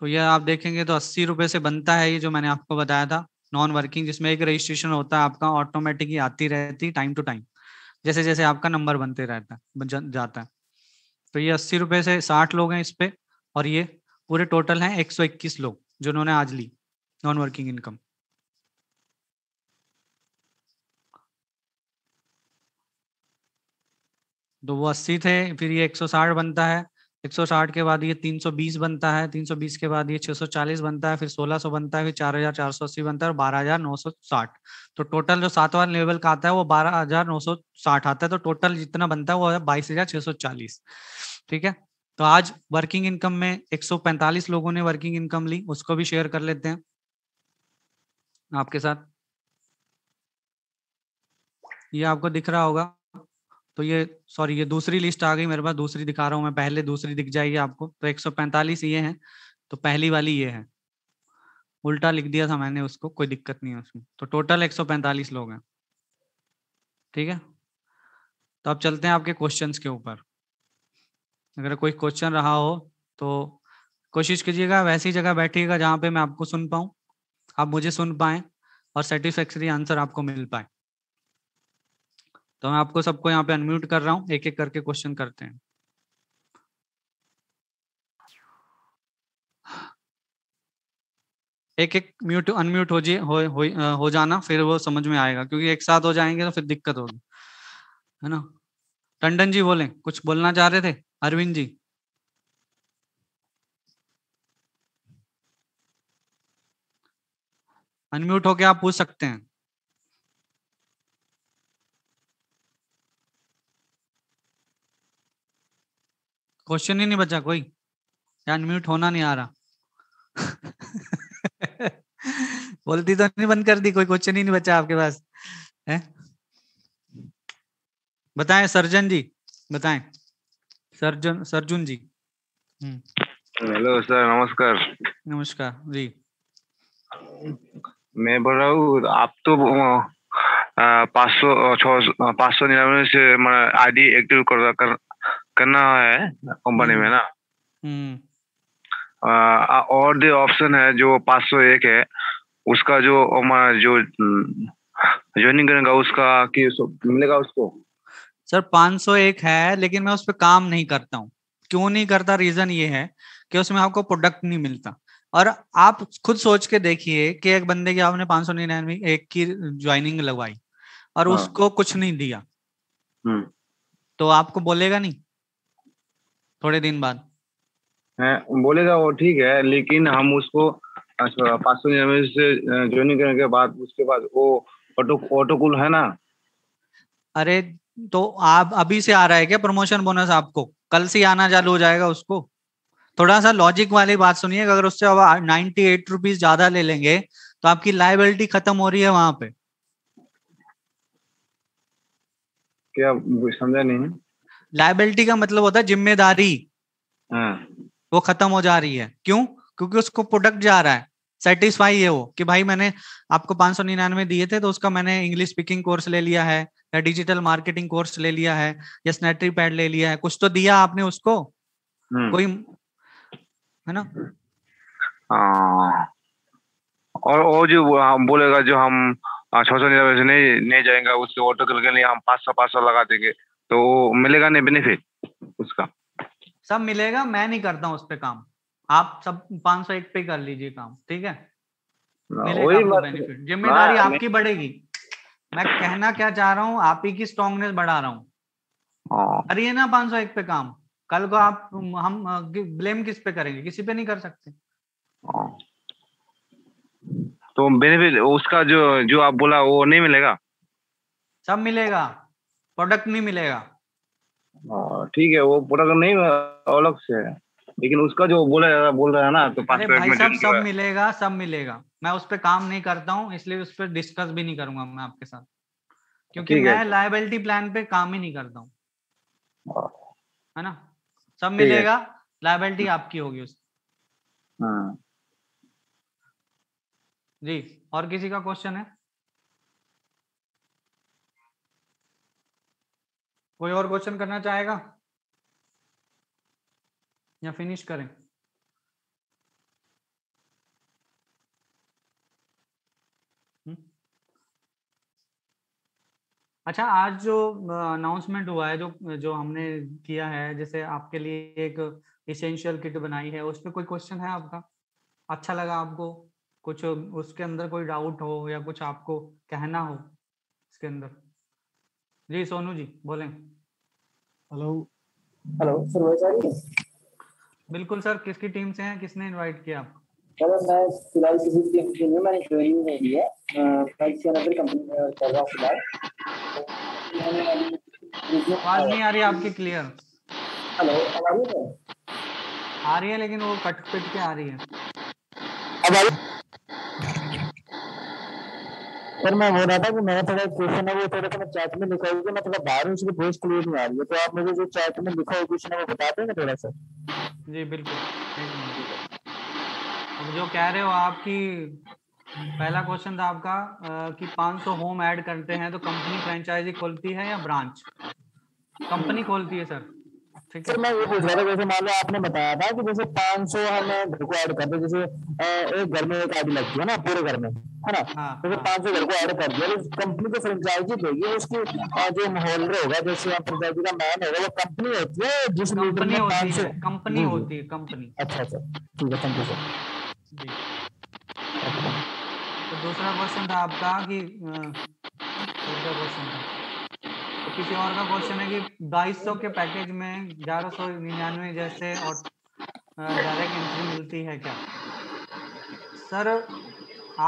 तो यह आप देखेंगे तो अस्सी रुपये से बनता है ये जो मैंने आपको बताया था नॉन वर्किंग जिसमें एक रजिस्ट्रेशन होता है आपका ऑटोमेटिक ही आती रहती टाइम टू टाइम जैसे जैसे आपका नंबर बनते रहता है जाता है तो ये अस्सी रुपये से साठ लोग हैं इस पर और ये पूरे टोटल हैं एक सौ इक्कीस लोग जिन्होंने आज ली नॉन वर्किंग इनकम तो वो अस्सी थे फिर ये एक सौ साठ बनता है एक सौ साठ के बाद ये तीन सौ बीस बनता है तीन सौ बीस के बाद ये छह सौ चालीस बनता है फिर सोलह सौ बनता है फिर चार हजार चार सौ अस्सी बनता है और बारह हजार नौ सौ साठ तो टोटल जो सातवां लेवल का आता है वो बारह हजार नौ सौ साठ आता है तो टोटल जितना बनता है वो है बाईस हजार छह सौ चालीस ठीक है तो आज वर्किंग इनकम में एक सौ पैंतालीस लोगों ने वर्किंग इनकम ली उसको भी शेयर कर लेते हैं आपके साथ ये आपको दिख रहा होगा तो ये सॉरी ये दूसरी लिस्ट आ गई मेरे पास दूसरी दिखा रहा हूँ मैं पहले दूसरी दिख जाएगी आपको तो 145 ये है तो पहली वाली ये है उल्टा लिख दिया था मैंने उसको कोई दिक्कत नहीं है उसमें तो टोटल 145 लोग हैं ठीक है तो अब चलते हैं आपके क्वेश्चंस के ऊपर अगर कोई क्वेश्चन रहा हो तो कोशिश कीजिएगा वैसी जगह बैठिएगा जहाँ पे मैं आपको सुन पाऊँ आप मुझे सुन पाए और सेटिस्फेक्ट्री आंसर आपको मिल पाए तो मैं आपको सबको यहाँ पे अनम्यूट कर रहा हूँ एक एक करके क्वेश्चन करते हैं एक एक म्यूट अनम्यूट हो जाए हो, हो, हो जाना फिर वो समझ में आएगा क्योंकि एक साथ हो जाएंगे तो फिर दिक्कत होगी है ना टंडन जी बोले कुछ बोलना चाह रहे थे अरविंद जी अनम्यूट होके आप पूछ सकते हैं क्वेश्चन ही नहीं बचा कोई अनम्यूट होना नहीं आ रहा बोलती तो नहीं बंद कर दी कोई क्वेश्चन ही नहीं बचा आपके पास है बताएं सर्जन जी बताएं Surjan Sarjun ji hello hmm. Sir नमस्कार नमस्कार जी मैं बोल रहा हूँ आप तो पाँच सौ पाँच सौ निन्यानवे से मैं आईडी एक्टिव कर, कर करना है कंपनी में ना हम्म, हम्म। आ, और जो ऑप्शन है जो सौ एक है उसका जो जो ज्वाइनिंग करेगा उसका कि मिलेगा उसको सर एक है लेकिन मैं उस पर काम नहीं करता हूँ क्यों नहीं करता रीजन ये है कि उसमें आपको प्रोडक्ट नहीं मिलता और आप खुद सोच के देखिए कि एक बंदे की आपने पांच सौ निन्यानवे एक की ज्वाइनिंग लगवाई और हाँ। उसको कुछ नहीं दिया हम्म। तो आपको बोलेगा नहीं थोड़े दिन बाद बोलेगा वो ठीक है लेकिन हम उसको पाँच सौ से ज्वाइनिंग करने के बाद उसके बाद वो ऑटो ऑटोकूल है ना अरे तो आप अभी से आ रहा है क्या प्रमोशन बोनस आपको कल से आना चालू हो जाएगा उसको थोड़ा सा लॉजिक वाली बात सुनिए अगर उससे अब नाइनटी एट रुपीज ज्यादा ले लेंगे तो आपकी लाइबिलिटी खत्म हो रही है वहां पे क्या समझा नहीं लाइबिलिटी का मतलब होता है जिम्मेदारी हाँ। वो खत्म हो जा रही है क्यों क्योंकि उसको प्रोडक्ट जा रहा है सेटिस्फाई है वो कि भाई मैंने आपको पांच सौ निन्यानवे दिए थे तो उसका मैंने इंग्लिश स्पीकिंग कोर्स ले लिया है या डिजिटल मार्केटिंग कोर्स ले लिया है या स्नेटरी पैड ले लिया है कुछ तो दिया आपने उसको हम्म। कोई है ना आ, हाँ। और वो जो हम बोलेगा जो हम हाँ, छह सौ निन्यानवे से नहीं नहीं जाएंगे उसके ऑटो के लिए हम पाँच सौ पाँच सौ लगा देंगे तो मिलेगा नहीं बेनिफिट उसका सब मिलेगा मैं नहीं करता हूँ उस पर काम आप सब पाँच सौ एक पे कर लीजिए काम ठीक है हाँ, जिम्मेदारी हाँ, आपकी बढ़ेगी मैं कहना क्या चाह रहा हूँ आप ही की स्ट्रॉन्गनेस बढ़ा रहा हूँ हाँ। करिए ना पाँच सौ एक पे काम कल को आप हम ब्लेम किस पे करेंगे किसी पे नहीं कर सकते तो बेनिफिट उसका जो जो आप बोला वो नहीं मिलेगा सब मिलेगा प्रोडक्ट नहीं मिलेगा हाँ, ठीक है वो प्रोडक्ट नहीं अलग से लेकिन उसका जो बोला बोल रहा है ना तो अरे भाई सब सब मिलेगा सब मिलेगा मैं उस पर काम नहीं करता हूँ इसलिए उस पर डिस्कस भी नहीं करूंगा मैं आपके साथ क्योंकि मैं लाइबिलिटी प्लान पे काम ही नहीं करता हूँ हाँ। है ना सब मिलेगा लाइबिलिटी आपकी होगी उस हाँ। जी और किसी का क्वेश्चन है कोई और क्वेश्चन करना चाहेगा या फिनिश करें हम्म। अच्छा आज जो अनाउंसमेंट हुआ है जो जो हमने किया है जैसे आपके लिए एक इसेंशियल किट बनाई है उस पर कोई क्वेश्चन है आपका अच्छा लगा आपको कुछ उसके अंदर कोई डाउट हो या कुछ आपको कहना हो इसके अंदर जी सोनू जी बोले हेलो हेलो सर बिल्कुल सर किसकी टीम से हैं किसने इनवाइट किया मैं फिलहाल किसी टीम मैंने नहीं है अनदर कंपनी में कर रहा आवाज नहीं आ रही आपकी क्लियर हेलो आ रही है लेकिन वो कट पिट के आ रही है अब आ रही सर मैं बोल रहा था कि मैंने थोड़ा क्वेश्चन है वो थोड़ा सा चैट में लिखा हुआ मैं थोड़ा बाहर उसकी इसलिए बहुत क्लियर नहीं आ रही है तो आप मुझे जो चैट में लिखा हुआ क्वेश्चन है वो बता देंगे थोड़ा सा जी बिल्कुल अब जो कह रहे हो आपकी पहला क्वेश्चन था आपका कि 500 होम ऐड करते हैं तो कंपनी फ्रेंचाइजी खोलती है या ब्रांच हम्म। कंपनी खोलती है सर फिर मैं ये पूछ रहा था जैसे मान लो आपने बताया था कि जैसे 500 हम घर को ऐड करते जैसे एक घर में एक आईडी लगती है ना पूरे घर में है ना हाँ, जैसे 500 हाँ। घर को ऐड कर दिया कंपनी को फ्रेंचाइजी देगी उसकी जो माहौल होगा जैसे फ्रेंचाइजी का मैन होगा वो कंपनी होती है जिस लीडर में पांच सौ कंपनी होती है कंपनी अच्छा अच्छा ठीक है थैंक यू सर दूसरा क्वेश्चन था आपका कि दूसरा क्वेश्चन था तो किसी और का क्वेश्चन है कि बाईस सौ के पैकेज में ग्यारह सौ निन्यानवे जैसे और डायरेक्ट एंट्री मिलती है क्या सर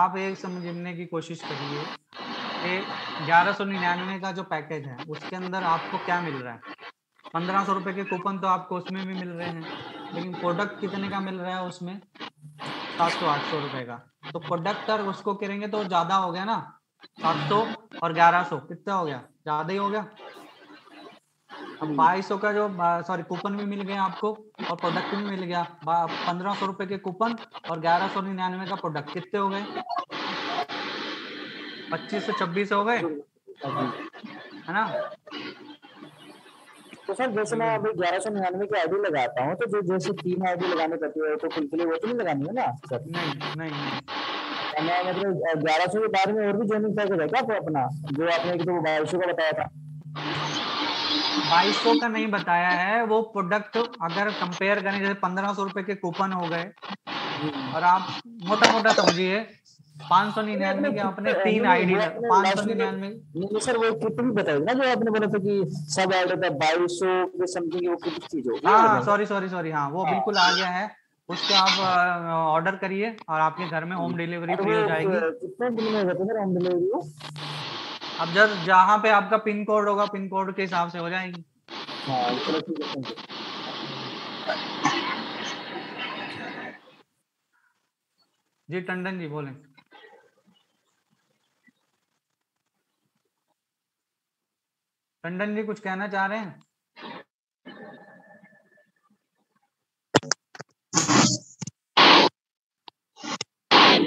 आप एक समझने की कोशिश करिए कि ग्यारह सौ निन्यानवे का जो पैकेज है उसके अंदर आपको क्या मिल रहा है पंद्रह सौ रुपये के कूपन तो आपको उसमें भी मिल रहे हैं लेकिन प्रोडक्ट कितने का मिल रहा है उसमें सात सौ आठ सौ रुपये का तो प्रोडक्ट अगर उसको करेंगे तो ज्यादा हो गया ना सात सौ और ग्यारह सौ कितना हो गया ज्यादा ही हो गया अब हम्म। बाईस का जो सॉरी कूपन भी मिल गया आपको और प्रोडक्ट भी मिल गया पंद्रह सौ रुपए के कूपन और ग्यारह सौ निन्यानवे का प्रोडक्ट कितने हो गए पच्चीस से छब्बीस हो गए है ना तो सर जैसे मैं अभी ग्यारह सौ निन्यानवे की आईडी लगाता हूँ तो जो जैसे तीन आईडी लगानी पड़ती है तो कुल के लिए वो तो नहीं लगानी है ना सर नहीं नहीं, नहीं। तो, ग्यारह सौ के बाद में और भी ज्वाइनिंग पैकेज है क्या अपना जो आपने एक तो बाईस सौ का बताया था बाईस सौ का नहीं बताया है वो प्रोडक्ट अगर कंपेयर करें जैसे पंद्रह सौ रुपए के कूपन हो गए हम्म। और आप मोटा मोटा समझिए पाँच सौ निन्यानवे के अपने तीन आईडी पाँच सौ निन्यानवे सर वो किट भी ना जो आपने बोला था कि सब आईडी था बाईस सौ के समथिंग वो किट चीज हो हाँ सॉरी सॉरी सॉरी हाँ वो हाँ। बिल्कुल आ गया है उसको आप ऑर्डर करिए और आपके घर में होम डिलीवरी फ्री हो तो जाएगी कितने दिन में सर होम डिलीवरी अब जब जहाँ पे आपका पिन कोड होगा पिन कोड के हिसाब से हो जाएगी हाँ, जी टंडन जी बोले टंडन जी कुछ कहना चाह रहे हैं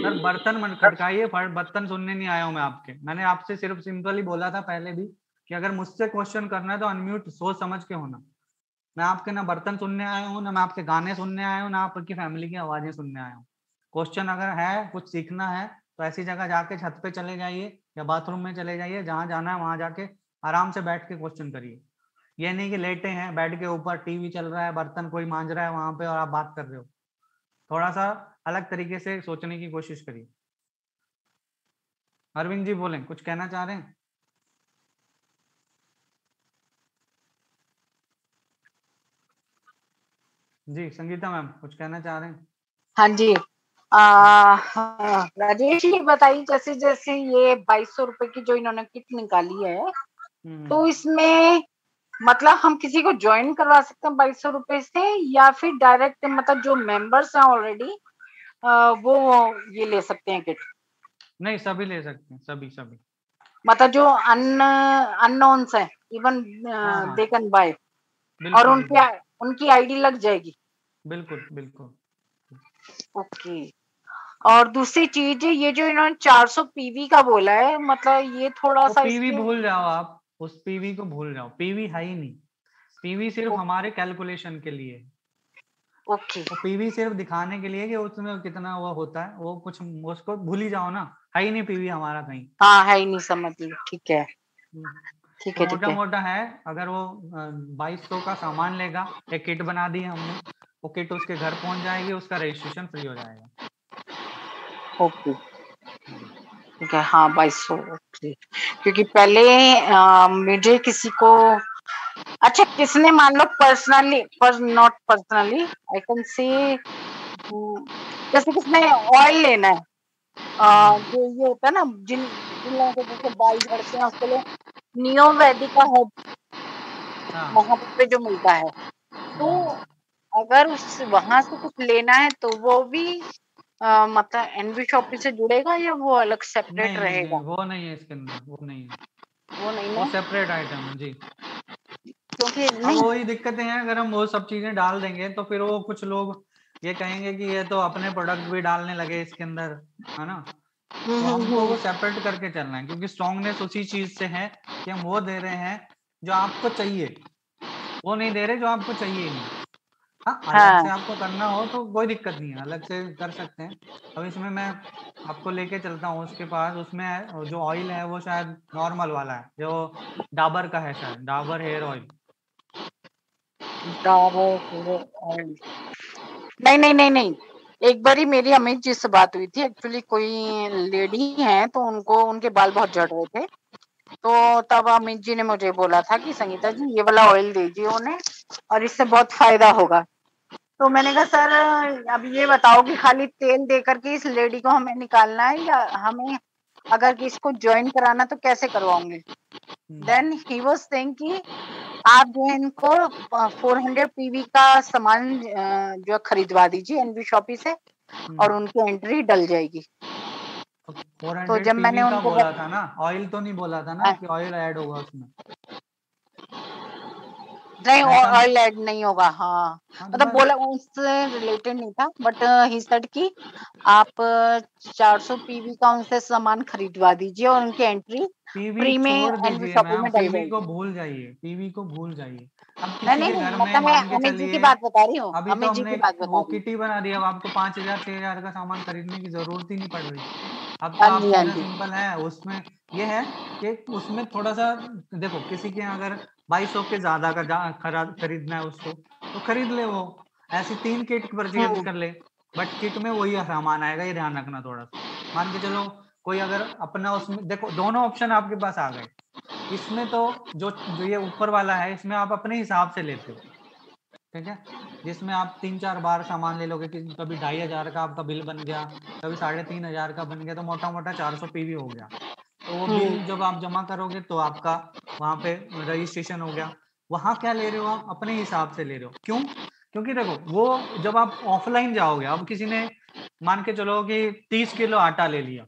सर बर्तन मन खटकाइए बर्तन सुनने नहीं आया हूँ मैं आपके मैंने आपसे सिर्फ सिंपल ही बोला था पहले भी कि अगर मुझसे क्वेश्चन करना है तो अनम्यूट सोच समझ के होना मैं आपके ना बर्तन सुनने आया हूँ ना मैं आपके गाने सुनने आया हूँ ना आपकी फैमिली की आवाजें सुनने आया हूँ क्वेश्चन अगर है कुछ सीखना है तो ऐसी जगह जाके छत पे चले जाइए या बाथरूम में चले जाइए जहाँ जाना है वहां जाके आराम से बैठ के क्वेश्चन करिए ये नहीं कि लेटे हैं बेड के ऊपर टीवी चल रहा है बर्तन कोई मांझ रहा है वहां पे और आप बात कर रहे हो थोड़ा सा अलग तरीके से सोचने की कोशिश करिए अरविंद जी बोलें कुछ कहना चाह रहे हैं जी संगीता मैम कुछ कहना चाह रहे हैं हाँ जी राजेश जी बताइए जैसे जैसे ये बाईस सौ रुपए की जो इन्होंने किट निकाली है हम्म। तो इसमें मतलब हम किसी को ज्वाइन करवा सकते हैं बाईस सौ रुपए से या फिर डायरेक्ट मतलब जो मेंबर्स हैं ऑलरेडी वो ये ले सकते हैं किट नहीं सभी ले सकते हैं सभी सभी मतलब जो अन अनोन है इवन दे कैन बाय और उनकी उनकी आईडी लग जाएगी बिल्कुल बिल्कुल ओके और दूसरी चीज ये जो इन्होंने 400 पीवी का बोला है मतलब ये थोड़ा सा पीवी भूल जाओ आप उस पीवी को भूल जाओ पीवी है ही नहीं पीवी सिर्फ ओ, हमारे कैलकुलेशन के लिए ओके तो पीवी सिर्फ दिखाने के लिए कि उसमें कितना वो होता है वो कुछ उसको भूल ही जाओ ना है ही नहीं पीवी हमारा कहीं हाँ है ही नहीं समझ लो हम्म। ठीक है ठीक है मोटा मोटा है अगर वो बाईस सौ का सामान लेगा एक किट बना दी हमने वो किट उसके घर पहुंच जाएगी उसका रजिस्ट्रेशन फ्री हो जाएगा ओके ठीक है हाँ बाईस क्योंकि पहले मुझे किसी को अच्छा किसने मान लो पर्सनली पर not personally I can see जैसे किसने ऑयल लेना है आ, जो ये होता है ना जिन जिन लोगों को जैसे बाल झड़ते हैं उसके लिए नियो वैदिक का है वहां पे जो मिलता है तो हाँ। अगर उस वहां से कुछ लेना है तो वो भी मतलब एनवी शॉपिंग से जुड़ेगा या वो अलग सेपरेट रहेगा वो नहीं है इसके अंदर वो नहीं है वो नहीं है वो सेपरेट आइटम है जी क्योंकि नहीं वही दिक्कतें हैं अगर हम वो सब चीजें डाल देंगे तो फिर वो कुछ लोग ये कहेंगे कि ये तो अपने प्रोडक्ट भी डालने लगे इसके अंदर है ना हम्म, तो हम्म, हमको हम्म। वो सेपरेट करके चलना है क्योंकि स्ट्रॉन्गनेस उसी चीज से है कि हम वो दे रहे हैं जो आपको चाहिए वो नहीं दे रहे जो आपको चाहिए नहीं हाँ अलग हाँ। से आपको करना हो तो कोई दिक्कत नहीं है अलग से कर सकते हैं अब इसमें मैं आपको लेके चलता हूँ उसके पास उसमें जो ऑयल है वो शायद नॉर्मल वाला है जो डाबर का है शायद Dabur hair oil Dabur hair oil नहीं नहीं नहीं नहीं एक बारी मेरी अमित जी से बात हुई थी एक्चुअली कोई लेडी हैं तो उनको उनके बाल बहुत झड़ रहे थे तो तब अमित जी ने मुझे बोला था कि संगीता जी ये वाला ऑयल दीजिए उन्हें और इससे बहुत फायदा होगा तो मैंने कहा सर अब ये बताओ कि खाली तेल देकर के इस लेडी को हमें निकालना है या हमें अगर कि इसको ज्वाइन कराना तो कैसे करवाऊंगे देन ही वाज सेइंग कि आप जो है इनको 400 पीवी का सामान जो है खरीदवा दीजिए एनवी शॉपी से हम्म। और उनकी एंट्री डल जाएगी तो, तो जब मैंने उनको बोला था ना ऑयल तो नहीं बोला था ना हाँ। कि ऑयल ऐड होगा उसमें नहीं और ऑयल ऐड नहीं होगा हाँ, हाँ मतलब बोला उससे रिलेटेड नहीं था बट ही सेड कि आप 400 uh, पीवी का उनसे सामान खरीदवा दीजिए और उनकी एंट्री पीवी में में पीवी को भूल जाइए पीवी को भूल जाइए नहीं नहीं मतलब मैं अमित जी की बात बता रही हूँ तो अमित जी की बात बता रही हूँ किटी बना दी अब आपको पांच हजार छह हजार का सामान खरीदने की जरूरत ही नहीं पड़ रही अब सिंपल हाँ हाँ है उसमें ये है कि उसमें थोड़ा सा देखो किसी के अगर बाईस सौ के ज्यादा का खरीदना है उसको तो खरीद ले वो ऐसी तीन किट परचेज हाँ। कर ले बट किट में वही सामान आएगा ये ध्यान रखना थोड़ा सा मान के चलो कोई अगर अपना उसमें देखो दोनों ऑप्शन आपके पास आ गए इसमें तो जो जो ये ऊपर वाला है इसमें आप अपने हिसाब से लेते हो ठीक है जिसमें आप तीन चार बार सामान ले लोगे कि कभी ढाई हजार का आपका बिल बन गया कभी साढ़े तीन हजार का बन गया तो मोटा मोटा चार सौ पी भी हो गया तो वो हाँ। बिल जब आप जमा करोगे तो आपका वहां पे रजिस्ट्रेशन हो गया वहां क्या ले रहे हो आप अपने हिसाब से ले रहे हो क्यों क्योंकि देखो वो जब आप ऑफलाइन जाओगे अब किसी ने मान के चलो कि तीस किलो आटा ले लिया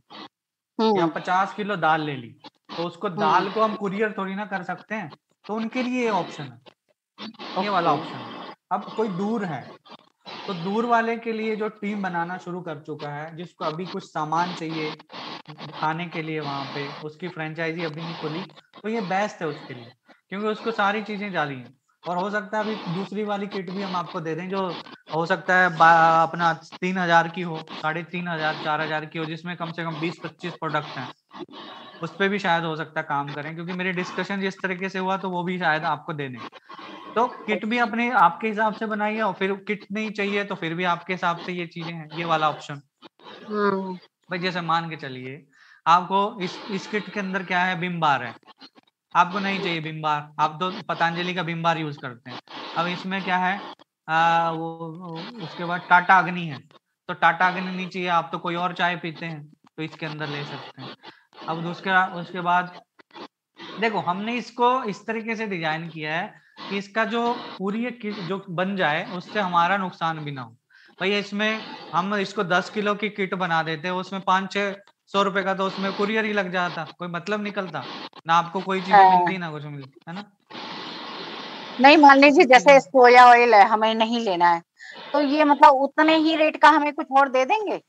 हम्म। या पचास किलो दाल ले ली तो उसको हम्म। दाल को हम कुरियर थोड़ी ना कर सकते हैं तो उनके लिए ये ऑप्शन है ये वाला ऑप्शन अब कोई दूर है तो दूर वाले के लिए जो टीम बनाना शुरू कर चुका है जिसको अभी कुछ सामान चाहिए खाने के लिए वहाँ पे उसकी फ्रेंचाइजी अभी नहीं खुली तो ये बेस्ट है उसके लिए क्योंकि उसको सारी चीजें जारी हैं और हो सकता है अभी दूसरी वाली किट भी हम आपको दे दें जो हो सकता है अपना तीन हजार की हो साढ़े तीन हजार चार हजार की हो जिसमें कम से कम बीस पच्चीस प्रोडक्ट हैं उस पर भी शायद हो सकता है काम करें क्योंकि मेरे डिस्कशन जिस तरीके से हुआ तो वो भी शायद आपको दे दें तो किट भी अपने आपके हिसाब से बनाइए और फिर किट नहीं चाहिए तो फिर भी आपके हिसाब से ये चीजें हैं ये वाला ऑप्शन हाँ। भाई जैसे मान के चलिए आपको इस इस किट के अंदर क्या है बिम बार है आपको नहीं चाहिए बिम बार आप तो पतंजलि का बिम बार यूज करते हैं अब इसमें क्या है आ, वो उसके बाद टाटा अग्नि है तो टाटा अग्नि नहीं चाहिए आप तो कोई और चाय पीते हैं तो इसके अंदर ले सकते हैं अब उसके उसके बाद देखो हमने इसको इस तरीके से डिजाइन किया है कि इसका जो पूरी जो बन जाए उससे हमारा नुकसान भी ना हो भैया इसमें हम इसको दस किलो की किट बना देते उसमें पाँच छह सौ रुपए का तो उसमें कुरियर ही लग जाता कोई मतलब निकलता ना आपको कोई चीज हाँ। मिलती ना कुछ मिलती है ना नहीं मान लीजिए जैसे हम्म। सोया ऑयल है हमें नहीं लेना है तो ये मतलब उतने ही रेट का हमें कुछ और दे देंगे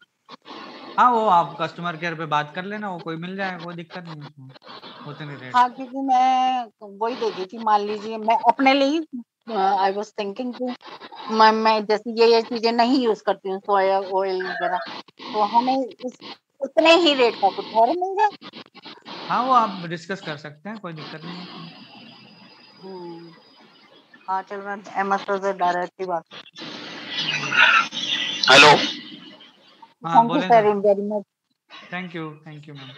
हाँ वो आप कस्टमर केयर पे बात कर लेना वो कोई मिल जाए कोई दिक्कत नहीं उतने रेट हाँ क्योंकि मैं वही दे दी थी मान लीजिए मैं अपने लिए आई वॉज थिंकिंग मैं मैं जैसे ये ये चीजें नहीं यूज करती हूँ सोया ऑयल वगैरह तो हमें इस, उतने ही रेट का कुछ और मिल जाए हाँ वो आप डिस्कस कर सकते हैं कोई दिक्कत नहीं है हम्म। हाँ चल मैं एमएसओ से डायरेक्टली बात हेलो हाँ बोले sir very much thank you thank you ma'am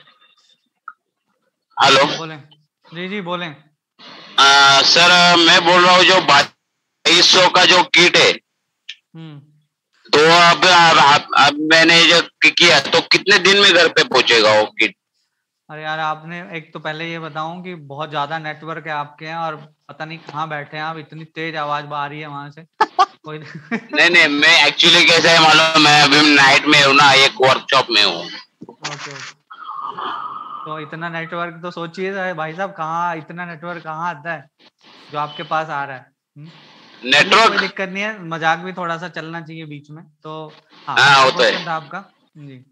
hello बोले जी जी बोले आ, सर मैं बोल रहा हूँ जो बाईस सौ का जो किट है हम्म। तो अब अब, मैंने जो किया तो कितने दिन में घर पे पहुंचेगा वो किट अरे यार आपने एक तो पहले ये बताऊं कि बहुत ज्यादा नेटवर्क है आपके यहाँ और पता नहीं कहाँ बैठे हैं आप इतनी तेज आवाज आ रही है वहां से *laughs* कोई नहीं नहीं मैं एक्चुअली कैसा है मालूम मैं अभी नाइट में हूँ ना एक वर्कशॉप में हूँ तो इतना नेटवर्क तो सोचिए तो भाई साहब कहाँ इतना नेटवर्क कहाँ आता है जो आपके पास आ रहा है नेटवर्क हम्म? दिक्कत नहीं है मजाक भी थोड़ा सा चलना चाहिए बीच में तो हाँ, हाँ होता है आपका जी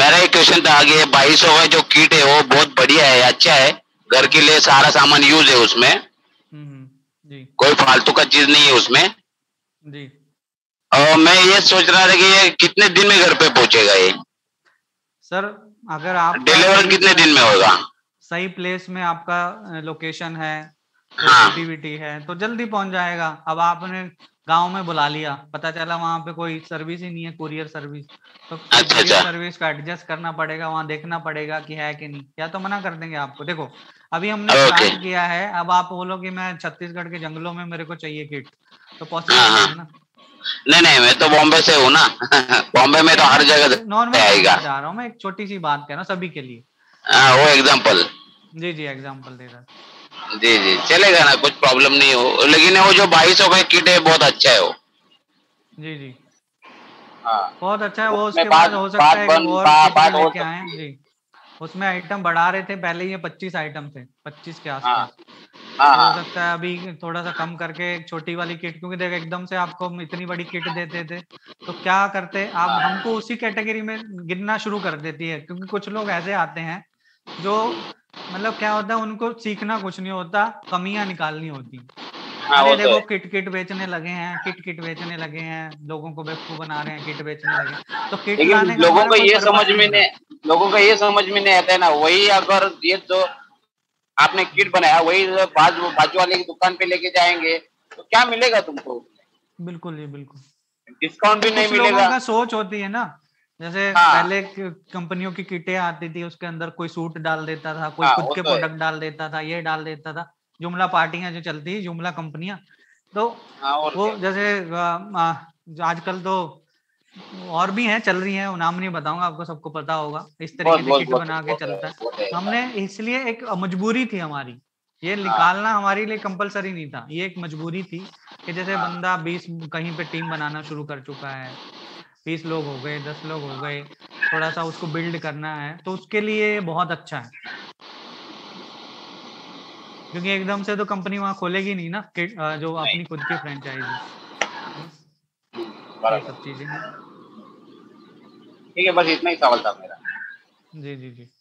मेरा एक क्वेश्चन था आगे बाईस है जो कीट है वो बहुत बढ़िया है अच्छा है घर के लिए सारा सामान यूज है उसमें हम्म, जी कोई फालतू का चीज नहीं है उसमें जी और मैं ये सोच रहा था कि ये कितने दिन में घर पे पहुंचेगा ये सर अगर आप डिलीवर कितने दिन में होगा सही प्लेस में आपका लोकेशन है हाँ। है तो जल्दी पहुंच जाएगा अब आपने गांव में बुला लिया पता चला वहां पे कोई सर्विस ही नहीं है कुरियर सर्विस तो अच्छा, अच्छा। सर्विस का एडजस्ट करना पड़ेगा वहां देखना पड़ेगा कि है कि नहीं या तो मना कर देंगे आपको देखो अभी हमने प्लान किया है अब आप बोलो कि मैं छत्तीसगढ़ के जंगलों में मेरे को चाहिए किट तो पॉसिबल हाँ, हाँ। है ना नहीं नहीं मैं तो बॉम्बे से हूँ ना *laughs* बॉम्बे में तो हर जगह नॉर्मल आएगा जा रहा हूँ मैं एक छोटी सी बात कह रहा हूँ सभी के लिए आ, वो एग्जाम्पल जी जी एग्जाम्पल दे रहा जी जी चलेगा ना कुछ प्रॉब्लम नहीं हो लेकिन वो जो बाईस सौ का किट है बहुत अच्छा है वो जी जी हाँ बहुत अच्छा है वो उसके बाद हो सकता है और लेके आए जी उसमें आइटम बढ़ा रहे थे पहले ये पच्चीस आइटम थे पच्चीस के आसपास हाँ। हाँ, हो हाँ। सकता है अभी थोड़ा सा कम करके एक छोटी वाली किट क्योंकि देख एकदम से आपको हम इतनी बड़ी किट देते थे तो क्या करते आप हाँ। हमको उसी कैटेगरी में गिनना शुरू कर देती है क्योंकि कुछ लोग ऐसे आते हैं जो मतलब क्या होता है उनको सीखना कुछ नहीं होता कमियां निकालनी होती अरे तो देखो किट किट बेचने लगे हैं किट किट बेचने लगे हैं लोगों को बेवकूफ बना रहे हैं किट बेचने लगे तो किट लाने लोगों को ये समझ में नहीं लोगों का ये समझ में नहीं आता है ना वही अगर ये जो आपने किट बनाया वही बाजू बाजू वाले की दुकान पे लेके जाएंगे तो क्या मिलेगा तुमको बिल्कुल ये बिल्कुल डिस्काउंट भी तो नहीं मिलेगा का सोच होती है ना जैसे हाँ। पहले कंपनियों की किटें आती थी उसके अंदर कोई सूट डाल देता था कोई हाँ, खुद के तो प्रोडक्ट डाल देता था ये डाल देता था जुमला पार्टियां जो चलती है जुमला कंपनियां तो हाँ, वो जैसे आजकल तो और भी हैं चल रही हैं नाम नहीं बताऊंगा आपको सबको पता होगा इस तरीके से किट बना के चलता है हमने इसलिए एक मजबूरी थी हमारी ये हाँ। निकालना हमारे लिए कंपलसरी नहीं था ये एक मजबूरी थी कि जैसे हाँ। बंदा बीस कहीं पे टीम बनाना शुरू कर चुका है बीस लोग हो गए दस लोग हो गए थोड़ा सा उसको बिल्ड करना है तो उसके लिए बहुत अच्छा है क्योंकि एकदम से तो कंपनी वहां खोलेगी नहीं ना जो अपनी खुद की फ्रेंचाइजी सब चीजें ठीक है बस इतना ही सवाल था मेरा जी जी जी